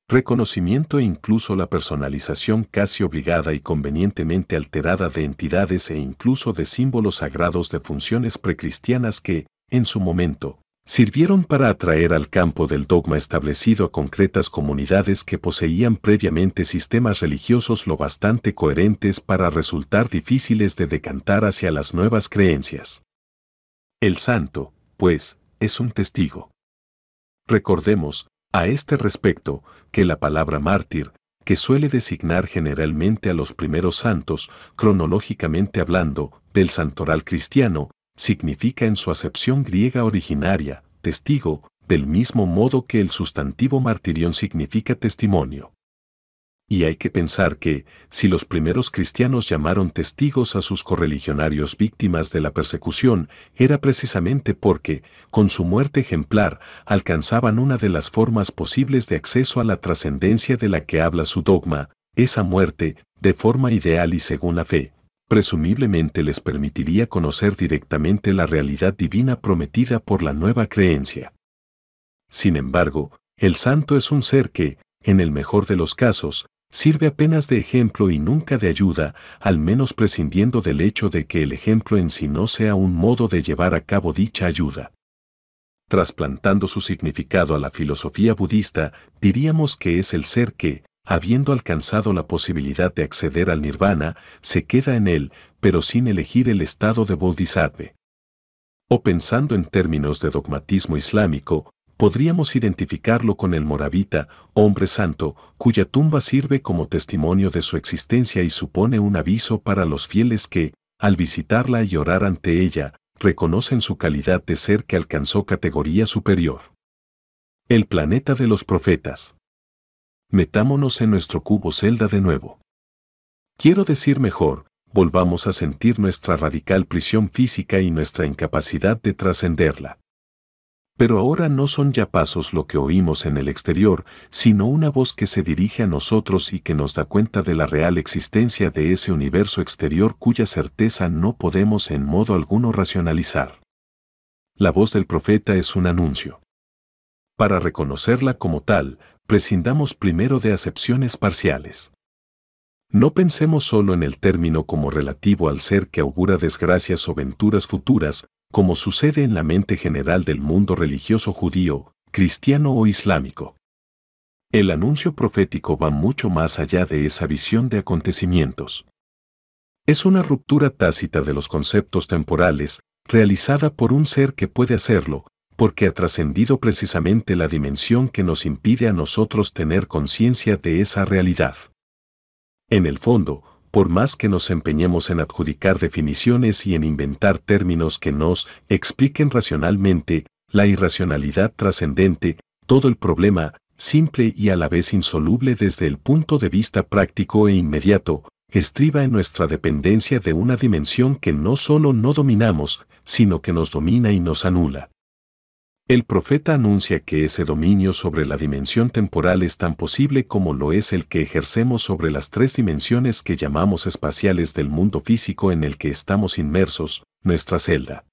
reconocimiento e incluso la personalización casi obligada y convenientemente alterada de entidades e incluso de símbolos sagrados de funciones precristianas que, en su momento, sirvieron para atraer al campo del dogma establecido a concretas comunidades que poseían previamente sistemas religiosos lo bastante coherentes para resultar difíciles de decantar hacia las nuevas creencias. El santo, pues, es un testigo. Recordemos, a este respecto, que la palabra mártir, que suele designar generalmente a los primeros santos, cronológicamente hablando, del santoral cristiano, significa en su acepción griega originaria, testigo, del mismo modo que el sustantivo martirión significa testimonio. Y hay que pensar que, si los primeros cristianos llamaron testigos a sus correligionarios víctimas de la persecución, era precisamente porque, con su muerte ejemplar, alcanzaban una de las formas posibles de acceso a la trascendencia de la que habla su dogma, esa muerte, de forma ideal y según la fe, presumiblemente les permitiría conocer directamente la realidad divina prometida por la nueva creencia. Sin embargo, el santo es un ser que, en el mejor de los casos, sirve apenas de ejemplo y nunca de ayuda, al menos prescindiendo del hecho de que el ejemplo en sí no sea un modo de llevar a cabo dicha ayuda. Trasplantando su significado a la filosofía budista, diríamos que es el ser que, habiendo alcanzado la posibilidad de acceder al nirvana, se queda en él, pero sin elegir el estado de bodhisattva. O pensando en términos de dogmatismo islámico, podríamos identificarlo con el moravita, hombre santo, cuya tumba sirve como testimonio de su existencia y supone un aviso para los fieles que, al visitarla y orar ante ella, reconocen su calidad de ser que alcanzó categoría superior. El planeta de los profetas. Metámonos en nuestro cubo celda de nuevo. Quiero decir mejor, volvamos a sentir nuestra radical prisión física y nuestra incapacidad de trascenderla. Pero ahora no son ya pasos lo que oímos en el exterior, sino una voz que se dirige a nosotros y que nos da cuenta de la real existencia de ese universo exterior cuya certeza no podemos en modo alguno racionalizar. La voz del profeta es un anuncio. Para reconocerla como tal, prescindamos primero de acepciones parciales. No pensemos solo en el término como relativo al ser que augura desgracias o venturas futuras, como sucede en la mente general del mundo religioso judío, cristiano o islámico. El anuncio profético va mucho más allá de esa visión de acontecimientos. Es una ruptura tácita de los conceptos temporales, realizada por un ser que puede hacerlo, porque ha trascendido precisamente la dimensión que nos impide a nosotros tener conciencia de esa realidad. En el fondo, por más que nos empeñemos en adjudicar definiciones y en inventar términos que nos expliquen racionalmente la irracionalidad trascendente, todo el problema, simple y a la vez insoluble desde el punto de vista práctico e inmediato, estriba en nuestra dependencia de una dimensión que no solo no dominamos, sino que nos domina y nos anula. El profeta anuncia que ese dominio sobre la dimensión temporal es tan posible como lo es el que ejercemos sobre las tres dimensiones que llamamos espaciales del mundo físico en el que estamos inmersos, nuestra celda.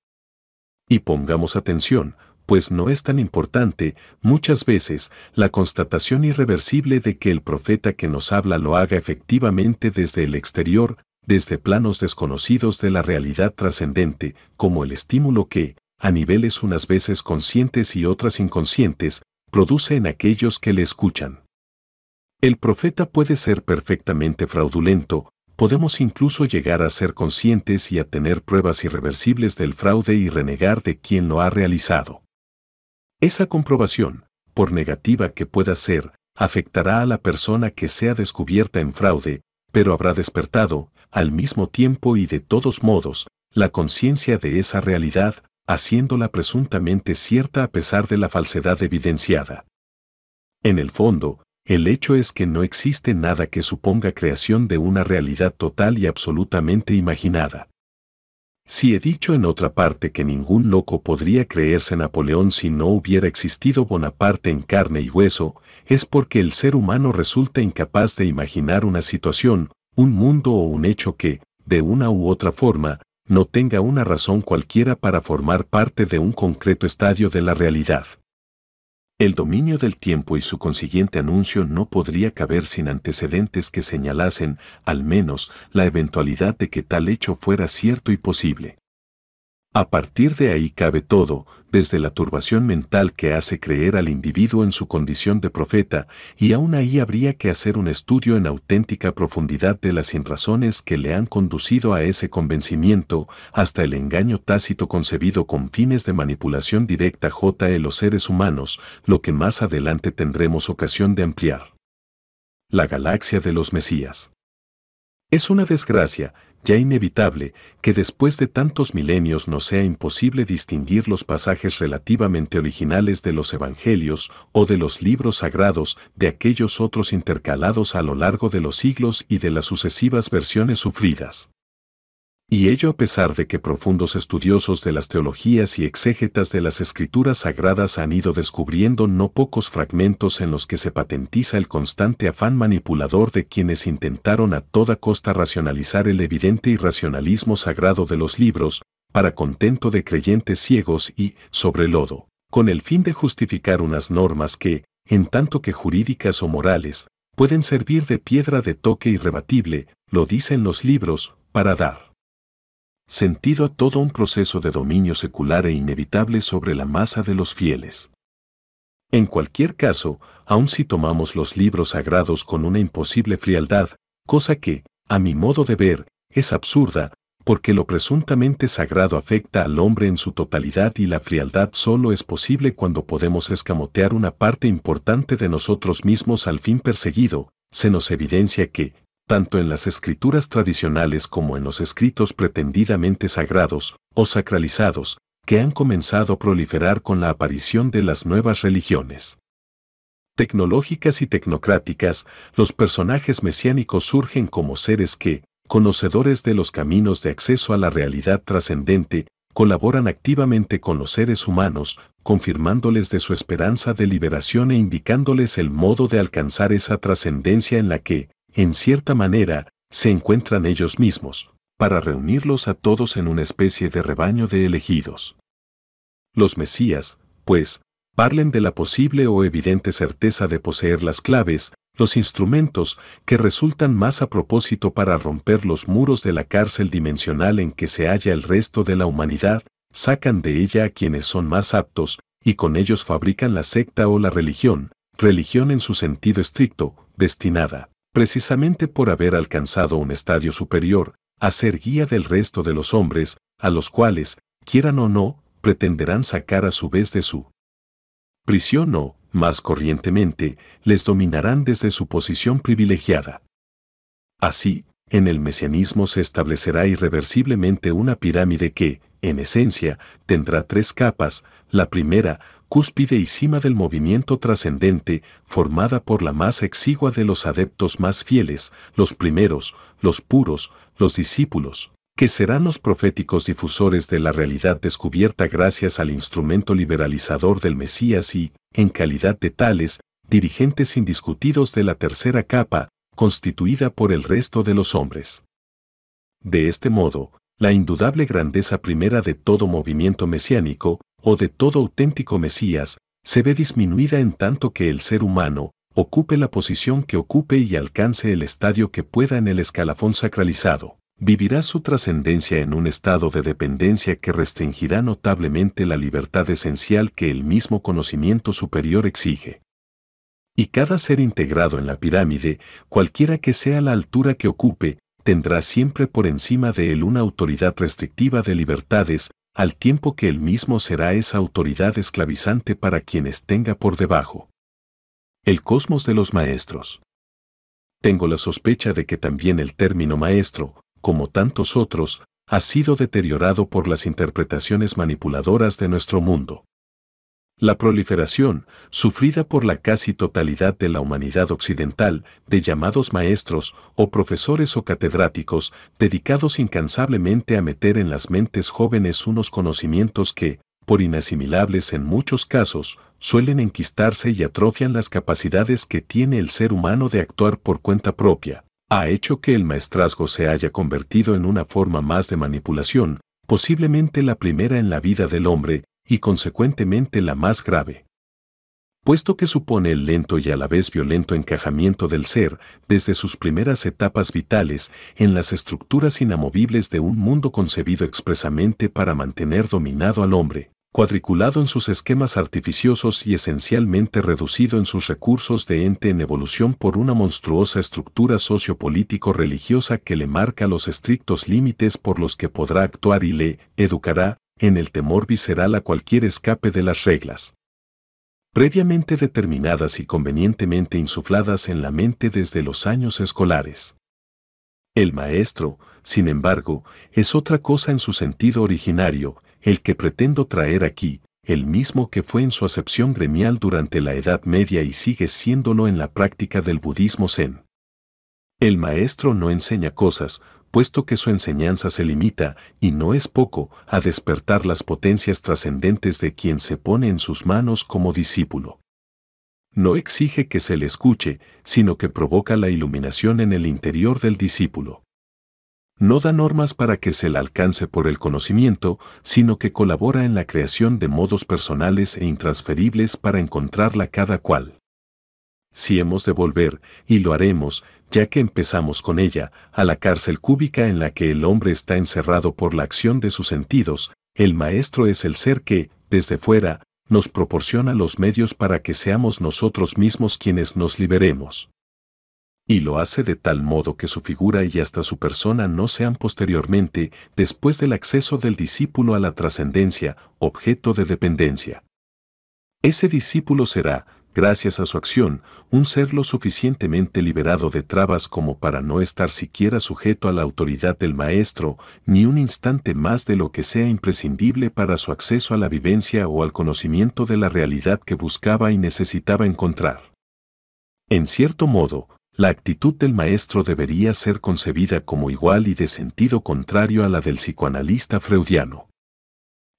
Y pongamos atención, pues no es tan importante, muchas veces, la constatación irreversible de que el profeta que nos habla lo haga efectivamente desde el exterior, desde planos desconocidos de la realidad trascendente, como el estímulo que, a niveles unas veces conscientes y otras inconscientes, produce en aquellos que le escuchan. El profeta puede ser perfectamente fraudulento, podemos incluso llegar a ser conscientes y a tener pruebas irreversibles del fraude y renegar de quien lo ha realizado. Esa comprobación, por negativa que pueda ser, afectará a la persona que sea descubierta en fraude, pero habrá despertado, al mismo tiempo y de todos modos, la conciencia de esa realidad, haciéndola presuntamente cierta a pesar de la falsedad evidenciada. En el fondo, el hecho es que no existe nada que suponga creación de una realidad total y absolutamente imaginada. Si he dicho en otra parte que ningún loco podría creerse Napoleón si no hubiera existido Bonaparte en carne y hueso, es porque el ser humano resulta incapaz de imaginar una situación, un mundo o un hecho que, de una u otra forma, no tenga una razón cualquiera para formar parte de un concreto estadio de la realidad. El dominio del tiempo y su consiguiente anuncio no podría caber sin antecedentes que señalasen, al menos, la eventualidad de que tal hecho fuera cierto y posible. A partir de ahí cabe todo, desde la turbación mental que hace creer al individuo en su condición de profeta, y aún ahí habría que hacer un estudio en auténtica profundidad de las sinrazones que le han conducido a ese convencimiento, hasta el engaño tácito concebido con fines de manipulación directa J. en los seres humanos, lo que más adelante tendremos ocasión de ampliar. La galaxia de los Mesías. Es una desgracia, ya inevitable que después de tantos milenios no sea imposible distinguir los pasajes relativamente originales de los evangelios o de los libros sagrados de aquellos otros intercalados a lo largo de los siglos y de las sucesivas versiones sufridas y ello a pesar de que profundos estudiosos de las teologías y exégetas de las escrituras sagradas han ido descubriendo no pocos fragmentos en los que se patentiza el constante afán manipulador de quienes intentaron a toda costa racionalizar el evidente irracionalismo sagrado de los libros, para contento de creyentes ciegos y, sobre lodo, con el fin de justificar unas normas que, en tanto que jurídicas o morales, pueden servir de piedra de toque irrebatible, lo dicen los libros, para dar sentido a todo un proceso de dominio secular e inevitable sobre la masa de los fieles. En cualquier caso, aun si tomamos los libros sagrados con una imposible frialdad, cosa que, a mi modo de ver, es absurda, porque lo presuntamente sagrado afecta al hombre en su totalidad y la frialdad solo es posible cuando podemos escamotear una parte importante de nosotros mismos al fin perseguido, se nos evidencia que, tanto en las escrituras tradicionales como en los escritos pretendidamente sagrados o sacralizados, que han comenzado a proliferar con la aparición de las nuevas religiones. Tecnológicas y tecnocráticas, los personajes mesiánicos surgen como seres que, conocedores de los caminos de acceso a la realidad trascendente, colaboran activamente con los seres humanos, confirmándoles de su esperanza de liberación e indicándoles el modo de alcanzar esa trascendencia en la que, en cierta manera, se encuentran ellos mismos, para reunirlos a todos en una especie de rebaño de elegidos. Los Mesías, pues, parlen de la posible o evidente certeza de poseer las claves, los instrumentos que resultan más a propósito para romper los muros de la cárcel dimensional en que se halla el resto de la humanidad, sacan de ella a quienes son más aptos, y con ellos fabrican la secta o la religión, religión en su sentido estricto, destinada precisamente por haber alcanzado un estadio superior, a ser guía del resto de los hombres, a los cuales, quieran o no, pretenderán sacar a su vez de su prisión o, más corrientemente, les dominarán desde su posición privilegiada. Así, en el mesianismo se establecerá irreversiblemente una pirámide que, en esencia, tendrá tres capas, la primera, cúspide y cima del movimiento trascendente formada por la más exigua de los adeptos más fieles, los primeros, los puros, los discípulos, que serán los proféticos difusores de la realidad descubierta gracias al instrumento liberalizador del Mesías y, en calidad de tales, dirigentes indiscutidos de la tercera capa, constituida por el resto de los hombres. De este modo, la indudable grandeza primera de todo movimiento mesiánico, o de todo auténtico Mesías, se ve disminuida en tanto que el ser humano ocupe la posición que ocupe y alcance el estadio que pueda en el escalafón sacralizado. Vivirá su trascendencia en un estado de dependencia que restringirá notablemente la libertad esencial que el mismo conocimiento superior exige. Y cada ser integrado en la pirámide, cualquiera que sea la altura que ocupe, tendrá siempre por encima de él una autoridad restrictiva de libertades al tiempo que él mismo será esa autoridad esclavizante para quienes tenga por debajo. El cosmos de los maestros. Tengo la sospecha de que también el término maestro, como tantos otros, ha sido deteriorado por las interpretaciones manipuladoras de nuestro mundo. La proliferación, sufrida por la casi totalidad de la humanidad occidental, de llamados maestros o profesores o catedráticos, dedicados incansablemente a meter en las mentes jóvenes unos conocimientos que, por inasimilables en muchos casos, suelen enquistarse y atrofian las capacidades que tiene el ser humano de actuar por cuenta propia, ha hecho que el maestrazgo se haya convertido en una forma más de manipulación, posiblemente la primera en la vida del hombre, y consecuentemente la más grave. Puesto que supone el lento y a la vez violento encajamiento del ser desde sus primeras etapas vitales en las estructuras inamovibles de un mundo concebido expresamente para mantener dominado al hombre, cuadriculado en sus esquemas artificiosos y esencialmente reducido en sus recursos de ente en evolución por una monstruosa estructura sociopolítico-religiosa que le marca los estrictos límites por los que podrá actuar y le educará, en el temor visceral a cualquier escape de las reglas. Previamente determinadas y convenientemente insufladas en la mente desde los años escolares. El maestro, sin embargo, es otra cosa en su sentido originario, el que pretendo traer aquí, el mismo que fue en su acepción gremial durante la Edad Media y sigue siéndolo en la práctica del budismo zen. El maestro no enseña cosas, puesto que su enseñanza se limita, y no es poco, a despertar las potencias trascendentes de quien se pone en sus manos como discípulo. No exige que se le escuche, sino que provoca la iluminación en el interior del discípulo. No da normas para que se le alcance por el conocimiento, sino que colabora en la creación de modos personales e intransferibles para encontrarla cada cual si hemos de volver, y lo haremos, ya que empezamos con ella, a la cárcel cúbica en la que el hombre está encerrado por la acción de sus sentidos, el Maestro es el ser que, desde fuera, nos proporciona los medios para que seamos nosotros mismos quienes nos liberemos. Y lo hace de tal modo que su figura y hasta su persona no sean posteriormente, después del acceso del discípulo a la trascendencia, objeto de dependencia. Ese discípulo será, Gracias a su acción, un ser lo suficientemente liberado de trabas como para no estar siquiera sujeto a la autoridad del maestro, ni un instante más de lo que sea imprescindible para su acceso a la vivencia o al conocimiento de la realidad que buscaba y necesitaba encontrar. En cierto modo, la actitud del maestro debería ser concebida como igual y de sentido contrario a la del psicoanalista freudiano.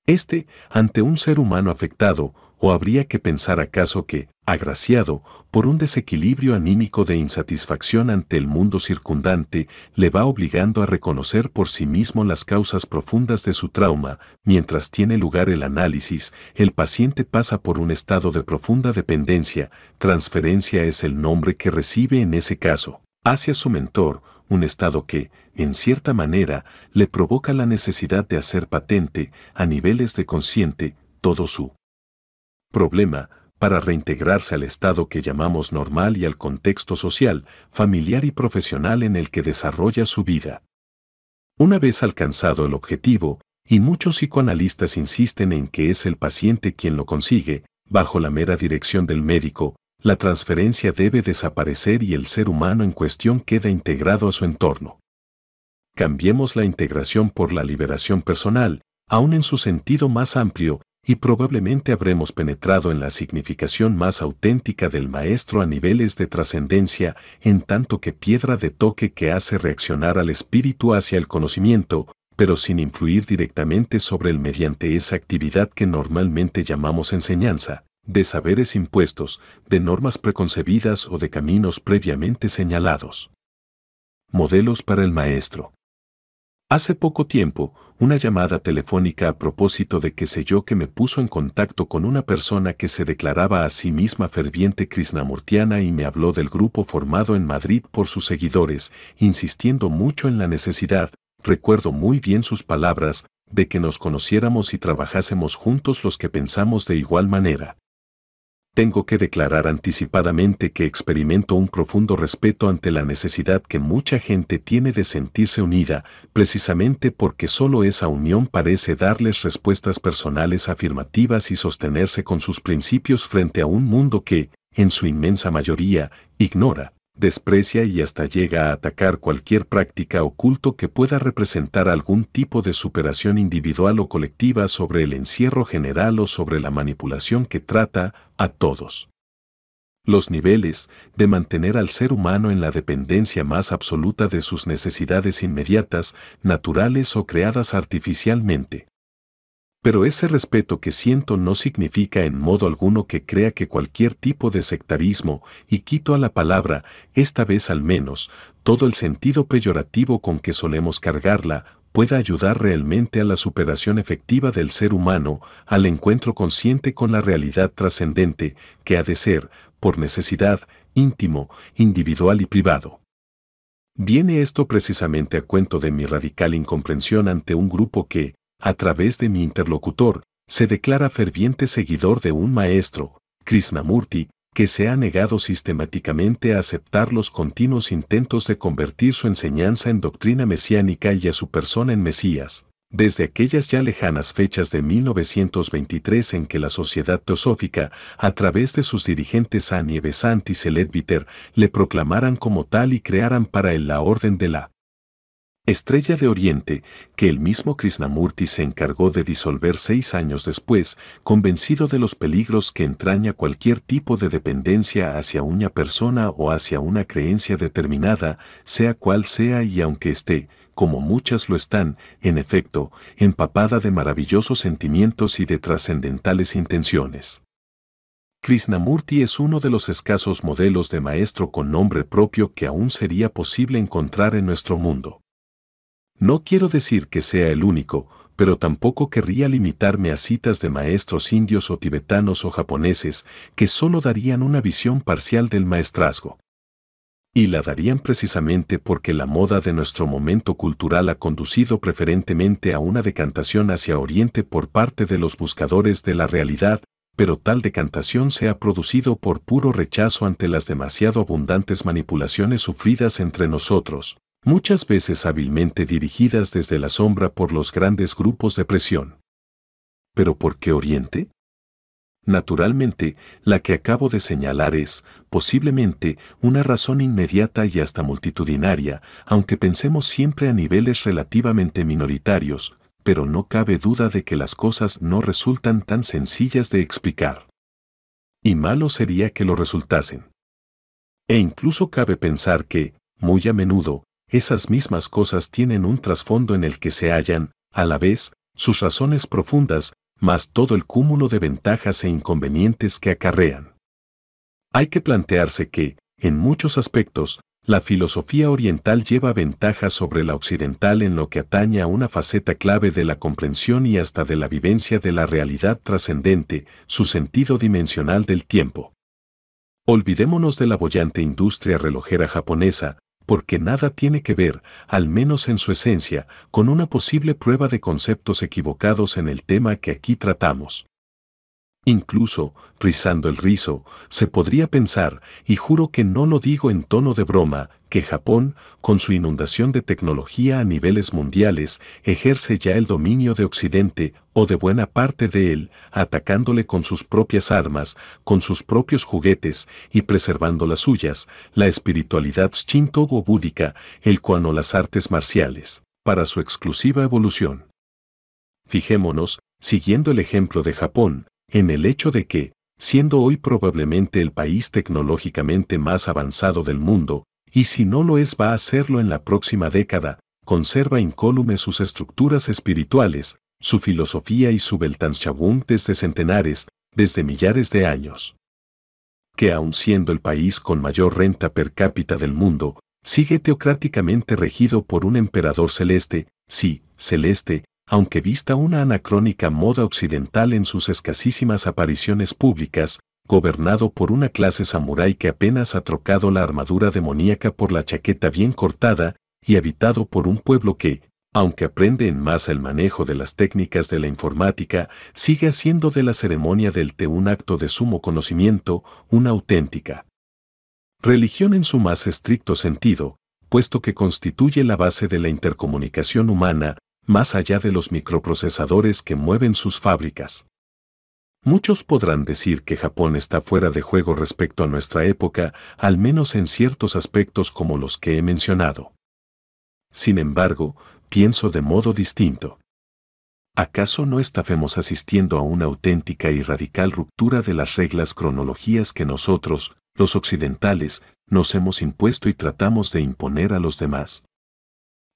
Este, ante un ser humano afectado, ¿O habría que pensar acaso que, agraciado por un desequilibrio anímico de insatisfacción ante el mundo circundante, le va obligando a reconocer por sí mismo las causas profundas de su trauma, mientras tiene lugar el análisis, el paciente pasa por un estado de profunda dependencia, transferencia es el nombre que recibe en ese caso, hacia su mentor, un estado que, en cierta manera, le provoca la necesidad de hacer patente, a niveles de consciente, todo su problema para reintegrarse al estado que llamamos normal y al contexto social, familiar y profesional en el que desarrolla su vida. Una vez alcanzado el objetivo, y muchos psicoanalistas insisten en que es el paciente quien lo consigue, bajo la mera dirección del médico, la transferencia debe desaparecer y el ser humano en cuestión queda integrado a su entorno. Cambiemos la integración por la liberación personal, aún en su sentido más amplio, y probablemente habremos penetrado en la significación más auténtica del maestro a niveles de trascendencia, en tanto que piedra de toque que hace reaccionar al espíritu hacia el conocimiento, pero sin influir directamente sobre él mediante esa actividad que normalmente llamamos enseñanza, de saberes impuestos, de normas preconcebidas o de caminos previamente señalados. Modelos para el maestro. Hace poco tiempo, una llamada telefónica a propósito de que sé yo que me puso en contacto con una persona que se declaraba a sí misma ferviente krishnamurtiana y me habló del grupo formado en Madrid por sus seguidores, insistiendo mucho en la necesidad, recuerdo muy bien sus palabras, de que nos conociéramos y trabajásemos juntos los que pensamos de igual manera tengo que declarar anticipadamente que experimento un profundo respeto ante la necesidad que mucha gente tiene de sentirse unida, precisamente porque solo esa unión parece darles respuestas personales afirmativas y sostenerse con sus principios frente a un mundo que, en su inmensa mayoría, ignora, desprecia y hasta llega a atacar cualquier práctica oculto que pueda representar algún tipo de superación individual o colectiva sobre el encierro general o sobre la manipulación que trata a todos. Los niveles de mantener al ser humano en la dependencia más absoluta de sus necesidades inmediatas, naturales o creadas artificialmente, pero ese respeto que siento no significa en modo alguno que crea que cualquier tipo de sectarismo, y quito a la palabra, esta vez al menos, todo el sentido peyorativo con que solemos cargarla, pueda ayudar realmente a la superación efectiva del ser humano, al encuentro consciente con la realidad trascendente, que ha de ser, por necesidad, íntimo, individual y privado. Viene esto precisamente a cuento de mi radical incomprensión ante un grupo que, a través de mi interlocutor, se declara ferviente seguidor de un maestro, Krishnamurti, que se ha negado sistemáticamente a aceptar los continuos intentos de convertir su enseñanza en doctrina mesiánica y a su persona en Mesías, desde aquellas ya lejanas fechas de 1923 en que la sociedad teosófica, a través de sus dirigentes Annie Besant y Seledbiter, le proclamaran como tal y crearan para él la orden de la Estrella de Oriente, que el mismo Krishnamurti se encargó de disolver seis años después, convencido de los peligros que entraña cualquier tipo de dependencia hacia una persona o hacia una creencia determinada, sea cual sea y aunque esté, como muchas lo están, en efecto, empapada de maravillosos sentimientos y de trascendentales intenciones. Krishnamurti es uno de los escasos modelos de maestro con nombre propio que aún sería posible encontrar en nuestro mundo. No quiero decir que sea el único, pero tampoco querría limitarme a citas de maestros indios o tibetanos o japoneses que solo darían una visión parcial del maestrazgo. Y la darían precisamente porque la moda de nuestro momento cultural ha conducido preferentemente a una decantación hacia Oriente por parte de los buscadores de la realidad, pero tal decantación se ha producido por puro rechazo ante las demasiado abundantes manipulaciones sufridas entre nosotros, muchas veces hábilmente dirigidas desde la sombra por los grandes grupos de presión. ¿Pero por qué Oriente? Naturalmente, la que acabo de señalar es, posiblemente, una razón inmediata y hasta multitudinaria, aunque pensemos siempre a niveles relativamente minoritarios, pero no cabe duda de que las cosas no resultan tan sencillas de explicar. Y malo sería que lo resultasen. E incluso cabe pensar que, muy a menudo, esas mismas cosas tienen un trasfondo en el que se hallan, a la vez, sus razones profundas, más todo el cúmulo de ventajas e inconvenientes que acarrean. Hay que plantearse que, en muchos aspectos, la filosofía oriental lleva ventajas sobre la occidental en lo que atañe a una faceta clave de la comprensión y hasta de la vivencia de la realidad trascendente, su sentido dimensional del tiempo. Olvidémonos de la bollante industria relojera japonesa, porque nada tiene que ver, al menos en su esencia, con una posible prueba de conceptos equivocados en el tema que aquí tratamos. Incluso, rizando el rizo, se podría pensar, y juro que no lo digo en tono de broma, que Japón, con su inundación de tecnología a niveles mundiales, ejerce ya el dominio de Occidente, o de buena parte de él, atacándole con sus propias armas, con sus propios juguetes, y preservando las suyas, la espiritualidad shinto búdica, el cual las artes marciales, para su exclusiva evolución. Fijémonos, siguiendo el ejemplo de Japón, en el hecho de que, siendo hoy probablemente el país tecnológicamente más avanzado del mundo, y si no lo es va a serlo en la próxima década, conserva incólume sus estructuras espirituales, su filosofía y su Weltanschauung desde centenares, desde millares de años. Que aun siendo el país con mayor renta per cápita del mundo, sigue teocráticamente regido por un emperador celeste, sí, celeste, aunque vista una anacrónica moda occidental en sus escasísimas apariciones públicas, gobernado por una clase samurái que apenas ha trocado la armadura demoníaca por la chaqueta bien cortada, y habitado por un pueblo que, aunque aprende en masa el manejo de las técnicas de la informática, sigue haciendo de la ceremonia del té un acto de sumo conocimiento, una auténtica religión en su más estricto sentido, puesto que constituye la base de la intercomunicación humana, más allá de los microprocesadores que mueven sus fábricas. Muchos podrán decir que Japón está fuera de juego respecto a nuestra época, al menos en ciertos aspectos como los que he mencionado. Sin embargo, pienso de modo distinto. ¿Acaso no estafemos asistiendo a una auténtica y radical ruptura de las reglas cronologías que nosotros, los occidentales, nos hemos impuesto y tratamos de imponer a los demás?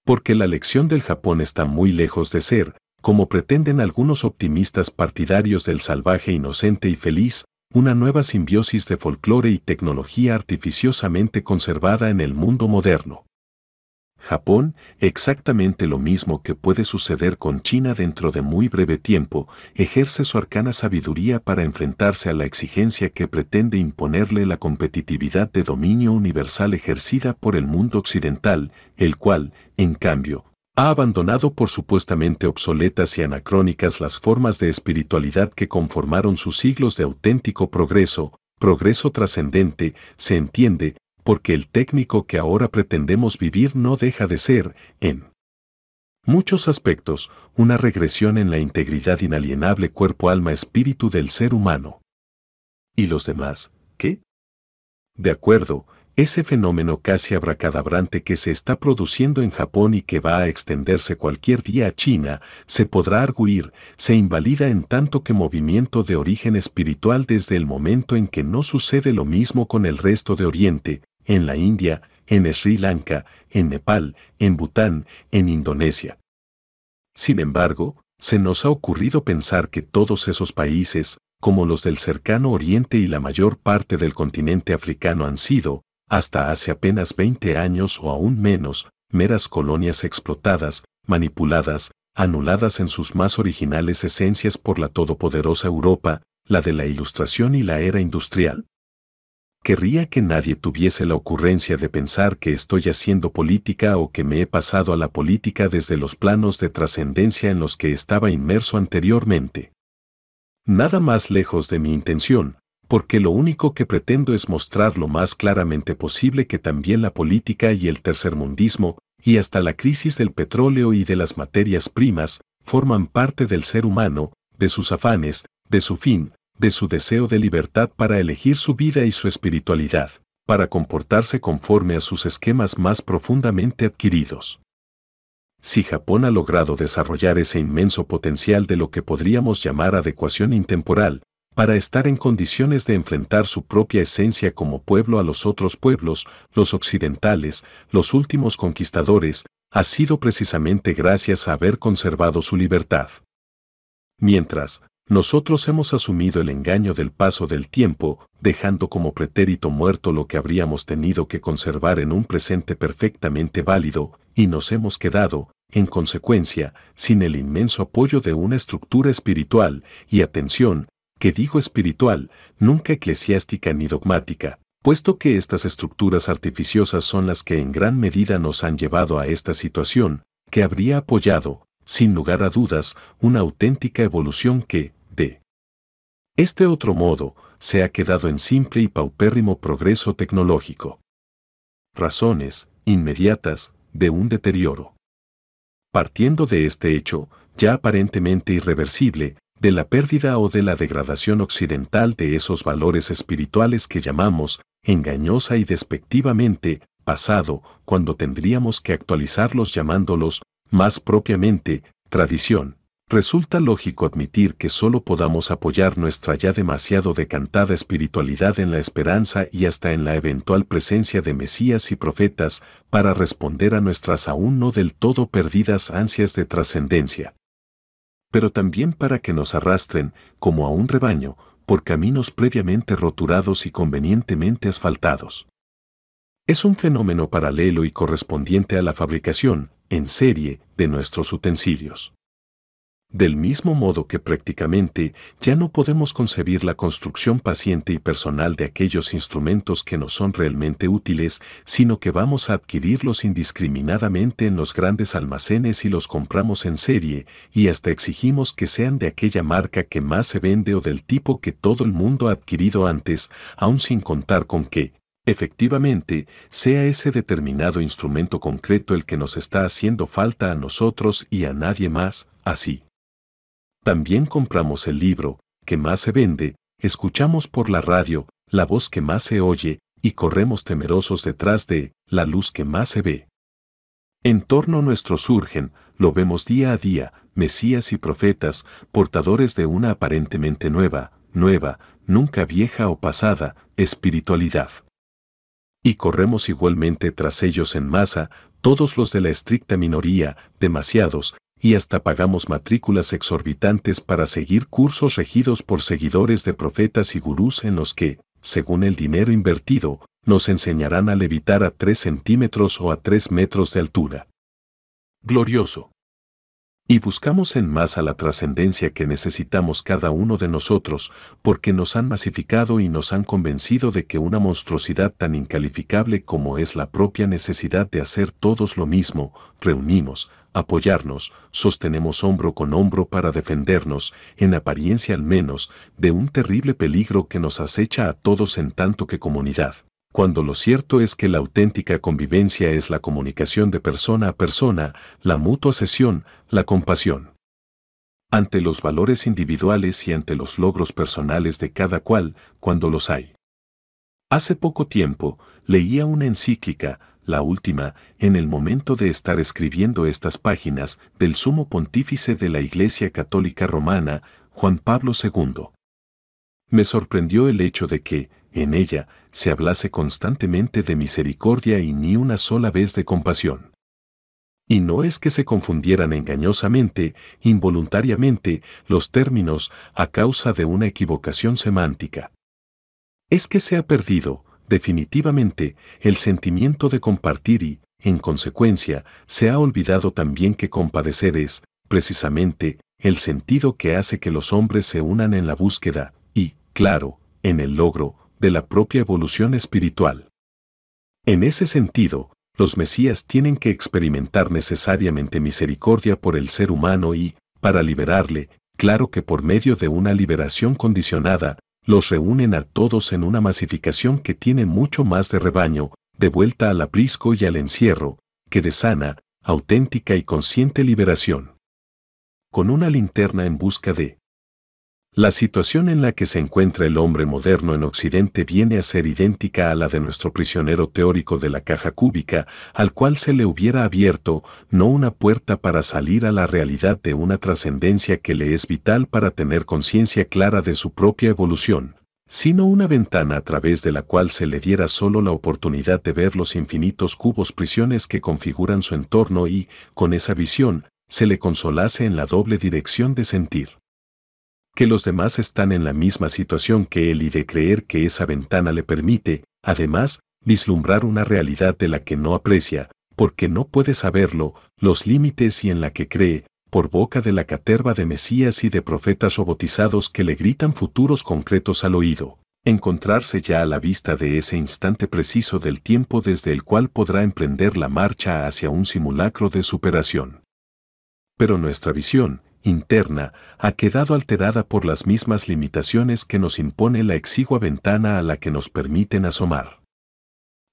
porque la lección del Japón está muy lejos de ser, como pretenden algunos optimistas partidarios del salvaje inocente y feliz, una nueva simbiosis de folclore y tecnología artificiosamente conservada en el mundo moderno. Japón, exactamente lo mismo que puede suceder con China dentro de muy breve tiempo, ejerce su arcana sabiduría para enfrentarse a la exigencia que pretende imponerle la competitividad de dominio universal ejercida por el mundo occidental, el cual, en cambio, ha abandonado por supuestamente obsoletas y anacrónicas las formas de espiritualidad que conformaron sus siglos de auténtico progreso, progreso trascendente, se entiende, porque el técnico que ahora pretendemos vivir no deja de ser, en muchos aspectos, una regresión en la integridad inalienable cuerpo-alma-espíritu del ser humano. ¿Y los demás, qué? De acuerdo, ese fenómeno casi abracadabrante que se está produciendo en Japón y que va a extenderse cualquier día a China, se podrá arguir, se invalida en tanto que movimiento de origen espiritual desde el momento en que no sucede lo mismo con el resto de Oriente, en la India, en Sri Lanka, en Nepal, en Bután, en Indonesia. Sin embargo, se nos ha ocurrido pensar que todos esos países, como los del cercano Oriente y la mayor parte del continente africano han sido, hasta hace apenas 20 años o aún menos, meras colonias explotadas, manipuladas, anuladas en sus más originales esencias por la todopoderosa Europa, la de la Ilustración y la era industrial querría que nadie tuviese la ocurrencia de pensar que estoy haciendo política o que me he pasado a la política desde los planos de trascendencia en los que estaba inmerso anteriormente. Nada más lejos de mi intención, porque lo único que pretendo es mostrar lo más claramente posible que también la política y el tercermundismo, y hasta la crisis del petróleo y de las materias primas, forman parte del ser humano, de sus afanes, de su fin, de su deseo de libertad para elegir su vida y su espiritualidad, para comportarse conforme a sus esquemas más profundamente adquiridos. Si Japón ha logrado desarrollar ese inmenso potencial de lo que podríamos llamar adecuación intemporal, para estar en condiciones de enfrentar su propia esencia como pueblo a los otros pueblos, los occidentales, los últimos conquistadores, ha sido precisamente gracias a haber conservado su libertad. Mientras, nosotros hemos asumido el engaño del paso del tiempo, dejando como pretérito muerto lo que habríamos tenido que conservar en un presente perfectamente válido, y nos hemos quedado, en consecuencia, sin el inmenso apoyo de una estructura espiritual, y atención, que digo espiritual, nunca eclesiástica ni dogmática, puesto que estas estructuras artificiosas son las que en gran medida nos han llevado a esta situación, que habría apoyado, sin lugar a dudas, una auténtica evolución que, de este otro modo, se ha quedado en simple y paupérrimo progreso tecnológico. Razones inmediatas de un deterioro. Partiendo de este hecho, ya aparentemente irreversible, de la pérdida o de la degradación occidental de esos valores espirituales que llamamos, engañosa y despectivamente, pasado, cuando tendríamos que actualizarlos llamándolos más propiamente, tradición. Resulta lógico admitir que solo podamos apoyar nuestra ya demasiado decantada espiritualidad en la esperanza y hasta en la eventual presencia de Mesías y profetas para responder a nuestras aún no del todo perdidas ansias de trascendencia. Pero también para que nos arrastren, como a un rebaño, por caminos previamente roturados y convenientemente asfaltados. Es un fenómeno paralelo y correspondiente a la fabricación, en serie, de nuestros utensilios. Del mismo modo que prácticamente ya no podemos concebir la construcción paciente y personal de aquellos instrumentos que nos son realmente útiles, sino que vamos a adquirirlos indiscriminadamente en los grandes almacenes y los compramos en serie, y hasta exigimos que sean de aquella marca que más se vende o del tipo que todo el mundo ha adquirido antes, aun sin contar con que, Efectivamente, sea ese determinado instrumento concreto el que nos está haciendo falta a nosotros y a nadie más, así. También compramos el libro, que más se vende, escuchamos por la radio, la voz que más se oye, y corremos temerosos detrás de la luz que más se ve. En torno nuestro surgen, lo vemos día a día, mesías y profetas, portadores de una aparentemente nueva, nueva, nunca vieja o pasada, espiritualidad y corremos igualmente tras ellos en masa, todos los de la estricta minoría, demasiados, y hasta pagamos matrículas exorbitantes para seguir cursos regidos por seguidores de profetas y gurús en los que, según el dinero invertido, nos enseñarán a levitar a 3 centímetros o a 3 metros de altura. Glorioso y buscamos en masa la trascendencia que necesitamos cada uno de nosotros porque nos han masificado y nos han convencido de que una monstruosidad tan incalificable como es la propia necesidad de hacer todos lo mismo, reunimos, apoyarnos, sostenemos hombro con hombro para defendernos, en apariencia al menos, de un terrible peligro que nos acecha a todos en tanto que comunidad cuando lo cierto es que la auténtica convivencia es la comunicación de persona a persona, la mutua sesión, la compasión. Ante los valores individuales y ante los logros personales de cada cual, cuando los hay. Hace poco tiempo, leía una encíclica, la última, en el momento de estar escribiendo estas páginas, del sumo pontífice de la Iglesia Católica Romana, Juan Pablo II. Me sorprendió el hecho de que, en ella se hablase constantemente de misericordia y ni una sola vez de compasión. Y no es que se confundieran engañosamente, involuntariamente, los términos a causa de una equivocación semántica. Es que se ha perdido, definitivamente, el sentimiento de compartir y, en consecuencia, se ha olvidado también que compadecer es, precisamente, el sentido que hace que los hombres se unan en la búsqueda y, claro, en el logro de la propia evolución espiritual. En ese sentido, los Mesías tienen que experimentar necesariamente misericordia por el ser humano y, para liberarle, claro que por medio de una liberación condicionada, los reúnen a todos en una masificación que tiene mucho más de rebaño, de vuelta al aprisco y al encierro, que de sana, auténtica y consciente liberación. Con una linterna en busca de la situación en la que se encuentra el hombre moderno en Occidente viene a ser idéntica a la de nuestro prisionero teórico de la caja cúbica, al cual se le hubiera abierto no una puerta para salir a la realidad de una trascendencia que le es vital para tener conciencia clara de su propia evolución, sino una ventana a través de la cual se le diera solo la oportunidad de ver los infinitos cubos prisiones que configuran su entorno y, con esa visión, se le consolase en la doble dirección de sentir que los demás están en la misma situación que él y de creer que esa ventana le permite, además, vislumbrar una realidad de la que no aprecia, porque no puede saberlo, los límites y en la que cree, por boca de la caterva de Mesías y de profetas robotizados que le gritan futuros concretos al oído, encontrarse ya a la vista de ese instante preciso del tiempo desde el cual podrá emprender la marcha hacia un simulacro de superación. Pero nuestra visión, interna ha quedado alterada por las mismas limitaciones que nos impone la exigua ventana a la que nos permiten asomar.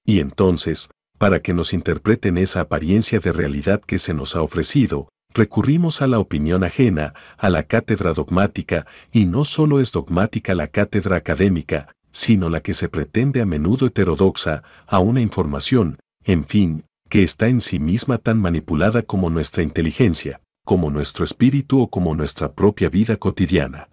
Y entonces, para que nos interpreten esa apariencia de realidad que se nos ha ofrecido, recurrimos a la opinión ajena, a la cátedra dogmática, y no solo es dogmática la cátedra académica, sino la que se pretende a menudo heterodoxa, a una información, en fin, que está en sí misma tan manipulada como nuestra inteligencia, como nuestro espíritu o como nuestra propia vida cotidiana.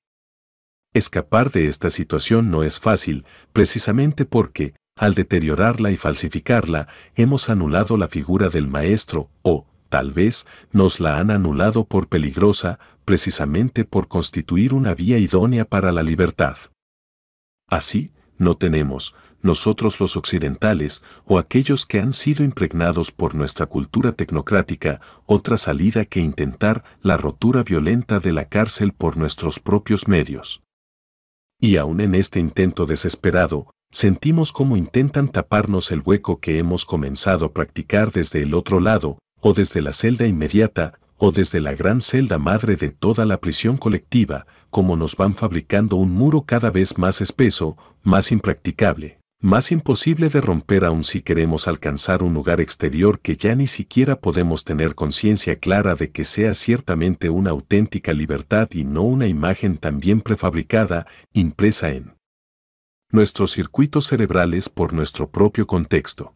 Escapar de esta situación no es fácil, precisamente porque, al deteriorarla y falsificarla, hemos anulado la figura del maestro, o, tal vez, nos la han anulado por peligrosa, precisamente por constituir una vía idónea para la libertad. Así, no tenemos, nosotros los occidentales o aquellos que han sido impregnados por nuestra cultura tecnocrática otra salida que intentar la rotura violenta de la cárcel por nuestros propios medios. Y aún en este intento desesperado, sentimos cómo intentan taparnos el hueco que hemos comenzado a practicar desde el otro lado, o desde la celda inmediata, o desde la gran celda madre de toda la prisión colectiva, como nos van fabricando un muro cada vez más espeso, más impracticable más imposible de romper aún si queremos alcanzar un lugar exterior que ya ni siquiera podemos tener conciencia clara de que sea ciertamente una auténtica libertad y no una imagen también prefabricada, impresa en nuestros circuitos cerebrales por nuestro propio contexto.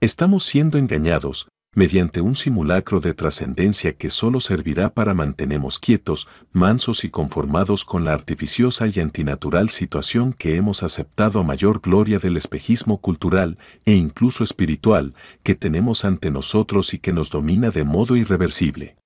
Estamos siendo engañados, mediante un simulacro de trascendencia que solo servirá para mantenernos quietos, mansos y conformados con la artificiosa y antinatural situación que hemos aceptado a mayor gloria del espejismo cultural e incluso espiritual que tenemos ante nosotros y que nos domina de modo irreversible.